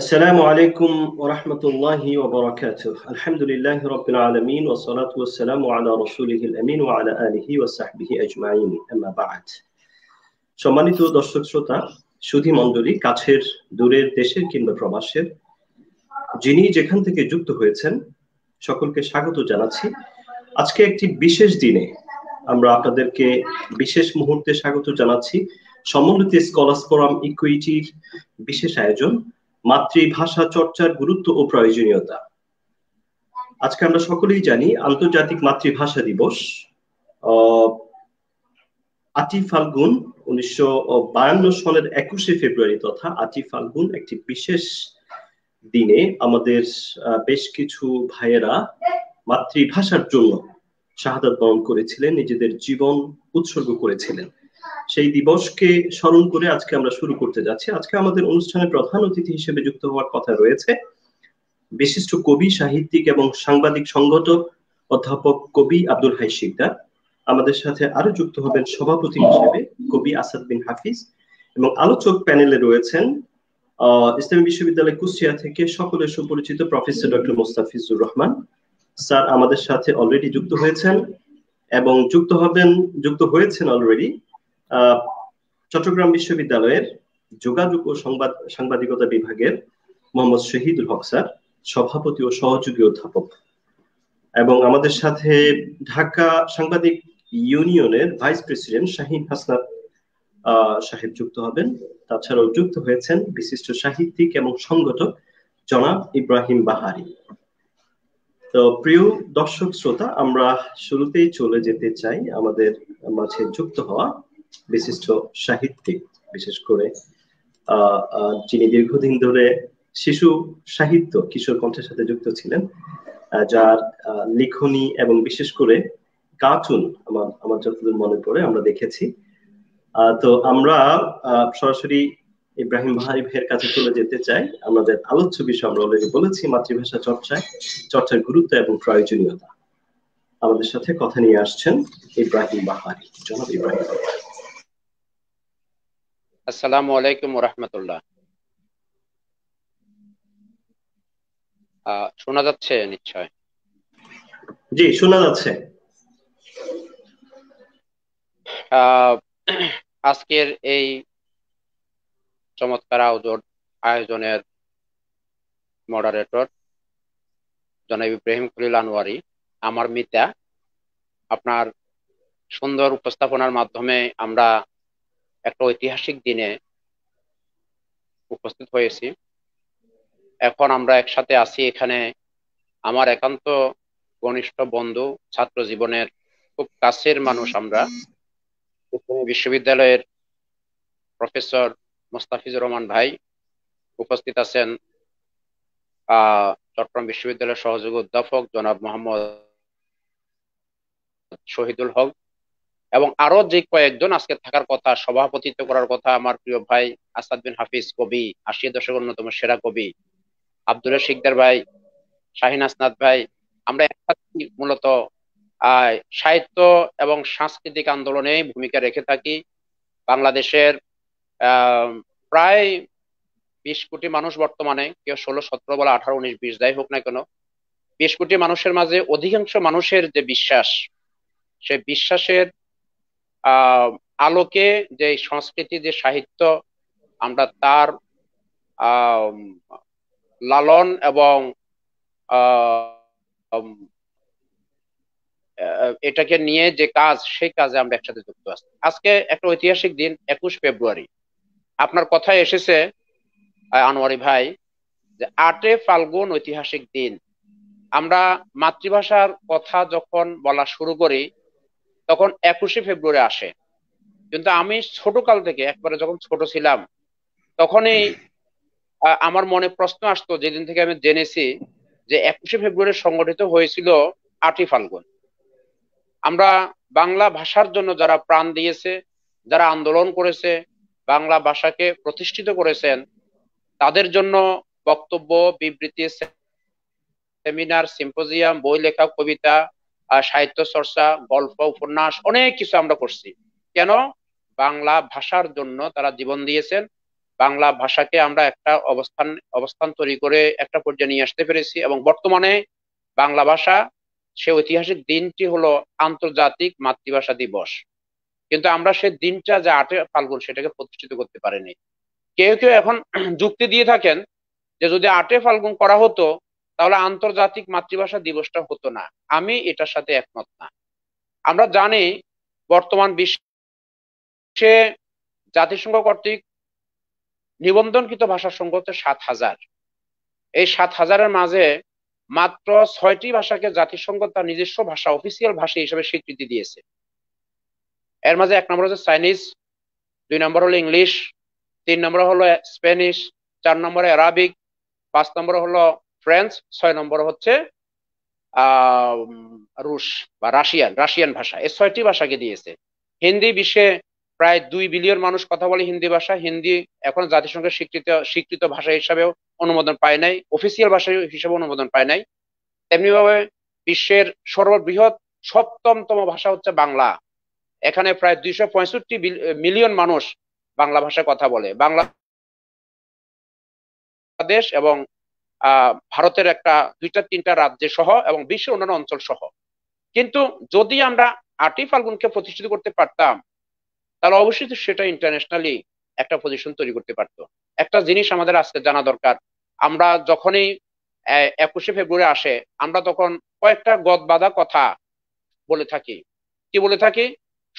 السلام عليكم ورحمة الله وبركاته الحمد لله رب العالمين والصلاة والسلام على رسوله الأمين وعلى آله وصحبه أجمعين أما بعد সম্মানিত দর্শক শ্রোতা সুধি মণ্ডলী কাছের দূরের দেশের কিংবা প্রবাসের যিনি যেখান থেকে যুক্ত হয়েছেন সকলকে স্বাগত জানাচ্ছি আজকে একটি বিশেষ দিনে আমরা আপনাদেরকে বিশেষ মুহূর্তে স্বাগত জানাচ্ছি সমন্বিত স্কলার ফোরাম ইকুইটির বিশেষ আয়োজন মাতৃভাষা চর্চার গুরুত্ব ও প্রয়োজনীয়তা আজকে আমরা সকলেই জানি আন্তর্জাতিক মাতৃভাষা দিবস আটি ফাল্গুন উনিশশো সালের একুশে ফেব্রুয়ারি তথা আটি ফাল্গুন একটি বিশেষ দিনে আমাদের বেশ কিছু ভাইয়েরা মাতৃভাষার জন্য শাহাদ বরণ করেছিলেন নিজেদের জীবন উৎসর্গ করেছিলেন সেই দিবসকে স্মরণ করে আজকে আমরা শুরু করতে যাচ্ছি আজকে আমাদের অনুষ্ঠানে প্রধান অতিথি হিসেবে যুক্ত হওয়ার কথা রয়েছে বিশিষ্ট কবি সাহিত্যিক এবং সাংবাদিক সংগঠক অধ্যাপক কবি আব্দুল হাই শিকদার আমাদের সাথে আরো যুক্ত হবেন সভাপতি হিসেবে কবি আসাদ বিন হাফিজ এবং আলোচক প্যানেলে রয়েছেন ইসলামী বিশ্ববিদ্যালয় কুষ্টিয়া থেকে সকলের সুপরিচিত professor doctor Mostafizur Rahman sir আমাদের সাথে অলরেডি যুক্ত হয়েছেন এবং যুক্ত হবেন যুক্ত হয়েছেন অলরেডি চট্টগ্রাম বিশ্ববিদ্যালয়ের যোগাযোগ ও সংবাদ সাংবাদিকতা বিভাগের মোহাম্মদ শহীদুল হক স্যার সভাপতি ও সহযোগী অধ্যাপক এবং আমাদের সাথে ঢাকা সাংবাদিক ইউনিয়নের ভাইস প্রেসিডেন্ট শাহিন হাসনাত সাহেব যুক্ত হবেন তাছাড়াও যুক্ত হয়েছেন বিশিষ্ট সাহিত্যিক এবং সংগঠক জনাব ইব্রাহিম বাহারি তো প্রিয় দর্শক শ্রোতা আমরা শুরুতেই চলে যেতে চাই আমাদের মাঝে যুক্ত হওয়া বিশিষ্ট সাহিত্যিক বিশেষ করে যিনি দীর্ঘদিন ধরে শিশু সাহিত্য কিশোর কণ্ঠের সাথে যুক্ত ছিলেন যার লিখনি এবং বিশেষ করে কার্টুন আমার আমার যতদূর মনে পড়ে আমরা দেখেছি তো আমরা সরাসরি ইব্রাহিম ভাই ভাইয়ের কাছে চলে যেতে চাই আমাদের আলোচ্য বিষয় আমরা অলরেডি বলেছি মাতৃভাষা চর্চায় চর্চার গুরুত্ব এবং প্রয়োজনীয়তা আমাদের সাথে কথা নিয়ে আসছেন ইব্রাহিম বাহারি জনাব ইব্রাহিম বাহারি আসসালামু আলাইকুম রহমতুল্লাহ শোনা যাচ্ছে নিশ্চয় জি শোনা যাচ্ছে আজকের এই চমৎকার আয়োজনের মডারেটর জনাব ইব্রাহিম খলিল আনোয়ারি আমার মিতা আপনার সুন্দর উপস্থাপনার মাধ্যমে আমরা একটা ঐতিহাসিক দিনে উপস্থিত হয়েছি এখন আমরা একসাথে আছি এখানে আমার একান্ত ঘনিষ্ঠ বন্ধু ছাত্র জীবনের খুব কাছের মানুষ আমরা বিশ্ববিদ্যালয়ের প্রফেসর মোস্তাফিজুর রহমান ভাই উপস্থিত আছেন চট্টগ্রাম বিশ্ববিদ্যালয়ের সহযোগী অধ্যাপক জনাব মোহাম্মদ শহীদুল হক এবং আরো যে কয়েকজন আজকে থাকার কথা সভাপতিত্ব করার কথা আমার প্রিয় ভাই আসাদ বিন হাফিজ কবি আশি দশকের অন্যতম সেরা কবি আব্দুল শিকদার ভাই শাহিন আসনাদ ভাই আমরা মূলত সাহিত্য এবং সাংস্কৃতিক আন্দোলনে ভূমিকা রেখে থাকি বাংলাদেশের প্রায় বিশ কোটি মানুষ বর্তমানে কেউ ষোলো সতেরো বলা আঠারো উনিশ বিশ যাই হোক না কেন বিশ কোটি মানুষের মাঝে অধিকাংশ মানুষের যে বিশ্বাস সে বিশ্বাসের আলোকে যে সংস্কৃতি যে সাহিত্য আমরা তার লালন এবং এটাকে নিয়ে যে কাজ সেই কাজে আমরা একসাথে যুক্ত আছি আজকে একটা ঐতিহাসিক দিন একুশ ফেব্রুয়ারি আপনার কথায় এসেছে আনোয়ারি ভাই যে আটে ফাল্গুন ঐতিহাসিক দিন আমরা মাতৃভাষার কথা যখন বলা শুরু করি তখন একুশে ফেব্রুয়ারি আসে কিন্তু আমি ছোট কাল থেকে একবারে যখন ছোট ছিলাম তখনই আমার মনে প্রশ্ন আসতো যেদিন থেকে আমি জেনেছি যে একুশে ফেব্রুয়ারি সংগঠিত হয়েছিল আটই ফাল্গুন আমরা বাংলা ভাষার জন্য যারা প্রাণ দিয়েছে যারা আন্দোলন করেছে বাংলা ভাষাকে প্রতিষ্ঠিত করেছেন তাদের জন্য বক্তব্য বিবৃতি সেমিনার সিম্পোজিয়াম বই লেখা কবিতা সাহিত্য চর্চা গল্প উপন্যাস অনেক কিছু আমরা করছি কেন বাংলা ভাষার জন্য তারা জীবন দিয়েছেন বাংলা ভাষাকে আমরা একটা অবস্থান অবস্থান তৈরি করে একটা পর্যায়ে নিয়ে আসতে পেরেছি এবং বর্তমানে বাংলা ভাষা সে ঐতিহাসিক দিনটি হলো আন্তর্জাতিক মাতৃভাষা দিবস কিন্তু আমরা সে দিনটা যে আটে ফাল্গুন সেটাকে প্রতিষ্ঠিত করতে পারিনি কেউ কেউ এখন যুক্তি দিয়ে থাকেন যে যদি আটে ফাল্গুন করা হতো তাহলে আন্তর্জাতিক মাতৃভাষা দিবসটা হতো না আমি এটার সাথে একমত না আমরা জানি বর্তমান বিশ্বে জাতিসংঘ কর্তৃক নিবন্ধনকৃত ভাষার সংখ্যা হচ্ছে সাত হাজার এই সাত হাজারের মাঝে মাত্র ছয়টি ভাষাকে জাতিসংঘ তার নিজস্ব ভাষা অফিসিয়াল ভাষা হিসেবে স্বীকৃতি দিয়েছে এর মাঝে এক নম্বর হচ্ছে চাইনিজ দুই নম্বর হলো ইংলিশ তিন নম্বর হলো স্প্যানিশ চার নম্বরে আরাবিক পাঁচ নম্বর হলো ফ্রেঞ্চ ছয় নম্বর হচ্ছে রুশ বা রাশিয়ান রাশিয়ান ভাষা এই ছয়টি ভাষাকে দিয়েছে হিন্দি বিশ্বে প্রায় দুই বিলিয়ন মানুষ কথা বলে হিন্দি ভাষা হিন্দি এখন জাতিসংঘের স্বীকৃত স্বীকৃত ভাষা হিসাবেও অনুমোদন পায় নাই অফিসিয়াল ভাষা হিসাবে অনুমোদন পায় নাই তেমনিভাবে বিশ্বের সর্ববৃহৎ সপ্তমতম ভাষা হচ্ছে বাংলা এখানে প্রায় দুইশো পঁয়ষট্টি মিলিয়ন মানুষ বাংলা ভাষায় কথা বলে বাংলাদেশ এবং ভারতের একটা দুইটা তিনটা রাজ্যে সহ এবং বিশ্বের অন্যান্য অঞ্চল সহ কিন্তু যদি আমরা আটই ফাল্গুনকে প্রতিষ্ঠিত করতে পারতাম তাহলে অবশ্যই সেটা ইন্টারন্যাশনালি একটা পজিশন তৈরি করতে পারতো একটা জিনিস আমাদের আজকে জানা দরকার আমরা যখনই একুশে ফেব্রুয়ারি আসে আমরা তখন কয়েকটা গদ বাঁধা কথা বলে থাকি কি বলে থাকি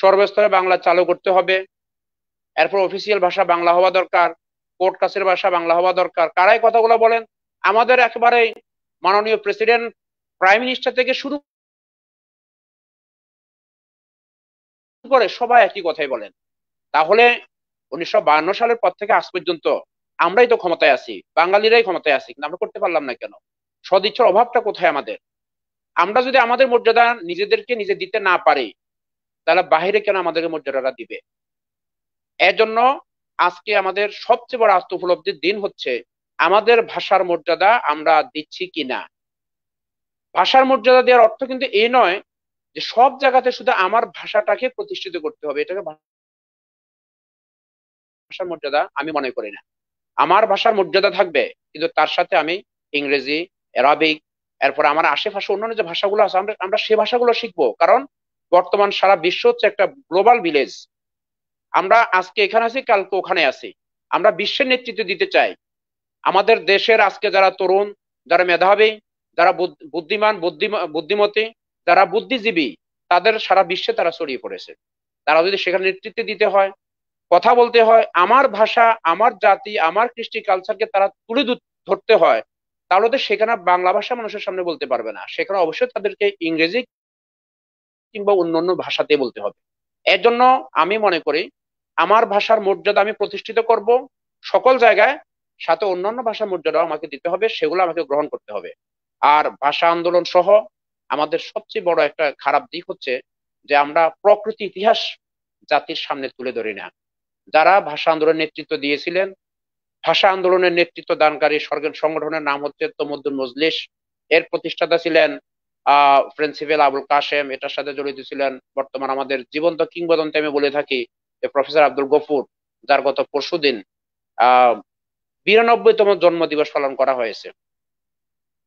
সর্বস্তরে বাংলা চালু করতে হবে এরপর অফিসিয়াল ভাষা বাংলা হওয়া দরকার কোর্ট কাছের ভাষা বাংলা হওয়া দরকার কারাই কথাগুলো বলেন আমাদের একেবারে মাননীয় প্রেসিডেন্ট প্রাইম মিনিস্টার থেকে শুরু করে সবাই একই কথাই বলেন তাহলে উনিশশো সালের পর থেকে আজ পর্যন্ত আমরাই তো ক্ষমতায় আছি বাঙালিরাই ক্ষমতায় আছি কিন্তু আমরা করতে পারলাম না কেন সদিচ্ছার অভাবটা কোথায় আমাদের আমরা যদি আমাদের মর্যাদা নিজেদেরকে নিজে দিতে না পারি তাহলে বাহিরে কেন আমাদেরকে মর্যাদাটা দিবে এজন্য আজকে আমাদের সবচেয়ে বড় আত্ম উপলব্ধির দিন হচ্ছে আমাদের ভাষার মর্যাদা আমরা দিচ্ছি কি না ভাষার মর্যাদা দেওয়ার অর্থ কিন্তু এ নয় যে সব জায়গাতে শুধু আমার ভাষাটাকে প্রতিষ্ঠিত করতে হবে এটাকে ভাষার মর্যাদা আমি মনে করি না আমার ভাষার মর্যাদা থাকবে কিন্তু তার সাথে আমি ইংরেজি অ্যারাবিক এরপর আমার আশেপাশে অন্যান্য যে ভাষাগুলো আছে আমরা আমরা সে ভাষাগুলো শিখবো কারণ বর্তমান সারা বিশ্ব হচ্ছে একটা গ্লোবাল ভিলেজ আমরা আজকে এখানে আছি কালকে ওখানে আছি আমরা বিশ্বের নেতৃত্ব দিতে চাই আমাদের দেশের আজকে যারা তরুণ যারা মেধাবী যারা বুদ্ধিমান বুদ্ধিমতী যারা বুদ্ধিজীবী তাদের সারা বিশ্বে তারা ছড়িয়ে পড়েছে তারা যদি সেখানে নেতৃত্ব দিতে হয় কথা বলতে হয় আমার ভাষা আমার জাতি আমার কৃষ্টি কালচারকে তারা তুলে ধরতে হয় তাহলে তো সেখানে বাংলা ভাষা মানুষের সামনে বলতে পারবে না সেখানে অবশ্যই তাদেরকে ইংরেজি কিংবা অন্যান্য ভাষাতে বলতে হবে এর জন্য আমি মনে করি আমার ভাষার মর্যাদা আমি প্রতিষ্ঠিত করব সকল জায়গায় সাথে অন্যান্য ভাষা মর্যাদাও আমাকে দিতে হবে সেগুলো আমাকে গ্রহণ করতে হবে আর ভাষা আন্দোলন সহ আমাদের সবচেয়ে বড় একটা খারাপ দিক হচ্ছে যে আমরা প্রকৃতি ইতিহাস জাতির সামনে তুলে ধরি না যারা ভাষা আন্দোলনের নেতৃত্ব দিয়েছিলেন ভাষা আন্দোলনের নেতৃত্ব দানকারী সংগঠনের নাম হচ্ছে তমদ্দুল মজলিস এর প্রতিষ্ঠাতা ছিলেন আহ প্রিন্সিপাল আবুল কাশেম এটার সাথে জড়িত ছিলেন বর্তমান আমাদের জীবন্ত কিংবদন্তি আমি বলে থাকি যে প্রফেসর আব্দুল গফুর যার গত পরশু দিন আহ বিরানব্বইতম জন্মদিবস পালন করা হয়েছে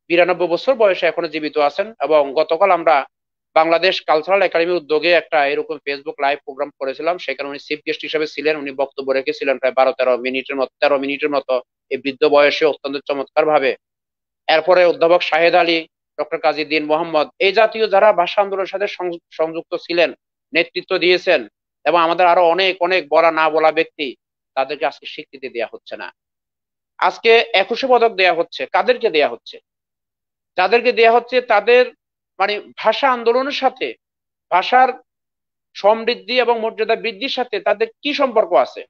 বিরানব্বই বছর বয়সে এখনো জীবিত আছেন এবং গতকাল আমরা বাংলাদেশ কালচারাল একাডেমি উদ্যোগে একটা এরকম ফেসবুক লাইভ প্রোগ্রাম করেছিলাম সেখানে উনি চিফ গেস্ট হিসেবে ছিলেন উনি বক্তব্য রেখেছিলেন প্রায় বারো তেরো মিনিটের মতো তেরো মিনিটের মতো এই বৃদ্ধ বয়সে অত্যন্ত চমৎকার ভাবে এরপরে অধ্যাপক শাহেদ আলী ডক্টর কাজী দিন মোহাম্মদ এই জাতীয় যারা ভাষা আন্দোলনের সাথে সংযুক্ত ছিলেন নেতৃত্ব দিয়েছেন এবং আমাদের আরো অনেক অনেক বলা না বলা ব্যক্তি তাদেরকে আজকে স্বীকৃতি দেওয়া হচ্ছে না আজকে একুশে পদক দেয়া হচ্ছে কাদেরকে দেয়া হচ্ছে যাদেরকে দেয়া হচ্ছে তাদের মানে ভাষা আন্দোলনের সাথে ভাষার সমৃদ্ধি এবং মর্যাদা বৃদ্ধির সাথে তাদের কি সম্পর্ক আছে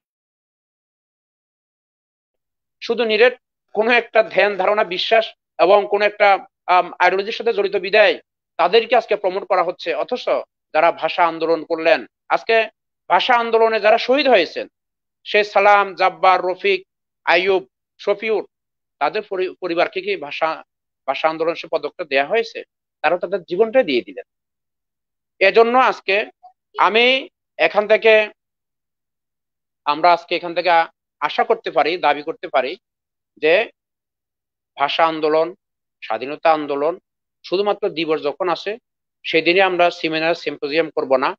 শুধু নিরেট কোনো একটা ধ্যান ধারণা বিশ্বাস এবং কোন একটা আইডিওলজির সাথে জড়িত বিদায় তাদেরকে আজকে প্রমোট করা হচ্ছে অথচ যারা ভাষা আন্দোলন করলেন আজকে ভাষা আন্দোলনে যারা শহীদ হয়েছেন সে সালাম জাব্বার রফিক আইয়ুব শফিউর তাদের পরিবারকে কি ভাষা ভাষা আন্দোলন সে পদক্ষেপ দেয়া হয়েছে তারা তাদের জীবনটা দিয়ে দিলেন এজন্য আজকে আমি এখান থেকে আমরা আজকে এখান থেকে আশা করতে পারি দাবি করতে পারি যে ভাষা আন্দোলন স্বাধীনতা আন্দোলন শুধুমাত্র দিবস যখন আসে সেদিনে আমরা সেমিনার সিম্পোজিয়াম করব না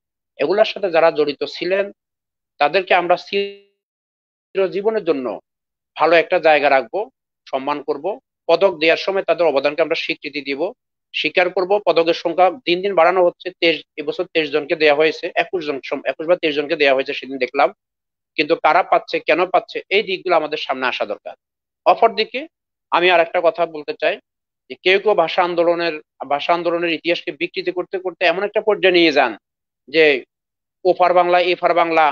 এগুলোর সাথে যারা জড়িত ছিলেন তাদেরকে আমরা জীবনের জন্য ভালো একটা জায়গা রাখবো সম্মান করব পদক দেওয়ার সময় তাদের অবদানকে আমরা স্বীকৃতি দিব স্বীকার করব পদকের সংখ্যা দিন দিন বাড়ানো হচ্ছে তেইশ এবছর তেইশ জনকে দেওয়া হয়েছে একুশ জন একুশ বা তেইশ জনকে দেওয়া হয়েছে সেদিন দেখলাম কিন্তু কারা পাচ্ছে কেন পাচ্ছে এই দিকগুলো আমাদের সামনে আসা দরকার অপরদিকে আমি আর একটা কথা বলতে চাই যে কেউ কেউ ভাষা আন্দোলনের ভাষা আন্দোলনের ইতিহাসকে বিকৃত করতে করতে এমন একটা পর্যায়ে নিয়ে যান যে ওফার বাংলা এফার বাংলা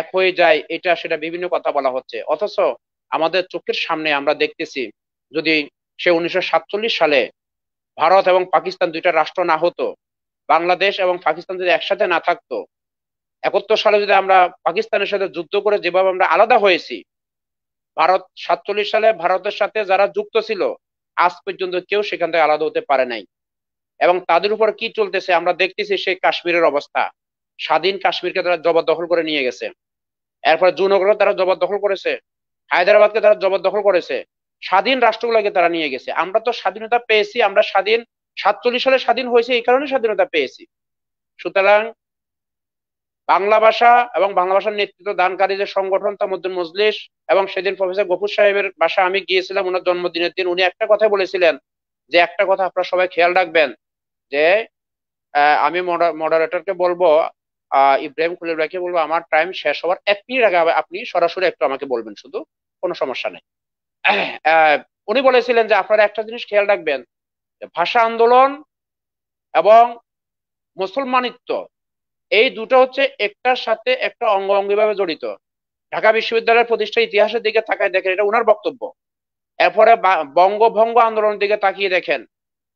এক হয়ে যায় এটা সেটা বিভিন্ন কথা বলা হচ্ছে অথচ আমাদের চোখের সামনে আমরা দেখতেছি যদি সে উনিশশো সালে ভারত এবং পাকিস্তান দুইটা রাষ্ট্র না হতো বাংলাদেশ এবং পাকিস্তান যদি একসাথে না থাকতো একাত্তর সালে যদি আমরা পাকিস্তানের সাথে যুদ্ধ করে যেভাবে আমরা আলাদা হয়েছি ভারত সাতচল্লিশ সালে ভারতের সাথে যারা যুক্ত ছিল আজ পর্যন্ত কেউ সেখান থেকে আলাদা হতে পারে নাই এবং তাদের উপর কি চলতেছে আমরা দেখতেছি সেই কাশ্মীরের অবস্থা স্বাধীন কাশ্মীরকে তারা দখল করে নিয়ে গেছে এরপর জুনগরও তারা দখল করেছে হায়দ্রাবাদকে তারা জবরদখল করেছে স্বাধীন রাষ্ট্রগুলোকে তারা নিয়ে গেছে আমরা তো স্বাধীনতা পেয়েছি আমরা স্বাধীন সাতচল্লিশ সালে স্বাধীন হয়েছে এই কারণে স্বাধীনতা পেয়েছি সুতরাং বাংলা ভাষা এবং বাংলা ভাষার নেতৃত্ব দানকারী যে সংগঠন তামুদ্দিন মজলিস এবং সেদিন প্রফেসর গফুর সাহেবের বাসা আমি গিয়েছিলাম ওনার জন্মদিনের দিন উনি একটা কথা বলেছিলেন যে একটা কথা আপনারা সবাই খেয়াল রাখবেন যে আমি মডারেটরকে বলবো ইব্রাহিম খলিল ভাইকে বলবো আমার টাইম শেষ হওয়ার এক মিনিট আগে আপনি সরাসরি একটু আমাকে বলবেন শুধু কোনো সমস্যা নেই উনি বলেছিলেন যে আপনারা একটা জিনিস খেয়াল রাখবেন ভাষা আন্দোলন এবং মুসলমানিত্ব এই দুটো হচ্ছে একটার সাথে একটা অঙ্গ ভাবে জড়িত ঢাকা বিশ্ববিদ্যালয়ের প্রতিষ্ঠা ইতিহাসের দিকে তাকায় দেখেন এটা উনার বক্তব্য এরপরে বঙ্গভঙ্গ আন্দোলনের দিকে তাকিয়ে দেখেন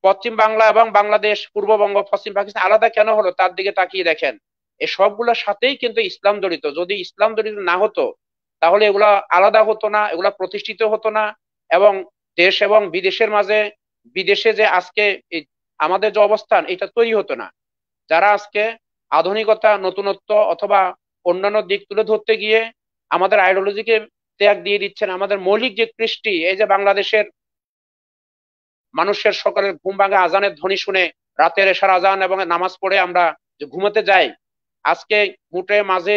পশ্চিম বাংলা এবং বাংলাদেশ পূর্ববঙ্গ পশ্চিম পাকিস্তান আলাদা কেন হলো তার দিকে তাকিয়ে দেখেন এই সবগুলোর সাথেই কিন্তু ইসলাম জড়িত যদি ইসলাম জড়িত না হতো তাহলে এগুলা আলাদা হতো না এগুলা প্রতিষ্ঠিত হতো না এবং দেশ এবং বিদেশের মাঝে বিদেশে যে আজকে আমাদের যে অবস্থান এটা তৈরি হতো না যারা আজকে আধুনিকতা নতুনত্ব অথবা অন্যান্য দিক তুলে ধরতে গিয়ে আমাদের আইডিওলজিকে ত্যাগ দিয়ে দিচ্ছেন আমাদের মৌলিক যে কৃষ্টি এই যে বাংলাদেশের মানুষের সকালের ঘুম ভাঙা আজানের ধ্বনি শুনে রাতের এসার আজান এবং নামাজ পড়ে আমরা যে ঘুমাতে যাই আজকে মুটে মাঝে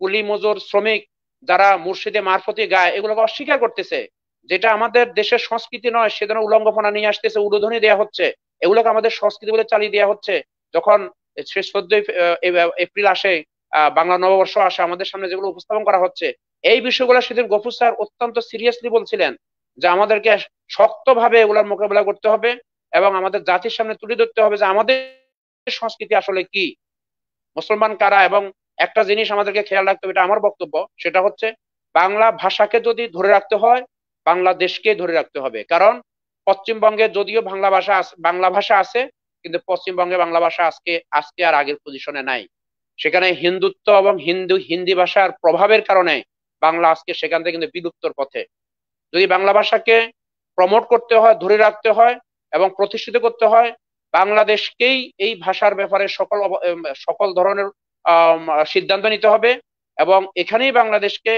কুলি মজুর শ্রমিক যারা মুর্শিদে মারফতি গায় এগুলোকে অস্বীকার করতেছে যেটা আমাদের দেশের সংস্কৃতি নয় সে ধরনের উলঙ্গপনা নিয়ে আসতেছে উদ্বোধনী দেওয়া হচ্ছে এগুলোকে আমাদের সংস্কৃতি বলে চালিয়ে দেওয়া হচ্ছে যখন শেষ চোদ্দই এপ্রিল আসে বাংলা নববর্ষ আসে আমাদের সামনে যেগুলো উপস্থাপন করা হচ্ছে এই বিষয়গুলো সেদিন গফুর স্যার অত্যন্ত সিরিয়াসলি বলছিলেন যে আমাদেরকে শক্তভাবে এগুলোর মোকাবেলা করতে হবে এবং আমাদের জাতির সামনে তুলে ধরতে হবে যে আমাদের সংস্কৃতি আসলে কি মুসলমান কারা এবং একটা জিনিস আমাদেরকে খেয়াল রাখতে হবে এটা আমার বক্তব্য সেটা হচ্ছে বাংলা ভাষাকে যদি ধরে রাখতে হয় বাংলাদেশকে ধরে রাখতে হবে কারণ পশ্চিমবঙ্গে যদিও বাংলা ভাষা বাংলা ভাষা আছে কিন্তু পশ্চিমবঙ্গে বাংলা ভাষা আজকে আজকে আর আগের পজিশনে নাই সেখানে হিন্দুত্ব এবং হিন্দু হিন্দি ভাষার প্রভাবের কারণে বাংলা আজকে সেখান থেকে কিন্তু বিলুপ্তর পথে যদি বাংলা ভাষাকে প্রমোট করতে হয় ধরে রাখতে হয় এবং প্রতিষ্ঠিত করতে হয় বাংলাদেশকেই এই ভাষার ব্যাপারে সকল সকল ধরনের সিদ্ধান্ত নিতে হবে এবং এখানেই বাংলাদেশকে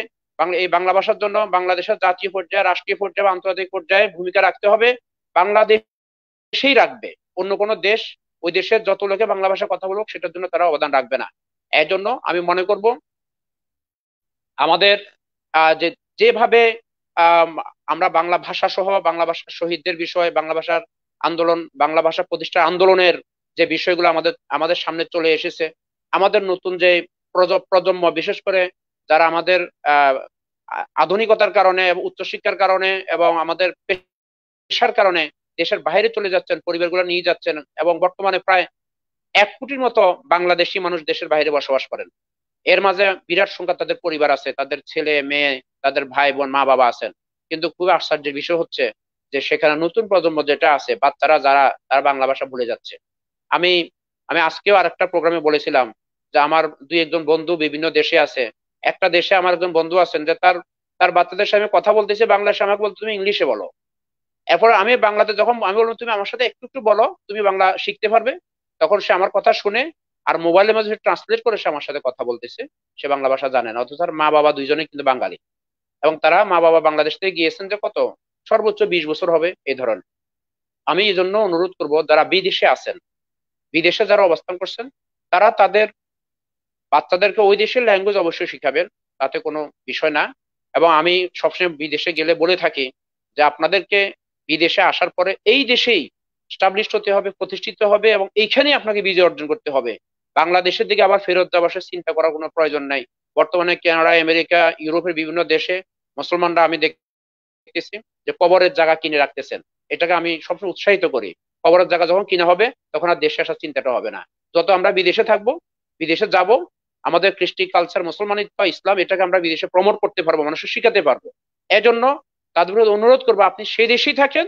এই বাংলা ভাষার জন্য বাংলাদেশের জাতীয় পর্যায়ে রাষ্ট্রীয় পর্যায়ে বা আন্তর্জাতিক পর্যায়ে ভূমিকা রাখতে হবে বাংলাদেশেই রাখবে অন্য কোনো দেশ ওই দেশের যত লোকে বাংলা ভাষা কথা বলুক সেটার জন্য তারা অবদান রাখবে না এর জন্য আমি মনে করব আমাদের যে যেভাবে আমরা বাংলা ভাষা সহ বাংলা ভাষার শহীদদের বিষয়ে বাংলা ভাষার আন্দোলন বাংলা ভাষা প্রতিষ্ঠা আন্দোলনের যে বিষয়গুলো আমাদের আমাদের সামনে চলে এসেছে আমাদের নতুন যে প্রজন্ম বিশেষ করে যারা আমাদের আধুনিকতার কারণে উচ্চশিক্ষার কারণে এবং আমাদের পেশার কারণে দেশের বাইরে চলে যাচ্ছেন পরিবারগুলো নিয়ে যাচ্ছেন এবং বর্তমানে প্রায় এক কোটির মতো বাংলাদেশি মানুষ দেশের বাইরে বসবাস করেন এর মাঝে বিরাট সংখ্যা তাদের পরিবার আছে তাদের ছেলে মেয়ে তাদের ভাই বোন মা বাবা আছেন কিন্তু খুবই আশ্চর্যের বিষয় হচ্ছে যে সেখানে নতুন প্রজন্ম যেটা আছে বাচ্চারা যারা তারা বাংলা ভাষা ভুলে যাচ্ছে আমি আমি আজকেও আর একটা প্রোগ্রামে বলেছিলাম যে আমার দুই একজন বন্ধু বিভিন্ন দেশে আছে একটা দেশে আমার একজন বন্ধু আছেন যে তার তার বাচ্চাদের সামনে কথা বলতেছে বাংলা আমাকে বলতে তুমি ইংলিশে বলো এরপর আমি বাংলাতে যখন আমি বললাম তুমি আমার সাথে একটু একটু বলো তুমি বাংলা শিখতে পারবে তখন সে আমার কথা শুনে আর মোবাইলের মাধ্যমে ট্রান্সলেট করে সে আমার সাথে কথা বলতেছে সে বাংলা ভাষা জানে না অথচ তার মা বাবা দুইজনে কিন্তু বাঙালি এবং তারা মা বাবা বাংলাদেশ থেকে গিয়েছেন যে কত সর্বোচ্চ বিশ বছর হবে এই ধরনের আমি এই জন্য অনুরোধ করব যারা বিদেশে আছেন বিদেশে যারা অবস্থান করছেন তারা তাদের বাচ্চাদেরকে ওই দেশের ল্যাঙ্গুয়েজ অবশ্যই শিখাবেন তাতে কোনো বিষয় না এবং আমি সবসময় বিদেশে গেলে বলে থাকি যে আপনাদেরকে বিদেশে আসার পরে এই দেশেই স্টাবলিশ হতে হবে প্রতিষ্ঠিত হবে এবং এইখানেই আপনাকে বিজয় অর্জন করতে হবে বাংলাদেশের দিকে আবার ফেরত যাওয়ার চিন্তা করার কোনো প্রয়োজন নাই বর্তমানে কানাডা আমেরিকা ইউরোপের বিভিন্ন দেশে মুসলমানরা আমি দেখ দেখতেছি যে কবরের জায়গা কিনে রাখতেছেন এটাকে আমি সবসময় উৎসাহিত করি কবরের জায়গা যখন কিনা হবে তখন আর দেশে আসার চিন্তাটা হবে না যত আমরা বিদেশে থাকবো বিদেশে যাব আমাদের কৃষ্টি কালচার মুসলমানিত্ব ইসলাম এটাকে আমরা বিদেশে প্রমোট করতে পারবো মানুষকে শিখাতে পারবো এজন্য তাদের অনুরোধ করবো আপনি সে দেশেই থাকেন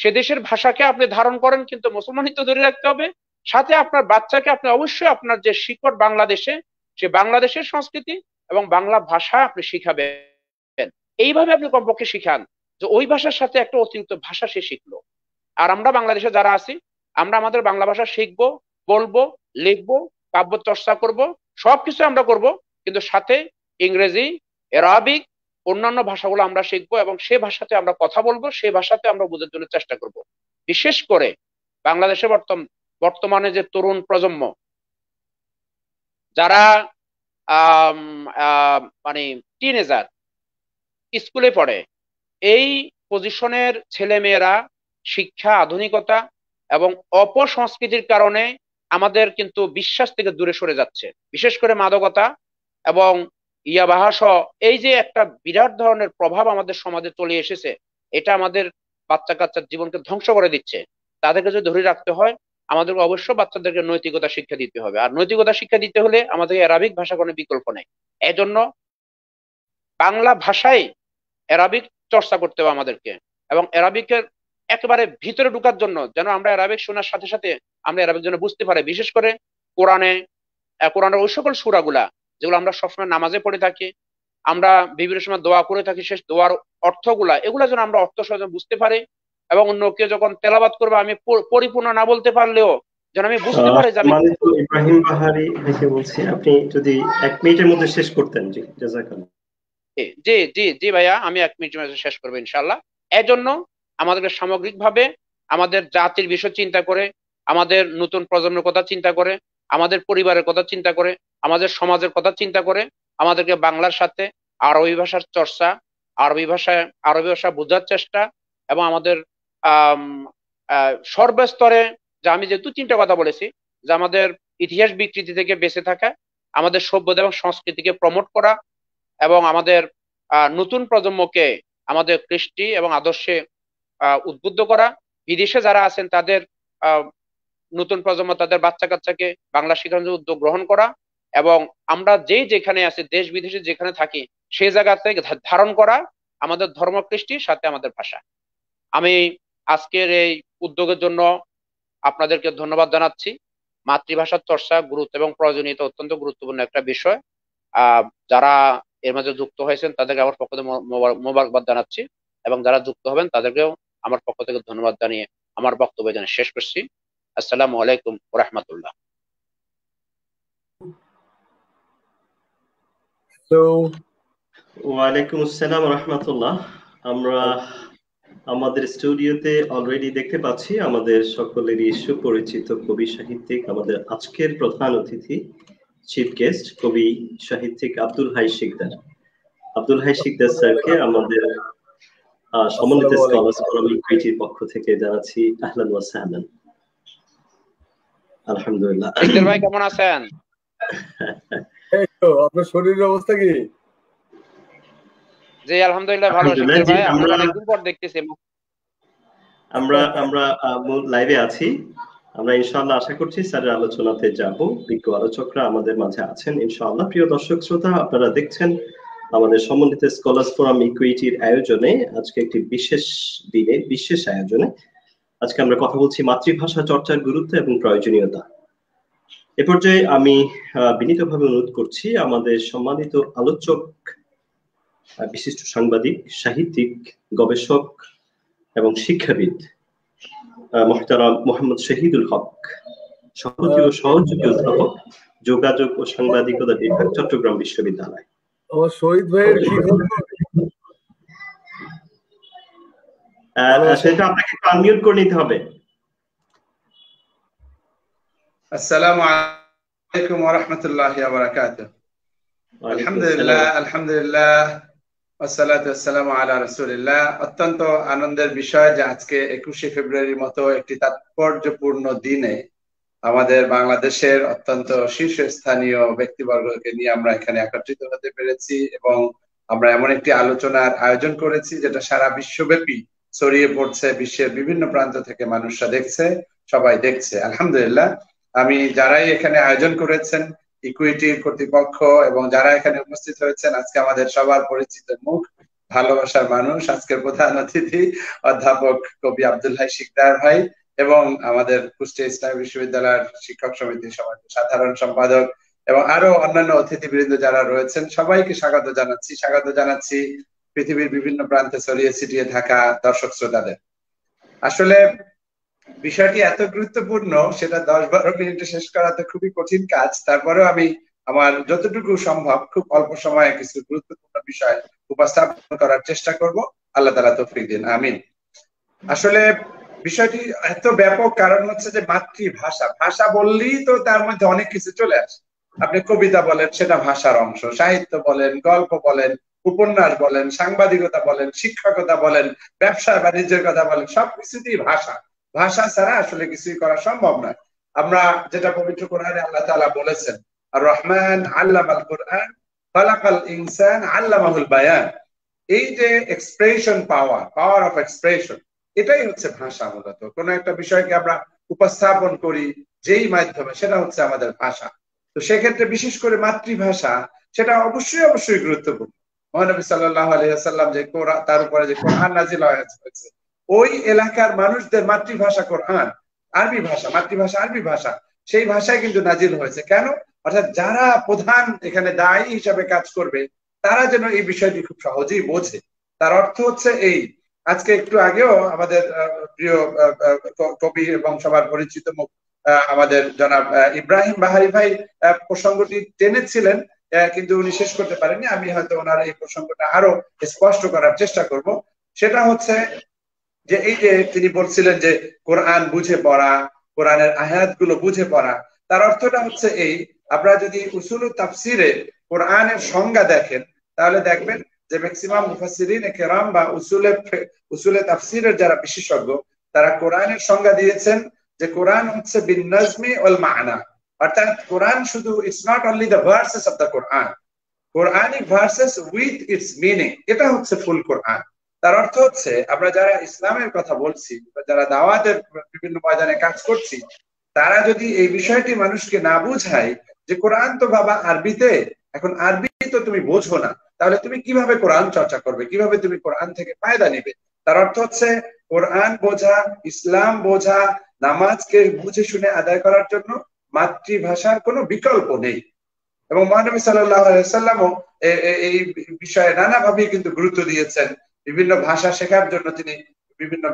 সে দেশের ভাষাকে আপনি ধারণ করেন কিন্তু মুসলমানিত্ব ধরে রাখতে হবে সাথে আপনার বাচ্চাকে আপনি অবশ্যই আপনার যে শিকড় বাংলাদেশে সে বাংলাদেশের সংস্কৃতি এবং বাংলা ভাষা আপনি শিখাবেন এইভাবে আপনি কমপক্ষে শিখান যে ওই ভাষার সাথে একটা অতিরিক্ত ভাষা সে শিখলো আর আমরা বাংলাদেশে যারা আছি আমরা আমাদের বাংলা ভাষা শিখবো বলবো লিখবো কাব্য চর্চা করব সবকিছু আমরা করব কিন্তু সাথে ইংরেজি অ্যারাবিক অন্যান্য ভাষাগুলো আমরা শিখবো এবং সে ভাষাতে আমরা কথা বলবো সে ভাষাতে আমরা বোঝার জন্য চেষ্টা করব বিশেষ করে বাংলাদেশে বর্তমান বর্তমানে যে তরুণ প্রজন্ম যারা মানে টিনেজার স্কুলে পড়ে এই পজিশনের ছেলেমেয়েরা শিক্ষা আধুনিকতা এবং অপসংস্কৃতির কারণে আমাদের কিন্তু বিশ্বাস থেকে দূরে সরে যাচ্ছে বিশেষ করে মাদকতা এবং ইয়াবাহাস এই যে একটা বিরাট ধরনের প্রভাব আমাদের সমাজে চলে এসেছে এটা আমাদের বাচ্চা কাচ্চার জীবনকে ধ্বংস করে দিচ্ছে তাদেরকে যদি ধরে রাখতে হয় আমাদের অবশ্য বাচ্চাদেরকে নৈতিকতা শিক্ষা দিতে হবে আর নৈতিকতা শিক্ষা দিতে হলে আমাদের অ্যারাবিক ভাষা কোনো বিকল্প নেই এজন্য বাংলা ভাষায় অ্যারাবিক চর্চা করতে হবে আমাদেরকে এবং অ্যারাবিকের একেবারে ভিতরে ঢুকার জন্য যেন আমরা অ্যারাবিক শোনার সাথে সাথে আমরা অ্যারাবিক যেন বুঝতে পারি বিশেষ করে কোরআনে কোরআনের ওই সকল সুরাগুলা যেগুলো আমরা সবসময় নামাজে পড়ে থাকি আমরা বিভিন্ন সময় দোয়া করে থাকি শেষ দোয়ার অর্থগুলা এগুলো যেন আমরা অর্থ সহ বুঝতে পারি এবং অন্য কেউ যখন তেলাবাদ করবে আমি পরিপূর্ণ না বলতে পারলেও যেন আমি বুঝতে পারি যে ইব্রাহিম বাহারি বলছি আপনি যদি এক মিনিটের মধ্যে শেষ করতেন জি জাজাকাল্লাহ জি জি জি ভাইয়া আমি এক মিনিট শেষ করবো ইনশাল্লাহ এজন্য আমাদেরকে সামগ্রিকভাবে আমাদের জাতির বিষয় চিন্তা করে আমাদের নতুন প্রজন্মের কথা চিন্তা করে আমাদের পরিবারের কথা চিন্তা করে আমাদের সমাজের কথা চিন্তা করে আমাদেরকে বাংলার সাথে আরবি ভাষার চর্চা আরবি ভাষায় আরবি ভাষা বোঝার চেষ্টা এবং আমাদের সর্বস্তরে যে আমি যে দু তিনটা কথা বলেছি যে আমাদের ইতিহাস বিকৃতি থেকে বেঁচে থাকা আমাদের সভ্যতা এবং সংস্কৃতিকে প্রমোট করা এবং আমাদের নতুন প্রজন্মকে আমাদের কৃষ্টি এবং আদর্শে উদ্বুদ্ধ করা বিদেশে যারা আছেন তাদের নতুন প্রজন্ম তাদের বাচ্চা কাচ্চাকে বাংলা শিক্ষার উদ্যোগ গ্রহণ করা এবং আমরা যেই যেখানে আছি দেশ বিদেশে যেখানে থাকি সেই জায়গা থেকে ধারণ করা আমাদের ধর্মকৃষ্টির সাথে আমাদের ভাষা আমি আজকের এই উদ্যোগের জন্য আপনাদেরকে ধন্যবাদ জানাচ্ছি মাতৃভাষার চর্চা গুরুত্ব এবং প্রয়োজনীয়তা অত্যন্ত গুরুত্বপূর্ণ একটা বিষয় আহ যারা এর মাঝে যুক্ত হয়েছেন তাদেরকে আমার পক্ষ থেকে মোবারকবাদ জানাচ্ছি এবং যারা যুক্ত হবেন তাদেরকেও আমার পক্ষ থেকে ধন্যবাদ জানিয়ে আমার বক্তব্য জানিয়ে শেষ করছি আসসালামু আলাইকুম রহমতুল্লাহ ওয়ালাইকুম আসসালাম রহমতুল্লাহ আমরা আমাদের স্টুডিওতে অলরেডি দেখতে পাচ্ছি আমাদের সকলেরই সুপরিচিত কবি সাহিত্যিক আমাদের আজকের প্রধান অতিথি চিফ গেস্ট কবি সাহিত্যিক আব্দুল হাই শিকদার আব্দুল হাই শিকদার স্যারকে আমাদের সমন্বিত স্কলার ফোরাম কমিটির পক্ষ থেকে জানাচ্ছি আহলান ওয়া আলহামদুলিল্লাহ শিকদার ভাই কেমন আছেন এই তো আপনার শরীরের অবস্থা কি জি আলহামদুলিল্লাহ ভালো শিকদার ভাই আমরা অনেকদিন পর দেখতেছি আমরা আমরা লাইভে আছি আমরা ইনশাল্লাহ আশা করছি স্যারের আলোচনাতে যাব বিজ্ঞ আলোচকরা আমাদের মাঝে আছেন ইনশাআল্লাহ প্রিয় দর্শক শ্রোতা আপনারা দেখছেন আমাদের সমন্বিত স্কলার্স ফোরাম ইকুইটির আয়োজনে আজকে একটি বিশেষ দিনে বিশেষ আয়োজনে আজকে আমরা কথা বলছি মাতৃভাষা চর্চার গুরুত্ব এবং প্রয়োজনীয়তা এ পর্যায়ে আমি বিনীতভাবে অনুরোধ করছি আমাদের সম্মানিত আলোচক বিশিষ্ট সাংবাদিক সাহিত্যিক গবেষক এবং শিক্ষাবিদ মহতারাম মোহাম্মদ শহীদুল হক সভাপতি ও সহযোগী অধ্যাপক যোগাযোগ ও সাংবাদিকতা বিভাগ চট্টগ্রাম বিশ্ববিদ্যালয় ও শহীদ ভাইয়ের সেটা আপনাকে আনমিউট করে নিতে হবে আসসালামু আলাইকুম ওয়া রাহমাতুল্লাহি ওয়া বারাকাতুহু আলহামদুলিল্লাহ আলহামদুলিল্লাহ আলা অত্যন্ত আনন্দের বিষয় যে আজকে একুশে ফেব্রুয়ারির মতো একটি তাৎপর্যপূর্ণ দিনে আমাদের বাংলাদেশের অত্যন্ত শীর্ষস্থানীয় ব্যক্তিবর্গকে নিয়ে আমরা এখানে একত্রিত হতে পেরেছি এবং আমরা এমন একটি আলোচনার আয়োজন করেছি যেটা সারা বিশ্বব্যাপী ছড়িয়ে পড়ছে বিশ্বের বিভিন্ন প্রান্ত থেকে মানুষরা দেখছে সবাই দেখছে আলহামদুলিল্লাহ আমি যারাই এখানে আয়োজন করেছেন ইকুইটির কর্তৃপক্ষ এবং যারা এখানে উপস্থিত হয়েছেন আজকে আমাদের সবার পরিচিত মুখ ভালোবাসার মানুষ আজকের প্রধান অতিথি অধ্যাপক কবি আব্দুল আবদুল্লাহ শিকদার ভাই এবং আমাদের কুষ্টি ইসলামী বিশ্ববিদ্যালয়ের শিক্ষক সমিতি সমাজ সাধারণ সম্পাদক এবং আরো অন্যান্য অতিথিবৃন্দ যারা রয়েছেন সবাইকে স্বাগত জানাচ্ছি স্বাগত জানাচ্ছি পৃথিবীর বিভিন্ন প্রান্তে ছড়িয়ে ছিটিয়ে থাকা দর্শক শ্রোতাদের আসলে বিষয়টি এত গুরুত্বপূর্ণ সেটা দশ বারো মিনিটে শেষ করা তো খুবই কঠিন কাজ তারপরেও আমি আমার যতটুকু সম্ভব খুব অল্প সময়ে কিছু গুরুত্বপূর্ণ বিষয় উপস্থাপন করার চেষ্টা করব আল্লাহ তালা তফরিক দিন আমিন আসলে বিষয়টি এত ব্যাপক কারণ হচ্ছে যে মাতৃভাষা ভাষা বললেই তো তার মধ্যে অনেক কিছু চলে আসে আপনি কবিতা বলেন সেটা ভাষার অংশ সাহিত্য বলেন গল্প বলেন উপন্যাস বলেন সাংবাদিকতা বলেন শিক্ষকতা বলেন ব্যবসা বাণিজ্যের কথা বলেন সবকিছুতেই ভাষা ভাষা ছাড়া আসলে কিছুই করা সম্ভব না আমরা যেটা পবিত্র কোরআনে আল্লাহ তালা বলেছেন আর রহমান আল্লাহ আল কোরআন ফালাকাল ইনসান আল্লাহ মাহুল বায়ান এই যে expression power power of expression এটাই হচ্ছে ভাষা মূলত কোন একটা বিষয়কে আমরা উপস্থাপন করি যেই মাধ্যমে সেটা হচ্ছে আমাদের ভাষা তো সেক্ষেত্রে বিশেষ করে মাতৃভাষা সেটা অবশ্যই অবশ্যই গুরুত্বপূর্ণ মহানবী সাল্লাহ আলিয়া সাল্লাম যে কোরআন তার উপরে যে কোরআন নাজিল হয়েছে ওই এলাকার মানুষদের মাতৃভাষা কোরআন আরবি ভাষা মাতৃভাষা আরবি ভাষা সেই ভাষায় কিন্তু নাজিল হয়েছে কেন অর্থাৎ যারা প্রধান এখানে দায়ী হিসাবে কাজ করবে তারা যেন এই বিষয়টি খুব সহজেই বোঝে তার অর্থ হচ্ছে এই আজকে একটু আগেও আমাদের প্রিয় কবি এবং সবার পরিচিত মুখ আমাদের জনাব ইব্রাহিম বাহারি ভাই প্রসঙ্গটি টেনেছিলেন কিন্তু উনি শেষ করতে পারেননি আমি হয়তো ওনার এই প্রসঙ্গটা আরো স্পষ্ট করার চেষ্টা করব সেটা হচ্ছে যে এই যে তিনি বলছিলেন যে কোরআন বুঝে পড়া কোরআনের আহাত গুলো বুঝে পড়া তার অর্থটা হচ্ছে এই আপনারা যদি উসুল তাফসিরে কোরআনের সংজ্ঞা দেখেন তাহলে দেখবেন যে ম্যাক্সিমাম মুফাসিরিন কেরাম বা উসুলে উসুলে তাফসিরের যারা বিশেষজ্ঞ তারা কোরআনের সংজ্ঞা দিয়েছেন যে কোরআন হচ্ছে বিন্নাজমি ওল মানা অর্থাৎ কোরআন শুধু it's not only the verses of the Quran Quranic verses with its meaning এটা হচ্ছে ফুল কোরআন তার অর্থ হচ্ছে আমরা যারা ইসলামের কথা বলছি যারা দাওয়াতের বিভিন্ন ময়দানে কাজ করছি তারা যদি এই বিষয়টি মানুষকে না বুঝায় যে কোরআন তো বাবা আরবিতে এখন আরবি তো তুমি বোঝো না তাহলে তুমি কিভাবে কোরআন চর্চা করবে কিভাবে তুমি কোরআন থেকে ফায়দা নিবে তার অর্থ হচ্ছে কোরআন বোঝা ইসলাম বোঝা নামাজকে বুঝে শুনে আদায় করার জন্য মাতৃভাষার কোনো বিকল্প নেই এবং মহানবী সাল্লাহ সাল্লামও এই বিষয়ে নানাভাবে কিন্তু গুরুত্ব দিয়েছেন বিভিন্ন ভাষা শেখার জন্য তিনি বিভিন্ন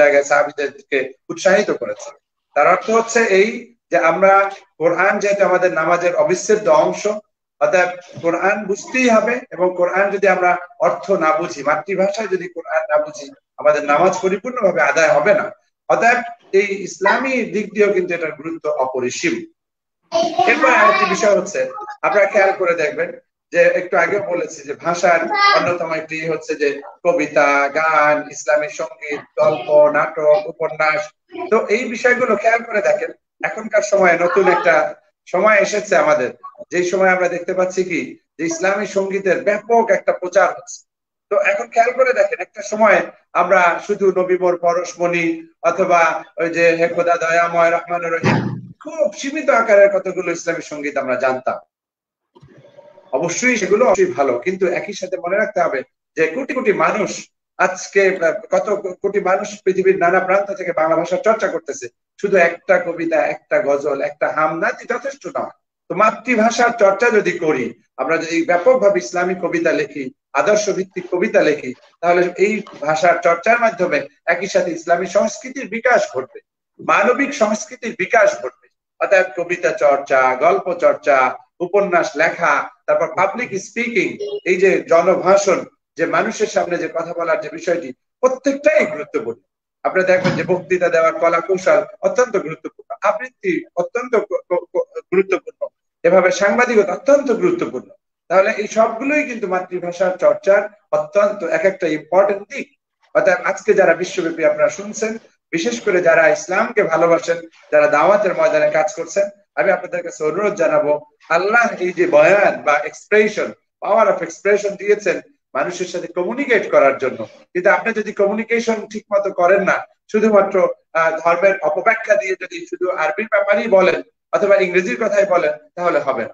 জায়গায় সাহাবিদেরকে উৎসাহিত করেছেন তার অর্থ হচ্ছে এই যে আমরা কোরআন যেহেতু আমাদের নামাজের অবিচ্ছেদ্য অংশ অর্থাৎ কোরআন বুঝতেই হবে এবং কোরআন যদি আমরা অর্থ না বুঝি মাতৃভাষায় যদি কোরআন না বুঝি আমাদের নামাজ পরিপূর্ণভাবে আদায় হবে না অর্থাৎ এই ইসলামী দিক দিয়েও কিন্তু এটার গুরুত্ব অপরিসীম এরপর আরেকটি বিষয় হচ্ছে আপনারা খেয়াল করে দেখবেন যে একটু আগে বলেছি যে ভাষার অন্যতম একটি হচ্ছে যে কবিতা গান ইসলামী সঙ্গীত গল্প নাটক উপন্যাস তো এই বিষয়গুলো খেয়াল করে দেখেন এখনকার সময়ে নতুন একটা সময় এসেছে আমাদের যে সময় আমরা দেখতে পাচ্ছি কি যে ইসলামী সঙ্গীতের ব্যাপক একটা প্রচার হচ্ছে তো এখন খেয়াল করে দেখেন একটা সময় আমরা শুধু নবীমর পরশমণি অথবা ওই যে দয়া দয়াময় রহমান রহিম খুব সীমিত আকারের কতগুলো ইসলামী সঙ্গীত আমরা জানতাম অবশ্যই সেগুলো অবশ্যই ভালো কিন্তু একই সাথে মনে রাখতে হবে যে কোটি কোটি মানুষ আজকে কত কোটি মানুষ পৃথিবীর নানা প্রান্ত থেকে বাংলা ভাষা চর্চা করতেছে শুধু একটা কবিতা একটা গজল একটা হামনা যথেষ্ট নয় তো মাতৃভাষার চর্চা যদি করি আমরা যদি ব্যাপকভাবে ইসলামী কবিতা লিখি আদর্শ ভিত্তিক কবিতা লিখি তাহলে এই ভাষার চর্চার মাধ্যমে একই সাথে ইসলামী সংস্কৃতির বিকাশ ঘটবে মানবিক সংস্কৃতির বিকাশ ঘটবে অর্থাৎ কবিতা চর্চা গল্প চর্চা উপন্যাস লেখা তারপর পাবলিক স্পিকিং এই যে জনভাষণ যে মানুষের সামনে যে কথা বলার যে বিষয়টি প্রত্যেকটাই গুরুত্বপূর্ণ আপনি দেখবেন যে বক্তৃতা দেওয়ার কলা কৌশল অত্যন্ত গুরুত্বপূর্ণ আবৃত্তি অত্যন্ত গুরুত্বপূর্ণ এভাবে সাংবাদিকতা অত্যন্ত গুরুত্বপূর্ণ তাহলে এই সবগুলোই কিন্তু মাতৃভাষার চর্চার অত্যন্ত এক একটা ইম্পর্টেন্ট দিক অর্থাৎ আজকে যারা বিশ্বব্যাপী আপনারা শুনছেন বিশেষ করে যারা ইসলামকে ভালোবাসেন যারা দাওয়াতের ময়দানে কাজ করছেন আমি আপনাদের অনুরোধ জানাবো আল্লাহ এই যে বয়ান বা এক্সপ্রেশন পাওয়ার অফ এক্সপ্রেশন দিয়েছেন মানুষের সাথে কমিউনিকেট করার জন্য কিন্তু আপনি যদি কমিউনিকেশন ঠিক মতো করেন না শুধুমাত্র ধর্মের অপব্যাখ্যা দিয়ে যদি শুধু আরবির ব্যাপারেই বলেন অথবা ইংরেজির কথাই বলেন তাহলে হবে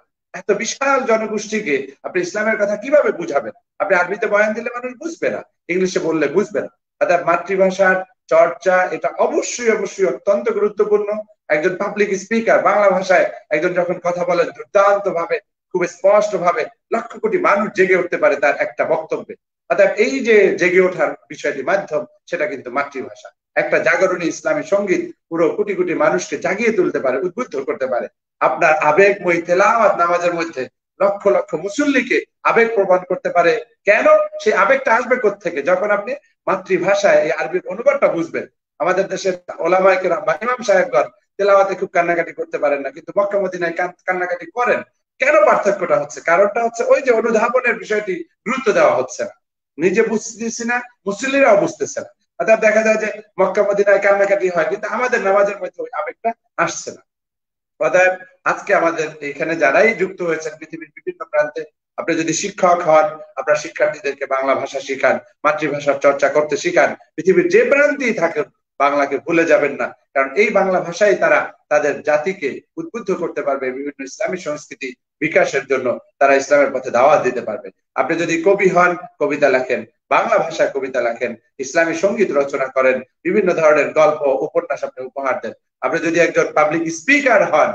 এত বিশাল জনগোষ্ঠীকে আপনি ইসলামের কথা কিভাবে বুঝাবেন আপনি আরবিতে বয়ান দিলে মানুষ বুঝবে না ইংলিশে বললে বুঝবে না অর্থাৎ মাতৃভাষার চর্চা এটা অবশ্যই অবশ্যই অত্যন্ত গুরুত্বপূর্ণ একজন পাবলিক স্পিকার বাংলা ভাষায় একজন যখন কথা বলে দুর্দান্ত ভাবে খুব স্পষ্ট ভাবে লক্ষ কোটি মানুষ জেগে উঠতে পারে তার একটা বক্তব্যে অর্থাৎ এই যে জেগে ওঠার বিষয়টি মাধ্যম সেটা কিন্তু মাতৃভাষা একটা জাগরণী ইসলামী সঙ্গীত পুরো কোটি কোটি মানুষকে জাগিয়ে তুলতে পারে উদ্বুদ্ধ করতে পারে আপনার আবেগ আবেগময় তেলাওয়াত নামাজের মধ্যে লক্ষ লক্ষ মুসল্লিকে আবেগ প্রমাণ করতে পারে কেন সেই আবেগটা আসবে থেকে যখন আপনি মাতৃভাষায় এই আরবির অনুবাদটা বুঝবেন আমাদের দেশের ওলামায় কেরাম বা ইমাম সাহেবগঞ্জ তেলাওয়াতে খুব কান্নাকাটি করতে পারেন না কিন্তু মক্কা মদিনায় কান্নাকাটি করেন কেন পার্থক্যটা হচ্ছে কারণটা হচ্ছে ওই যে অনুধাবনের বিষয়টি গুরুত্ব দেওয়া হচ্ছে না নিজে বুঝতেছি না মুসল্লিরাও বুঝতেছে না অর্থাৎ দেখা যায় যে মক্কা মদিনায় কান্নাকাটি হয় কিন্তু আমাদের নামাজের মধ্যে ওই আবেগটা আসছে না অতএব আজকে আমাদের এখানে যারাই যুক্ত হয়েছেন পৃথিবীর বিভিন্ন প্রান্তে আপনি যদি শিক্ষক হন আপনার শিক্ষার্থীদেরকে বাংলা ভাষা শিখান মাতৃভাষার চর্চা করতে শিখান পৃথিবীর যে প্রান্তেই থাকেন বাংলাকে ভুলে যাবেন না কারণ এই বাংলা ভাষায় তারা তাদের জাতিকে উদ্বুদ্ধ করতে পারবে বিভিন্ন ইসলামী সংস্কৃতি বিকাশের জন্য তারা ইসলামের পথে দাওয়াত দিতে পারবে আপনি যদি কবি হন কবিতা লেখেন বাংলা ভাষায় কবিতা লেখেন ইসলামী সঙ্গীত রচনা করেন বিভিন্ন ধরনের গল্প উপন্যাস আপনি উপহার দেন আপনি যদি একজন পাবলিক স্পিকার হন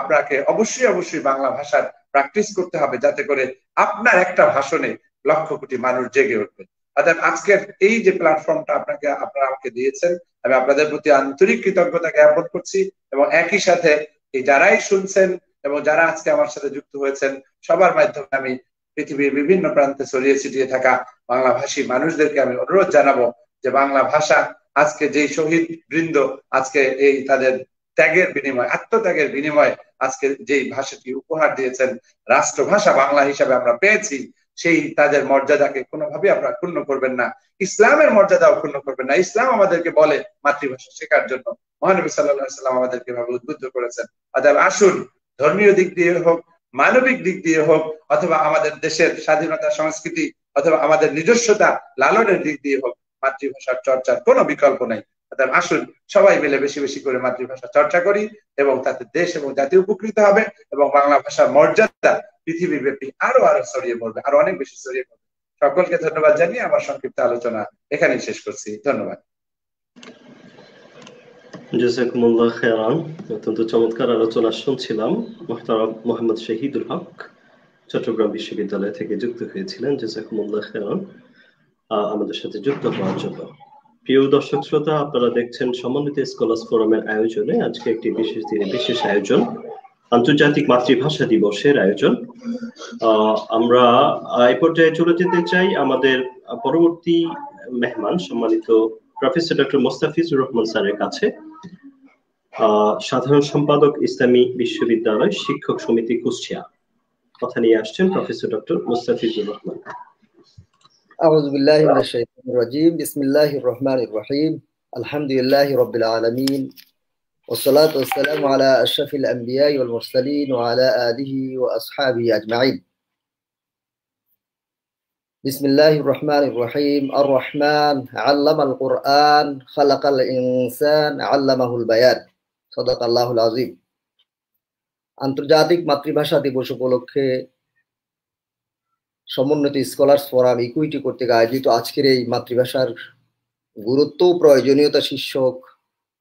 আপনাকে অবশ্যই অবশ্যই বাংলা ভাষার প্র্যাকটিস করতে হবে যাতে করে আপনার একটা ভাষণে লক্ষ কোটি মানুষ জেগে উঠবে অর্থাৎ আজকের এই যে প্ল্যাটফর্মটা আপনাকে আপনারা আমাকে দিয়েছেন আমি আপনাদের প্রতি আন্তরিক কৃতজ্ঞতা জ্ঞাপন করছি এবং একই সাথে এই যারাই শুনছেন এবং যারা আজকে আমার সাথে যুক্ত হয়েছেন সবার মাধ্যমে আমি পৃথিবীর বিভিন্ন প্রান্তে ছড়িয়ে ছিটিয়ে থাকা বাংলাভাষী মানুষদেরকে আমি অনুরোধ জানাবো যে বাংলা ভাষা আজকে যে শহীদ বৃন্দ আজকে এই তাদের ত্যাগের বিনিময় আত্মত্যাগের বিনিময়ে আজকে যেই ভাষাটি উপহার দিয়েছেন রাষ্ট্রভাষা বাংলা হিসাবে আমরা পেয়েছি সেই তাদের মর্যাদাকে কোনোভাবে আপনারা ক্ষুণ্ণ করবেন না ইসলামের মর্যাদা অক্ষুণ্ণ করবেন না ইসলাম আমাদেরকে বলে মাতৃভাষা শেখার জন্য মহানবী সাল্লাহ সাল্লাম আমাদেরকে ভাবে উদ্বুদ্ধ করেছেন অর্থাৎ আসুন ধর্মীয় দিক দিয়ে হোক মানবিক দিক দিয়ে হোক অথবা আমাদের দেশের স্বাধীনতা সংস্কৃতি অথবা আমাদের নিজস্বতা লালনের দিক দিয়ে হোক মাতৃভাষার চর্চার কোনো বিকল্প নেই অর্থাৎ আসুন সবাই মিলে বেশি বেশি করে মাতৃভাষা চর্চা করি এবং তাতে দেশ এবং জাতি উপকৃত হবে এবং বাংলা ভাষার মর্যাদা পৃথিবীব্যাপী আরো আরো ছড়িয়ে পড়বে আরো অনেক বেশি ছড়িয়ে পড়বে সকলকে ধন্যবাদ জানিয়ে আমার সংক্ষিপ্ত আলোচনা এখানেই শেষ করছি ধন্যবাদ জাজাকুমুল্লাহ খেয়ারান অত্যন্ত চমৎকার আলোচনা শুনছিলাম মোহতারব মোহাম্মদ শহীদুল হক চট্টগ্রাম বিশ্ববিদ্যালয় থেকে যুক্ত হয়েছিলেন জাজাকুমুল্লাহ খেয়ারান আমাদের সাথে যুক্ত হওয়ার জন্য প্রিয় দর্শক শ্রোতা আপনারা দেখছেন সমন্বিত স্কলার্স ফোরামের আয়োজনে আজকে একটি বিশেষ দিনে বিশেষ আয়োজন আন্তর্জাতিক মাতৃভাষা দিবসের আয়োজন আমরা এই পর্যায়ে চলে যেতে চাই আমাদের পরবর্তী মেহমান সম্মানিত প্রফেসর ডক্টর মোস্তাফিজুর রহমান স্যারের কাছে সাধারণ সম্পাদক ইসলামী বিশ্ববিদ্যালয় শিক্ষক সমিতি কুষ্টিয়া কথা নিয়ে আসছেন প্রফেসর ডক্টর মোস্তাফিজুর রহমান আউযুবিল্লাহি মিনাশ শাইতানির الشيطان বিসমিল্লাহির রহমানির রহিম আলহামদুলিল্লাহি রাব্বিল আলামিন والصلاة والسلام على أشرف الأنبياء والمرسلين وعلى آله وأصحابه أجمعين بسم الله الرحمن الرحيم الرحمن علم القرآن خلق الإنسان علمه البيان صدق الله العظيم আন্তর্জাতিক মাতৃভাষা দিবস উপলক্ষে সমন্বিত স্কলার্স ফোরাম ইকুইটি কর্তৃক আয়োজিত আজকের এই মাতৃভাষার গুরুত্ব প্রয়োজনীয়তা শীর্ষক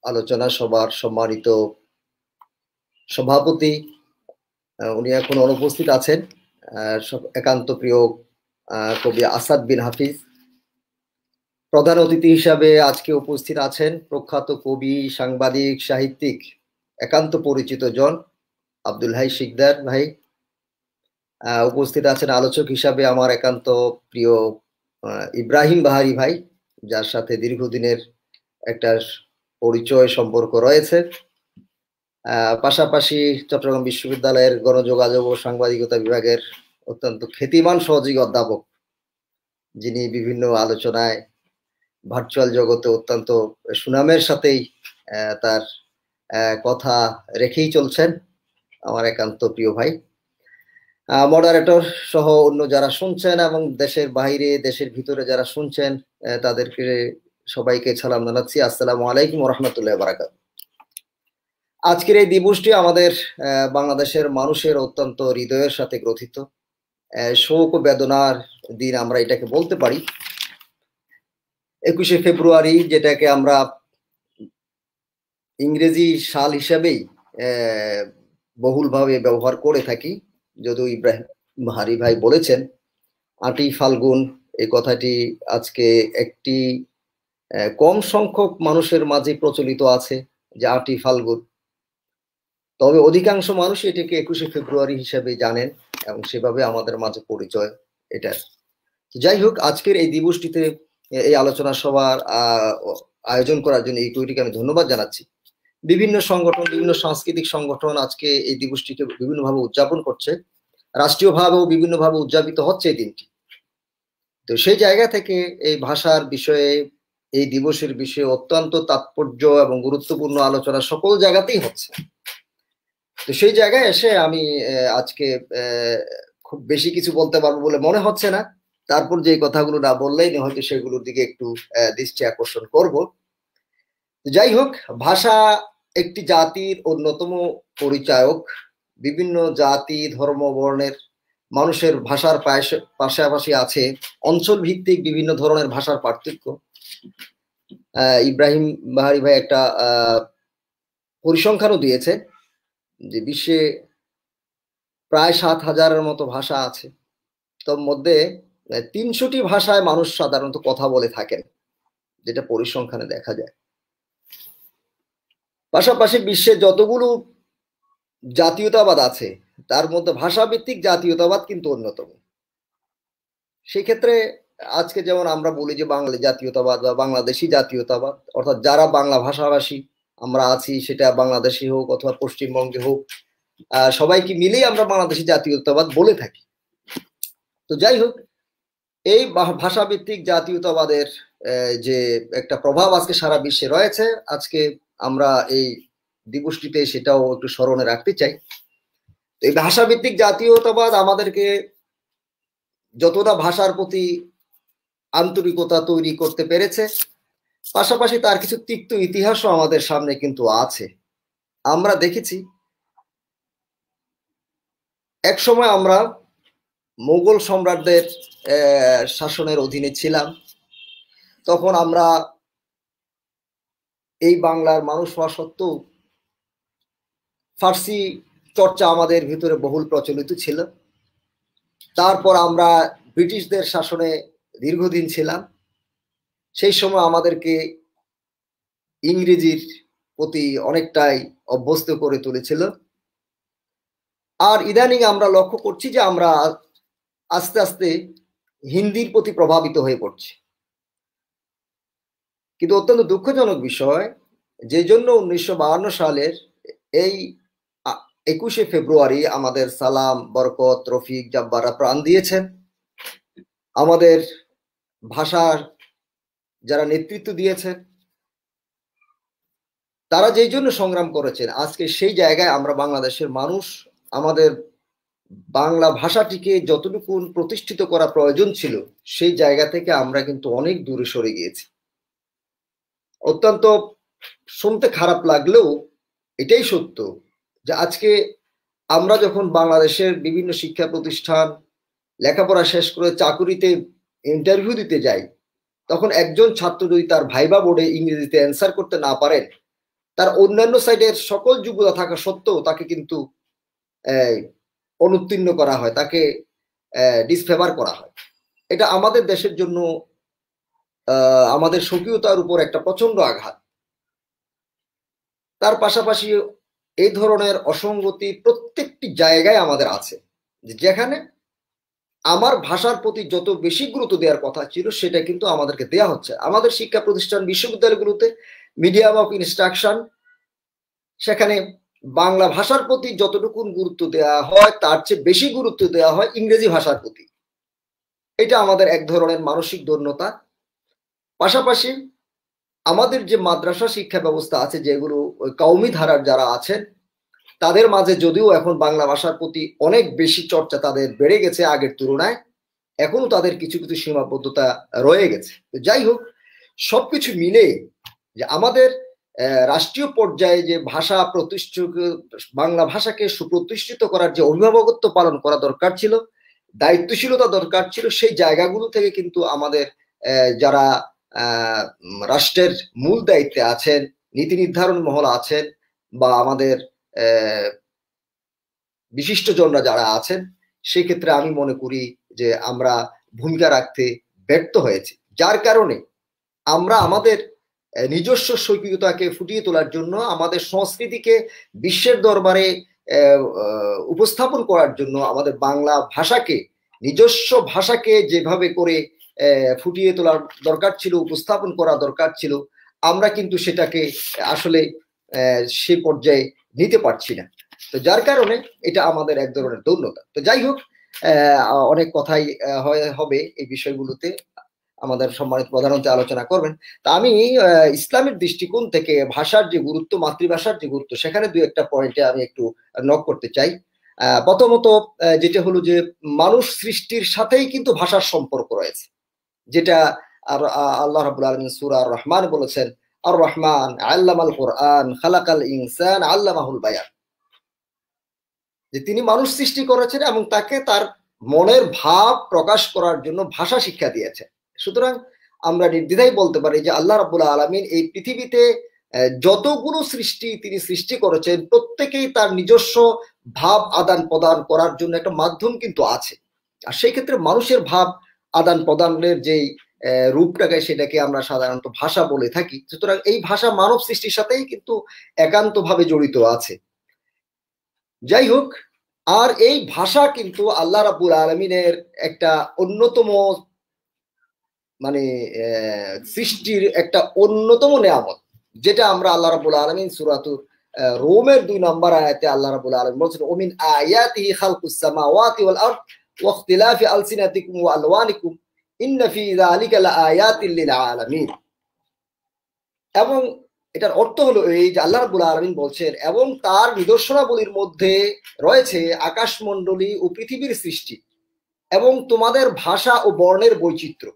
আলোচনা সভার সম্মানিত সভাপতি উনি এখন অনুপস্থিত আছেন একান্ত প্রিয় কবি আসাদ বিন হাফিজ প্রধান অতিথি হিসাবে আজকে উপস্থিত আছেন প্রখ্যাত কবি সাংবাদিক সাহিত্যিক একান্ত পরিচিত জন আব্দুল হাই শিকদার ভাই উপস্থিত আছেন আলোচক হিসাবে আমার একান্ত প্রিয় ইব্রাহিম বাহারি ভাই যার সাথে দীর্ঘদিনের একটা পরিচয় সম্পর্ক রয়েছে পাশাপাশি চট্টগ্রাম বিশ্ববিদ্যালয়ের গণযোগাযোগ ও সাংবাদিকতা বিভাগের অত্যন্ত খ্যাতিমান সহযোগী অধ্যাপক যিনি বিভিন্ন আলোচনায় ভার্চুয়াল জগতে অত্যন্ত সুনামের সাথেই তার কথা রেখেই চলছেন আমার একান্ত প্রিয় ভাই মডারেটর সহ অন্য যারা শুনছেন এবং দেশের বাইরে দেশের ভিতরে যারা শুনছেন তাদেরকে সবাইকে সালাম জানাচ্ছি আসসালামু আলাইকুম রহমতুল্লাহ বারাকাত আজকের এই দিবসটি আমাদের বাংলাদেশের মানুষের অত্যন্ত হৃদয়ের সাথে গ্রথিত শোক ও বেদনার দিন আমরা এটাকে বলতে পারি একুশে ফেব্রুয়ারি যেটাকে আমরা ইংরেজি সাল হিসাবেই বহুলভাবে ব্যবহার করে থাকি যদিও ইব্রাহিম হারি ভাই বলেছেন আটি ফাল্গুন এই কথাটি আজকে একটি কম সংখ্যক মানুষের মাঝে প্রচলিত আছে যে আটই ফাল্গুন তবে অধিকাংশ মানুষ এটিকে একুশে ফেব্রুয়ারি হিসেবে জানেন এবং সেভাবে আমাদের মাঝে পরিচয় এটা যাই হোক আজকের এই দিবসটিতে এই আলোচনা সভার আয়োজন করার জন্য এই টুইটিকে আমি ধন্যবাদ জানাচ্ছি বিভিন্ন সংগঠন বিভিন্ন সাংস্কৃতিক সংগঠন আজকে এই দিবসটিকে বিভিন্নভাবে উদযাপন করছে রাষ্ট্রীয়ভাবেও বিভিন্নভাবে উদযাপিত হচ্ছে এই দিনটি তো সেই জায়গা থেকে এই ভাষার বিষয়ে এই দিবসের বিষয়ে অত্যন্ত তাৎপর্য এবং গুরুত্বপূর্ণ আলোচনা সকল জায়গাতেই হচ্ছে তো সেই জায়গায় এসে আমি আজকে খুব বেশি কিছু বলতে পারবো বলে মনে হচ্ছে না তারপর যে কথাগুলো না বললেই হয়তো সেগুলোর দিকে একটু দৃষ্টি আকর্ষণ করব যাই হোক ভাষা একটি জাতির অন্যতম পরিচায়ক বিভিন্ন জাতি ধর্ম বর্ণের মানুষের ভাষার পাশাপাশি আছে অঞ্চল ভিত্তিক বিভিন্ন ধরনের ভাষার পার্থক্য ইব্রাহিম বাহারি ভাই একটা পরিসংখ্যানও দিয়েছে যে বিশ্বে প্রায় সাত হাজারের মতো ভাষা আছে তোর মধ্যে তিনশোটি ভাষায় মানুষ সাধারণত কথা বলে থাকেন যেটা পরিসংখ্যানে দেখা যায় পাশাপাশি বিশ্বে যতগুলো জাতীয়তাবাদ আছে তার মধ্যে ভাষাভিত্তিক জাতীয়তাবাদ কিন্তু অন্যতম সেক্ষেত্রে আজকে যেমন আমরা বলি যে বাঙালি জাতীয়তাবাদ বা বাংলাদেশি জাতীয়তাবাদ অর্থাৎ যারা বাংলা ভাষাভাষী আমরা আছি সেটা বাংলাদেশি হোক অথবা পশ্চিমবঙ্গে হোক সবাইকে মিলেই আমরা বাংলাদেশি জাতীয়তাবাদ বলে থাকি তো যাই হোক এই ভাষাভিত্তিক জাতীয়তাবাদের যে একটা প্রভাব আজকে সারা বিশ্বে রয়েছে আজকে আমরা এই দিবসটিতে সেটাও একটু স্মরণে রাখতে চাই এই ভাষাভিত্তিক জাতীয়তাবাদ আমাদেরকে যতটা ভাষার প্রতি আন্তরিকতা তৈরি করতে পেরেছে পাশাপাশি তার কিছু তিক্ত ইতিহাসও আমাদের সামনে কিন্তু আছে আমরা দেখেছি এক সময় আমরা মোগল সম্রাটদের শাসনের অধীনে ছিলাম তখন আমরা এই বাংলার মানুষ হওয়া সত্ত্বেও ফার্সি চর্চা আমাদের ভিতরে বহুল প্রচলিত ছিল তারপর আমরা ব্রিটিশদের শাসনে দীর্ঘদিন ছিলাম সেই সময় আমাদেরকে ইংরেজির প্রতি অনেকটাই অভ্যস্ত করে তুলেছিল আর ইদানিং আমরা লক্ষ্য করছি যে আমরা আস্তে আস্তে হিন্দির প্রতি প্রভাবিত হয়ে পড়ছি কিন্তু অত্যন্ত দুঃখজনক বিষয় যে জন্য উনিশশো সালের এই একুশে ফেব্রুয়ারি আমাদের সালাম বরকত রফিক জাব্বারা প্রাণ দিয়েছেন আমাদের ভাষার যারা নেতৃত্ব দিয়েছেন তারা যেই জন্য সংগ্রাম করেছেন আজকে সেই জায়গায় আমরা বাংলাদেশের মানুষ আমাদের বাংলা ভাষাটিকে যতটুকু প্রতিষ্ঠিত করা প্রয়োজন ছিল সেই জায়গা থেকে আমরা কিন্তু অনেক দূরে সরে গিয়েছি অত্যন্ত শুনতে খারাপ লাগলেও এটাই সত্য যে আজকে আমরা যখন বাংলাদেশের বিভিন্ন শিক্ষা প্রতিষ্ঠান লেখাপড়া শেষ করে চাকুরিতে ইন্টারভিউ দিতে যাই তখন একজন ছাত্র যদি তার ভাইবা বোর্ডে ইংরেজিতে অ্যান্সার করতে না পারেন তার অন্যান্য সাইডের সকল যোগ্যতা থাকা সত্ত্বেও তাকে কিন্তু অনুত্তীর্ণ করা হয় তাকে ডিসফেভার করা হয় এটা আমাদের দেশের জন্য আমাদের স্বকীয়তার উপর একটা প্রচন্ড আঘাত তার পাশাপাশি এই ধরনের অসঙ্গতি প্রত্যেকটি জায়গায় আমাদের আছে যেখানে আমার ভাষার প্রতি যত বেশি গুরুত্ব দেওয়ার কথা ছিল সেটা কিন্তু আমাদেরকে দেয়া হচ্ছে আমাদের শিক্ষা প্রতিষ্ঠান বিশ্ববিদ্যালয়গুলোতে মিডিয়াম অফ ইনস্ট্রাকশন সেখানে বাংলা ভাষার প্রতি যতটুকু গুরুত্ব দেওয়া হয় তার চেয়ে বেশি গুরুত্ব দেওয়া হয় ইংরেজি ভাষার প্রতি এটা আমাদের এক ধরনের মানসিক দৈন্যতা পাশাপাশি আমাদের যে মাদ্রাসা শিক্ষা ব্যবস্থা আছে যেগুলো কাউমি ধারার যারা আছেন তাদের মাঝে যদিও এখন বাংলা ভাষার প্রতি অনেক বেশি চর্চা তাদের বেড়ে গেছে আগের তুলনায় এখনো তাদের কিছু কিছু সীমাবদ্ধতা রয়ে গেছে তো যাই হোক সবকিছু মিলে যে আমাদের রাষ্ট্রীয় পর্যায়ে যে ভাষা প্রতিষ্ঠিত বাংলা ভাষাকে সুপ্রতিষ্ঠিত করার যে অভিভাবকত্ব পালন করা দরকার ছিল দায়িত্বশীলতা দরকার ছিল সেই জায়গাগুলো থেকে কিন্তু আমাদের যারা রাষ্ট্রের মূল দায়িত্বে আছেন নীতি নির্ধারণ মহল আছেন বা আমাদের বিশিষ্টজনরা যারা আছেন সেক্ষেত্রে আমি মনে করি যে আমরা ভূমিকা রাখতে ব্যর্থ হয়েছি যার কারণে আমরা আমাদের নিজস্ব শৈকিকতাকে ফুটিয়ে তোলার জন্য আমাদের সংস্কৃতিকে বিশ্বের দরবারে উপস্থাপন করার জন্য আমাদের বাংলা ভাষাকে নিজস্ব ভাষাকে যেভাবে করে ফুটিয়ে তোলার দরকার ছিল উপস্থাপন করা দরকার ছিল আমরা কিন্তু সেটাকে আসলে সে পর্যায়ে নিতে পারছি না তো যার কারণে এটা আমাদের এক ধরনের দৌন্যতা তো যাই হোক অনেক কথাই হবে এই বিষয়গুলোতে আমাদের সম্মানিত প্রধানমন্ত্রী আলোচনা করবেন তা আমি ইসলামের দৃষ্টিকোণ থেকে ভাষার যে গুরুত্ব মাতৃভাষার যে গুরুত্ব সেখানে দু একটা পয়েন্টে আমি একটু নক করতে চাই প্রথমত যেটা হলো যে মানুষ সৃষ্টির সাথেই কিন্তু ভাষার সম্পর্ক রয়েছে যেটা আর আল্লাহ রাবুল আলম সুরা রহমান বলেছেন আহ আর রহমান আল্লাম আল কোরআন খালাক আল ইনসান আল্লামাহুল বায়ান যে তিনি মানুষ সৃষ্টি করেছেন এবং তাকে তার মনের ভাব প্রকাশ করার জন্য ভাষা শিক্ষা দিয়েছেন সুতরাং আমরা নির্দ্বিধাই বলতে পারি যে আল্লাহ রাবুল্লাহ আলমিন এই পৃথিবীতে যতগুলো সৃষ্টি তিনি সৃষ্টি করেছেন প্রত্যেকেই তার নিজস্ব ভাব আদান প্রদান করার জন্য একটা মাধ্যম কিন্তু আছে আর সেই ক্ষেত্রে মানুষের ভাব আদান প্রদানের যেই রূপটাকে সেটাকে আমরা সাধারণত ভাষা বলে থাকি সুতরাং এই ভাষা মানব সৃষ্টির সাথেই কিন্তু একান্ত ভাবে জড়িত আছে যাই হোক আর এই ভাষা কিন্তু আল্লাহ রাবুল আলমিনের একটা অন্যতম মানে সৃষ্টির একটা অন্যতম নিয়ামত যেটা আমরা আল্লাহ রাবুল আলমিন সুরাতুর রোমের দুই নম্বর আয়াতে আল্লাহ রাবুল আলম বলছেন ওমিন আয়াতি খালকুস ওয়াতি ওয়াল আরদ ওয়াখতিলাফি আলসিনাতিকুম ওয়া আলওয়ানিকুম আলামিন এবং এটার অর্থ হলো এই যে আল্লাহ রাবুল আলমিন বলছেন এবং তার নিদর্শনাবলীর মধ্যে রয়েছে আকাশমণ্ডলী ও পৃথিবীর সৃষ্টি এবং তোমাদের ভাষা ও বর্ণের বৈচিত্র্য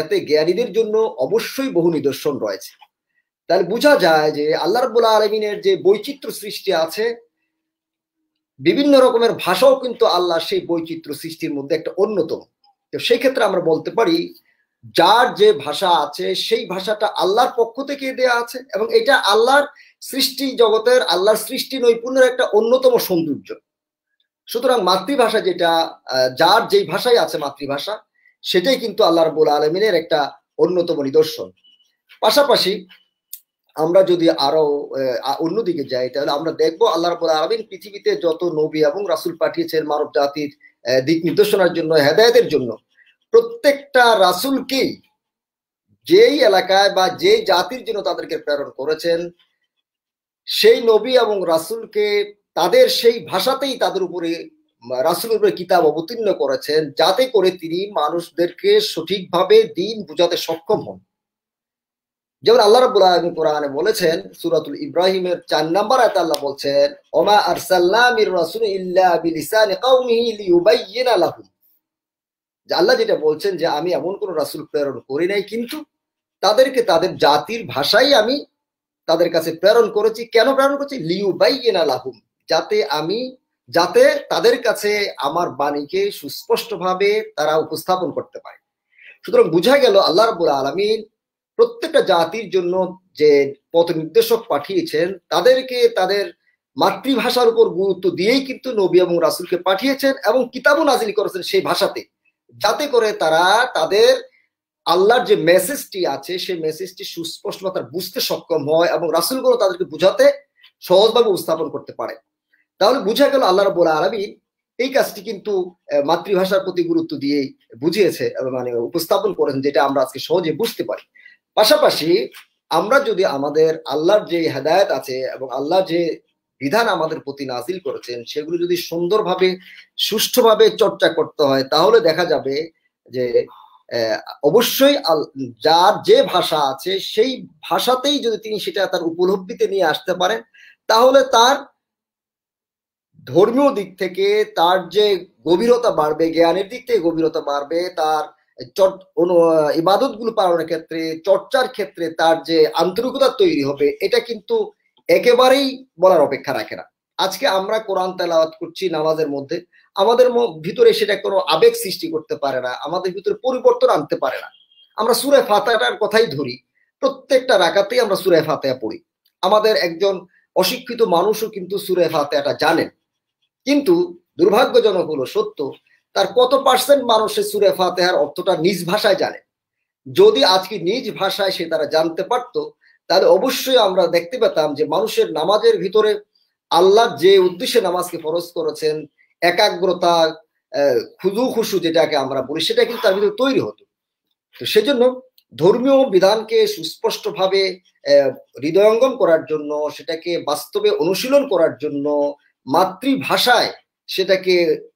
এতে জ্ঞানীদের জন্য অবশ্যই বহু নিদর্শন রয়েছে তাহলে বোঝা যায় যে আল্লাহ রবুল্লা আলমিনের যে বৈচিত্র্য সৃষ্টি আছে বিভিন্ন রকমের ভাষাও কিন্তু আল্লাহ সেই বৈচিত্র্য সৃষ্টির মধ্যে একটা অন্যতম তো সেই ক্ষেত্রে আমরা বলতে পারি যার যে ভাষা আছে সেই ভাষাটা আল্লাহর পক্ষ থেকে দেয়া আছে এবং এটা আল্লাহর সৃষ্টি জগতের আল্লাহর সৃষ্টি নৈপুণ্যের একটা অন্যতম সৌন্দর্য সুতরাং মাতৃভাষা যেটা যার যেই ভাষাই আছে মাতৃভাষা সেটাই কিন্তু আল্লাহর বোল আলমিনের একটা অন্যতম নিদর্শন পাশাপাশি আমরা যদি আরো অন্যদিকে যাই তাহলে আমরা দেখবো আল্লাহ রবুল আলমিন পৃথিবীতে যত নবী এবং রাসুল পাঠিয়েছেন মানব জাতির দিক নির্দেশনার জন্য হেদায়তের জন্য প্রত্যেকটা রাসুলকেই যেই এলাকায় বা যেই জাতির জন্য তাদেরকে প্রেরণ করেছেন সেই নবী এবং রাসুলকে তাদের সেই ভাষাতেই তাদের উপরে রাসুল উপরে কিতাব অবতীর্ণ করেছেন যাতে করে তিনি মানুষদেরকে সঠিকভাবে দিন বুঝাতে সক্ষম হন যেমন আল্লাহ রাব্বুল কোরআনে বলেছেন সুরাতুল ইব্রাহিমের চার নম্বর আয়াতে আল্লাহ বলছেন ওমা আরসালনা মির যে আল্লাহ যেটা বলছেন যে আমি এমন কোন রাসুল প্রেরণ করি নাই কিন্তু তাদেরকে তাদের জাতির ভাষাই আমি তাদের কাছে প্রেরণ করেছি কেন প্রেরণ করেছি লিউবাইয়িনা আলাহুম যাতে আমি যাতে তাদের কাছে আমার বাণীকে সুস্পষ্টভাবে তারা উপস্থাপন করতে পারে সুতরাং বোঝা গেল আল্লাহ রাব্বুল আলামিন প্রত্যেকটা জাতির জন্য যে পথ নির্দেশক পাঠিয়েছেন তাদেরকে তাদের মাতৃভাষার উপর গুরুত্ব দিয়েই কিন্তু নবী এবং রাসুলকে পাঠিয়েছেন এবং কিতাবও নাজিল করেছেন সেই ভাষাতে যাতে করে তারা তাদের আল্লাহর যে মেসেজটি আছে সেই মেসেজটি সুস্পষ্ট বুঝতে সক্ষম হয় এবং রাসুলগুলো তাদেরকে বুঝাতে সহজভাবে উপস্থাপন করতে পারে তাহলে বুঝা গেল আল্লাহ রবুল আলমিন এই কাজটি কিন্তু মাতৃভাষার প্রতি গুরুত্ব দিয়েই বুঝিয়েছে মানে উপস্থাপন করেছেন যেটা আমরা আজকে সহজে বুঝতে পারি পাশাপাশি আমরা যদি আমাদের আল্লাহর যে হেদায়ত আছে এবং আল্লাহ যে বিধান আমাদের প্রতি নাজিল করেছেন সেগুলো যদি সুন্দরভাবে সুষ্ঠুভাবে চর্চা করতে হয় তাহলে দেখা যাবে যে অবশ্যই যার যে ভাষা আছে সেই ভাষাতেই যদি তিনি সেটা তার উপলব্ধিতে নিয়ে আসতে পারেন তাহলে তার ধর্মীয় দিক থেকে তার যে গভীরতা বাড়বে জ্ঞানের দিক থেকে গভীরতা বাড়বে তার ইবাদত গুলো পালনের ক্ষেত্রে চর্চার ক্ষেত্রে তার যে আন্তরিকতা তৈরি হবে এটা কিন্তু একেবারেই বলার অপেক্ষা রাখে না আজকে আমরা কোরআন তেলাওয়াত করছি নামাজের মধ্যে আমাদের ভিতরে সেটা কোনো আবেগ সৃষ্টি করতে পারে না আমাদের ভিতরে পরিবর্তন আনতে পারে না আমরা সুরে ফাতাটার কথাই ধরি প্রত্যেকটা রাখাতেই আমরা সুরে ফাতেয়া পড়ি আমাদের একজন অশিক্ষিত মানুষও কিন্তু সুরে ফাতেয়াটা জানেন কিন্তু দুর্ভাগ্যজনক হলো সত্য তার কত পার্সেন্ট মানুষের সুরে ফাতেহার অর্থটা নিজ ভাষায় জানে যদি আজকে নিজ ভাষায় সে তারা জানতে পারতো তাহলে অবশ্যই আমরা দেখতে পেতাম যে মানুষের নামাজের ভিতরে আল্লাহ যে উদ্দেশ্যে নামাজকে ফরজ করেছেন একাগ্রতা খুদু খুশু যেটাকে আমরা বলি সেটা কিন্তু তার ভিতরে তৈরি হতো তো সেজন্য ধর্মীয় বিধানকে সুস্পষ্টভাবে হৃদয়ঙ্গম করার জন্য সেটাকে বাস্তবে অনুশীলন করার জন্য মাতৃভাষায় সেটাকে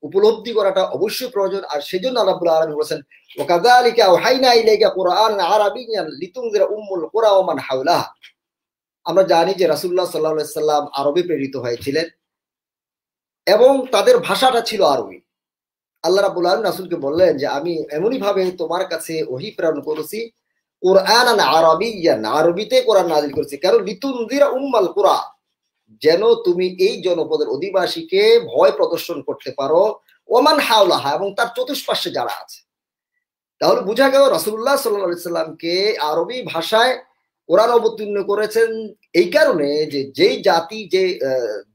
উপলব্ধি করাটা অবশ্যই প্রয়োজন আর সেজন্য আল্লাহ আলমী বলেছেন ও কাজালিকা ও হাইনা ইলাইকা কোরআন আরাবিয়ান লিতুঙ্গিরা উম্মুল কোরআ হাউলা আমরা জানি যে রাসুল্লাহ সাল্লাহ সাল্লাম আরবে প্রেরিত হয়েছিলেন এবং তাদের ভাষাটা ছিল আরবি আল্লাহ রাবুল আলম রাসুলকে বললেন যে আমি এমনই ভাবে তোমার কাছে ওহি প্রেরণ করেছি কোরআন আরবি আরবিতে কোরআন নাজিল করেছি কারণ লিতুন্দিরা উম্মাল কোরআন যেন তুমি এই জনপদের অধিবাসীকে ভয় প্রদর্শন করতে পারো ওমান হাওলাহা এবং তার চতুষ্পাশে যারা আছে তাহলে বোঝা গেল রসুল্লাহ সাল্লা সাল্লামকে আরবি ভাষায় কোরআন অবতীর্ণ করেছেন এই কারণে যে যেই জাতি যে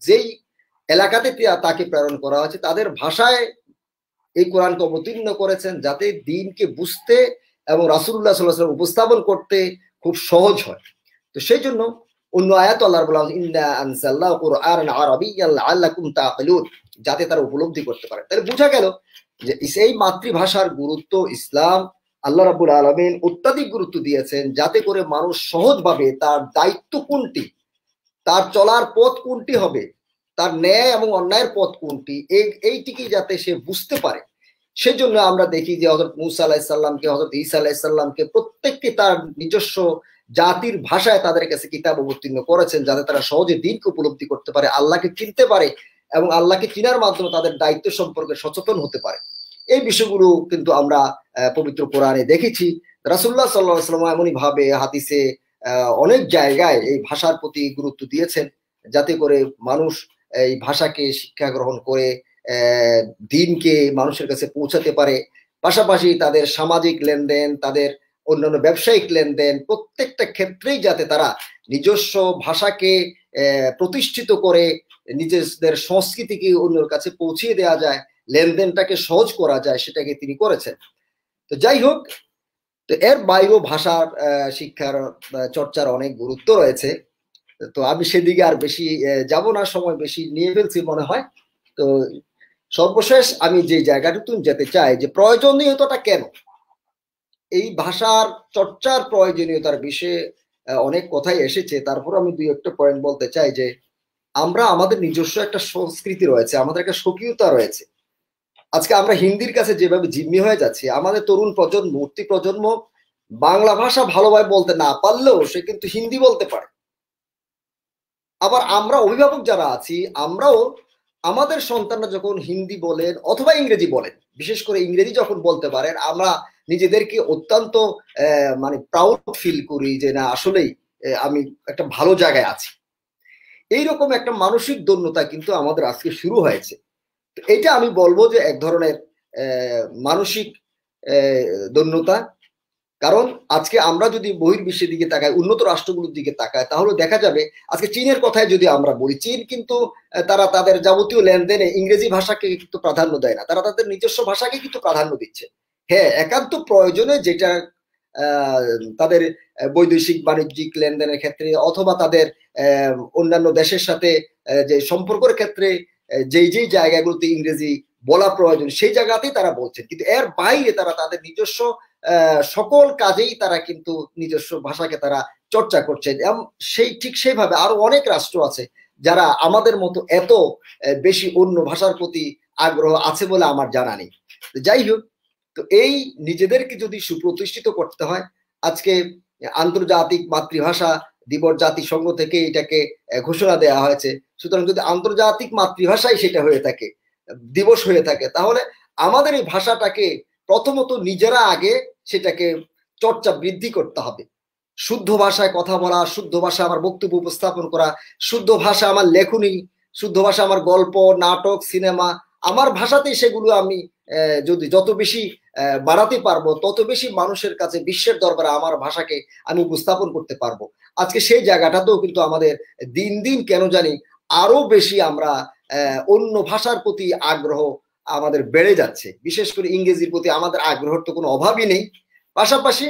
যেই এলাকাতে তাকে প্রেরণ করা হয়েছে তাদের ভাষায় এই কোরআনকে অবতীর্ণ করেছেন যাতে দিনকে বুঝতে এবং রাসুল্লাহ সাল্লাহ উপস্থাপন করতে খুব সহজ হয় তো সেই জন্য অন্য আয়াত আল্লাহ বললাম ইন্না আনসাল্লাহ কুরআন আরবি আল্লাকুম তাকলুন যাতে তারা উপলব্ধি করতে পারে তাহলে বোঝা গেল যে এই মাতৃভাষার গুরুত্ব ইসলাম আল্লাহ রাবুল আলমিন অত্যাধিক গুরুত্ব দিয়েছেন যাতে করে মানুষ সহজভাবে তার দায়িত্ব কোনটি তার চলার পথ কোনটি হবে তার ন্যায় এবং অন্যায়ের পথ কোনটি এই এইটিকে যাতে সে বুঝতে পারে সেজন্য আমরা দেখি যে হজরত মুসা আলাহিসাল্লামকে হজরত ইসা আলাহিসাল্লামকে প্রত্যেককে তার নিজস্ব জাতির ভাষায় তাদের কাছে কিতাব অবতীর্ণ করেছেন যাতে তারা সহজে দিনকে উপলব্ধি করতে পারে আল্লাহকে চিনতে পারে এবং আল্লাহকে চিনার মাধ্যমে তাদের দায়িত্ব সম্পর্কে সচেতন হতে পারে এই বিষয়গুলো কিন্তু আমরা পবিত্র কোরআনে দেখেছি রাসুল্লাহ সাল্লাহ সাল্লাম এমনই ভাবে হাতিসে অনেক জায়গায় এই ভাষার প্রতি গুরুত্ব দিয়েছেন যাতে করে মানুষ এই ভাষাকে শিক্ষা গ্রহণ করে দিনকে মানুষের কাছে পৌঁছাতে পারে পাশাপাশি তাদের সামাজিক লেনদেন তাদের অন্যান্য ব্যবসায়িক লেনদেন প্রত্যেকটা ক্ষেত্রেই যাতে তারা নিজস্ব ভাষাকে প্রতিষ্ঠিত করে নিজেদের সংস্কৃতিকে অন্যের কাছে পৌঁছিয়ে দেওয়া যায় লেনদেনটাকে সহজ করা যায় সেটাকে তিনি করেছেন তো যাই হোক তো এর বাইরেও ভাষার শিক্ষার চর্চার অনেক গুরুত্ব রয়েছে তো আমি সেদিকে আর বেশি যাব না সময় বেশি নিয়ে ফেলছি মনে হয় তো সর্বশেষ আমি যে জায়গাটুকুন যেতে চাই যে প্রয়োজনীয়তাটা কেন এই ভাষার চর্চার প্রয়োজনীয়তার বিষয়ে অনেক কথাই এসেছে তারপর আমি দুই একটা পয়েন্ট বলতে চাই যে আমরা আমাদের নিজস্ব একটা সংস্কৃতি রয়েছে আমাদের একটা স্বকীয়তা রয়েছে আজকে আমরা হিন্দির কাছে যেভাবে জিম্মি হয়ে যাচ্ছি আমাদের তরুণ প্রজন্ম মূর্তি প্রজন্ম বাংলা ভাষা ভালোভাবে বলতে না পারলেও সে কিন্তু হিন্দি বলতে পারে আবার আমরা অভিভাবক যারা আছি আমরাও আমাদের সন্তানরা যখন হিন্দি বলেন অথবা ইংরেজি বলেন বিশেষ করে ইংরেজি যখন বলতে পারেন আমরা নিজেদেরকে অত্যন্ত মানে প্রাউড ফিল করি যে না আসলেই আমি একটা ভালো জায়গায় আছি এইরকম একটা মানসিক দন্যতা কিন্তু আমাদের আজকে শুরু হয়েছে এটা আমি বলবো যে এক ধরনের মানসিক দন্যতা কারণ আজকে আমরা যদি বহির্বিশ্বের দিকে তাকাই উন্নত রাষ্ট্রগুলোর দিকে তাকাই তাহলে দেখা যাবে আজকে চীনের কথায় যদি আমরা বলি চীন কিন্তু তারা তাদের যাবতীয় লেনদেনে ইংরেজি ভাষাকে কিন্তু প্রাধান্য দেয় না তারা তাদের নিজস্ব ভাষাকে কিন্তু প্রাধান্য দিচ্ছে হ্যাঁ একান্ত প্রয়োজনে যেটা তাদের বৈদেশিক বাণিজ্যিক লেনদেনের ক্ষেত্রে অথবা তাদের অন্যান্য দেশের সাথে যে সম্পর্কের ক্ষেত্রে যেই যেই জায়গাগুলোতে ইংরেজি বলা প্রয়োজন সেই জায়গাতেই তারা বলছেন কিন্তু এর বাইরে তারা তাদের নিজস্ব সকল কাজেই তারা কিন্তু নিজস্ব ভাষাকে তারা চর্চা করছেন এবং সেই ঠিক সেইভাবে আরো অনেক রাষ্ট্র আছে যারা আমাদের মতো এত বেশি অন্য ভাষার প্রতি আগ্রহ আছে বলে আমার জানা নেই যাই হোক তো এই নিজেদেরকে যদি সুপ্রতিষ্ঠিত করতে হয় আজকে আন্তর্জাতিক মাতৃভাষা দিবস জাতিসংঘ থেকে এটাকে ঘোষণা দেয়া হয়েছে সুতরাং যদি আন্তর্জাতিক মাতৃভাষাই সেটা হয়ে থাকে দিবস হয়ে থাকে তাহলে আমাদের এই ভাষাটাকে প্রথমত নিজেরা আগে সেটাকে চর্চা বৃদ্ধি করতে হবে শুদ্ধ ভাষায় কথা বলা শুদ্ধ ভাষা আমার বক্তব্য উপস্থাপন করা শুদ্ধ ভাষা আমার লেখনী শুদ্ধ ভাষা আমার গল্প নাটক সিনেমা আমার ভাষাতেই সেগুলো আমি যদি যত বেশি বাড়াতে পারবো তত বেশি মানুষের কাছে বিশ্বের দরবারে আমার ভাষাকে আমি উপস্থাপন করতে পারবো আজকে সেই জায়গাটাতেও কিন্তু আমাদের দিন দিন কেন জানি আরো বেশি আমরা অন্য ভাষার প্রতি আগ্রহ আমাদের বেড়ে যাচ্ছে বিশেষ করে ইংরেজির প্রতি আমাদের আগ্রহের তো কোনো অভাবই নেই পাশাপাশি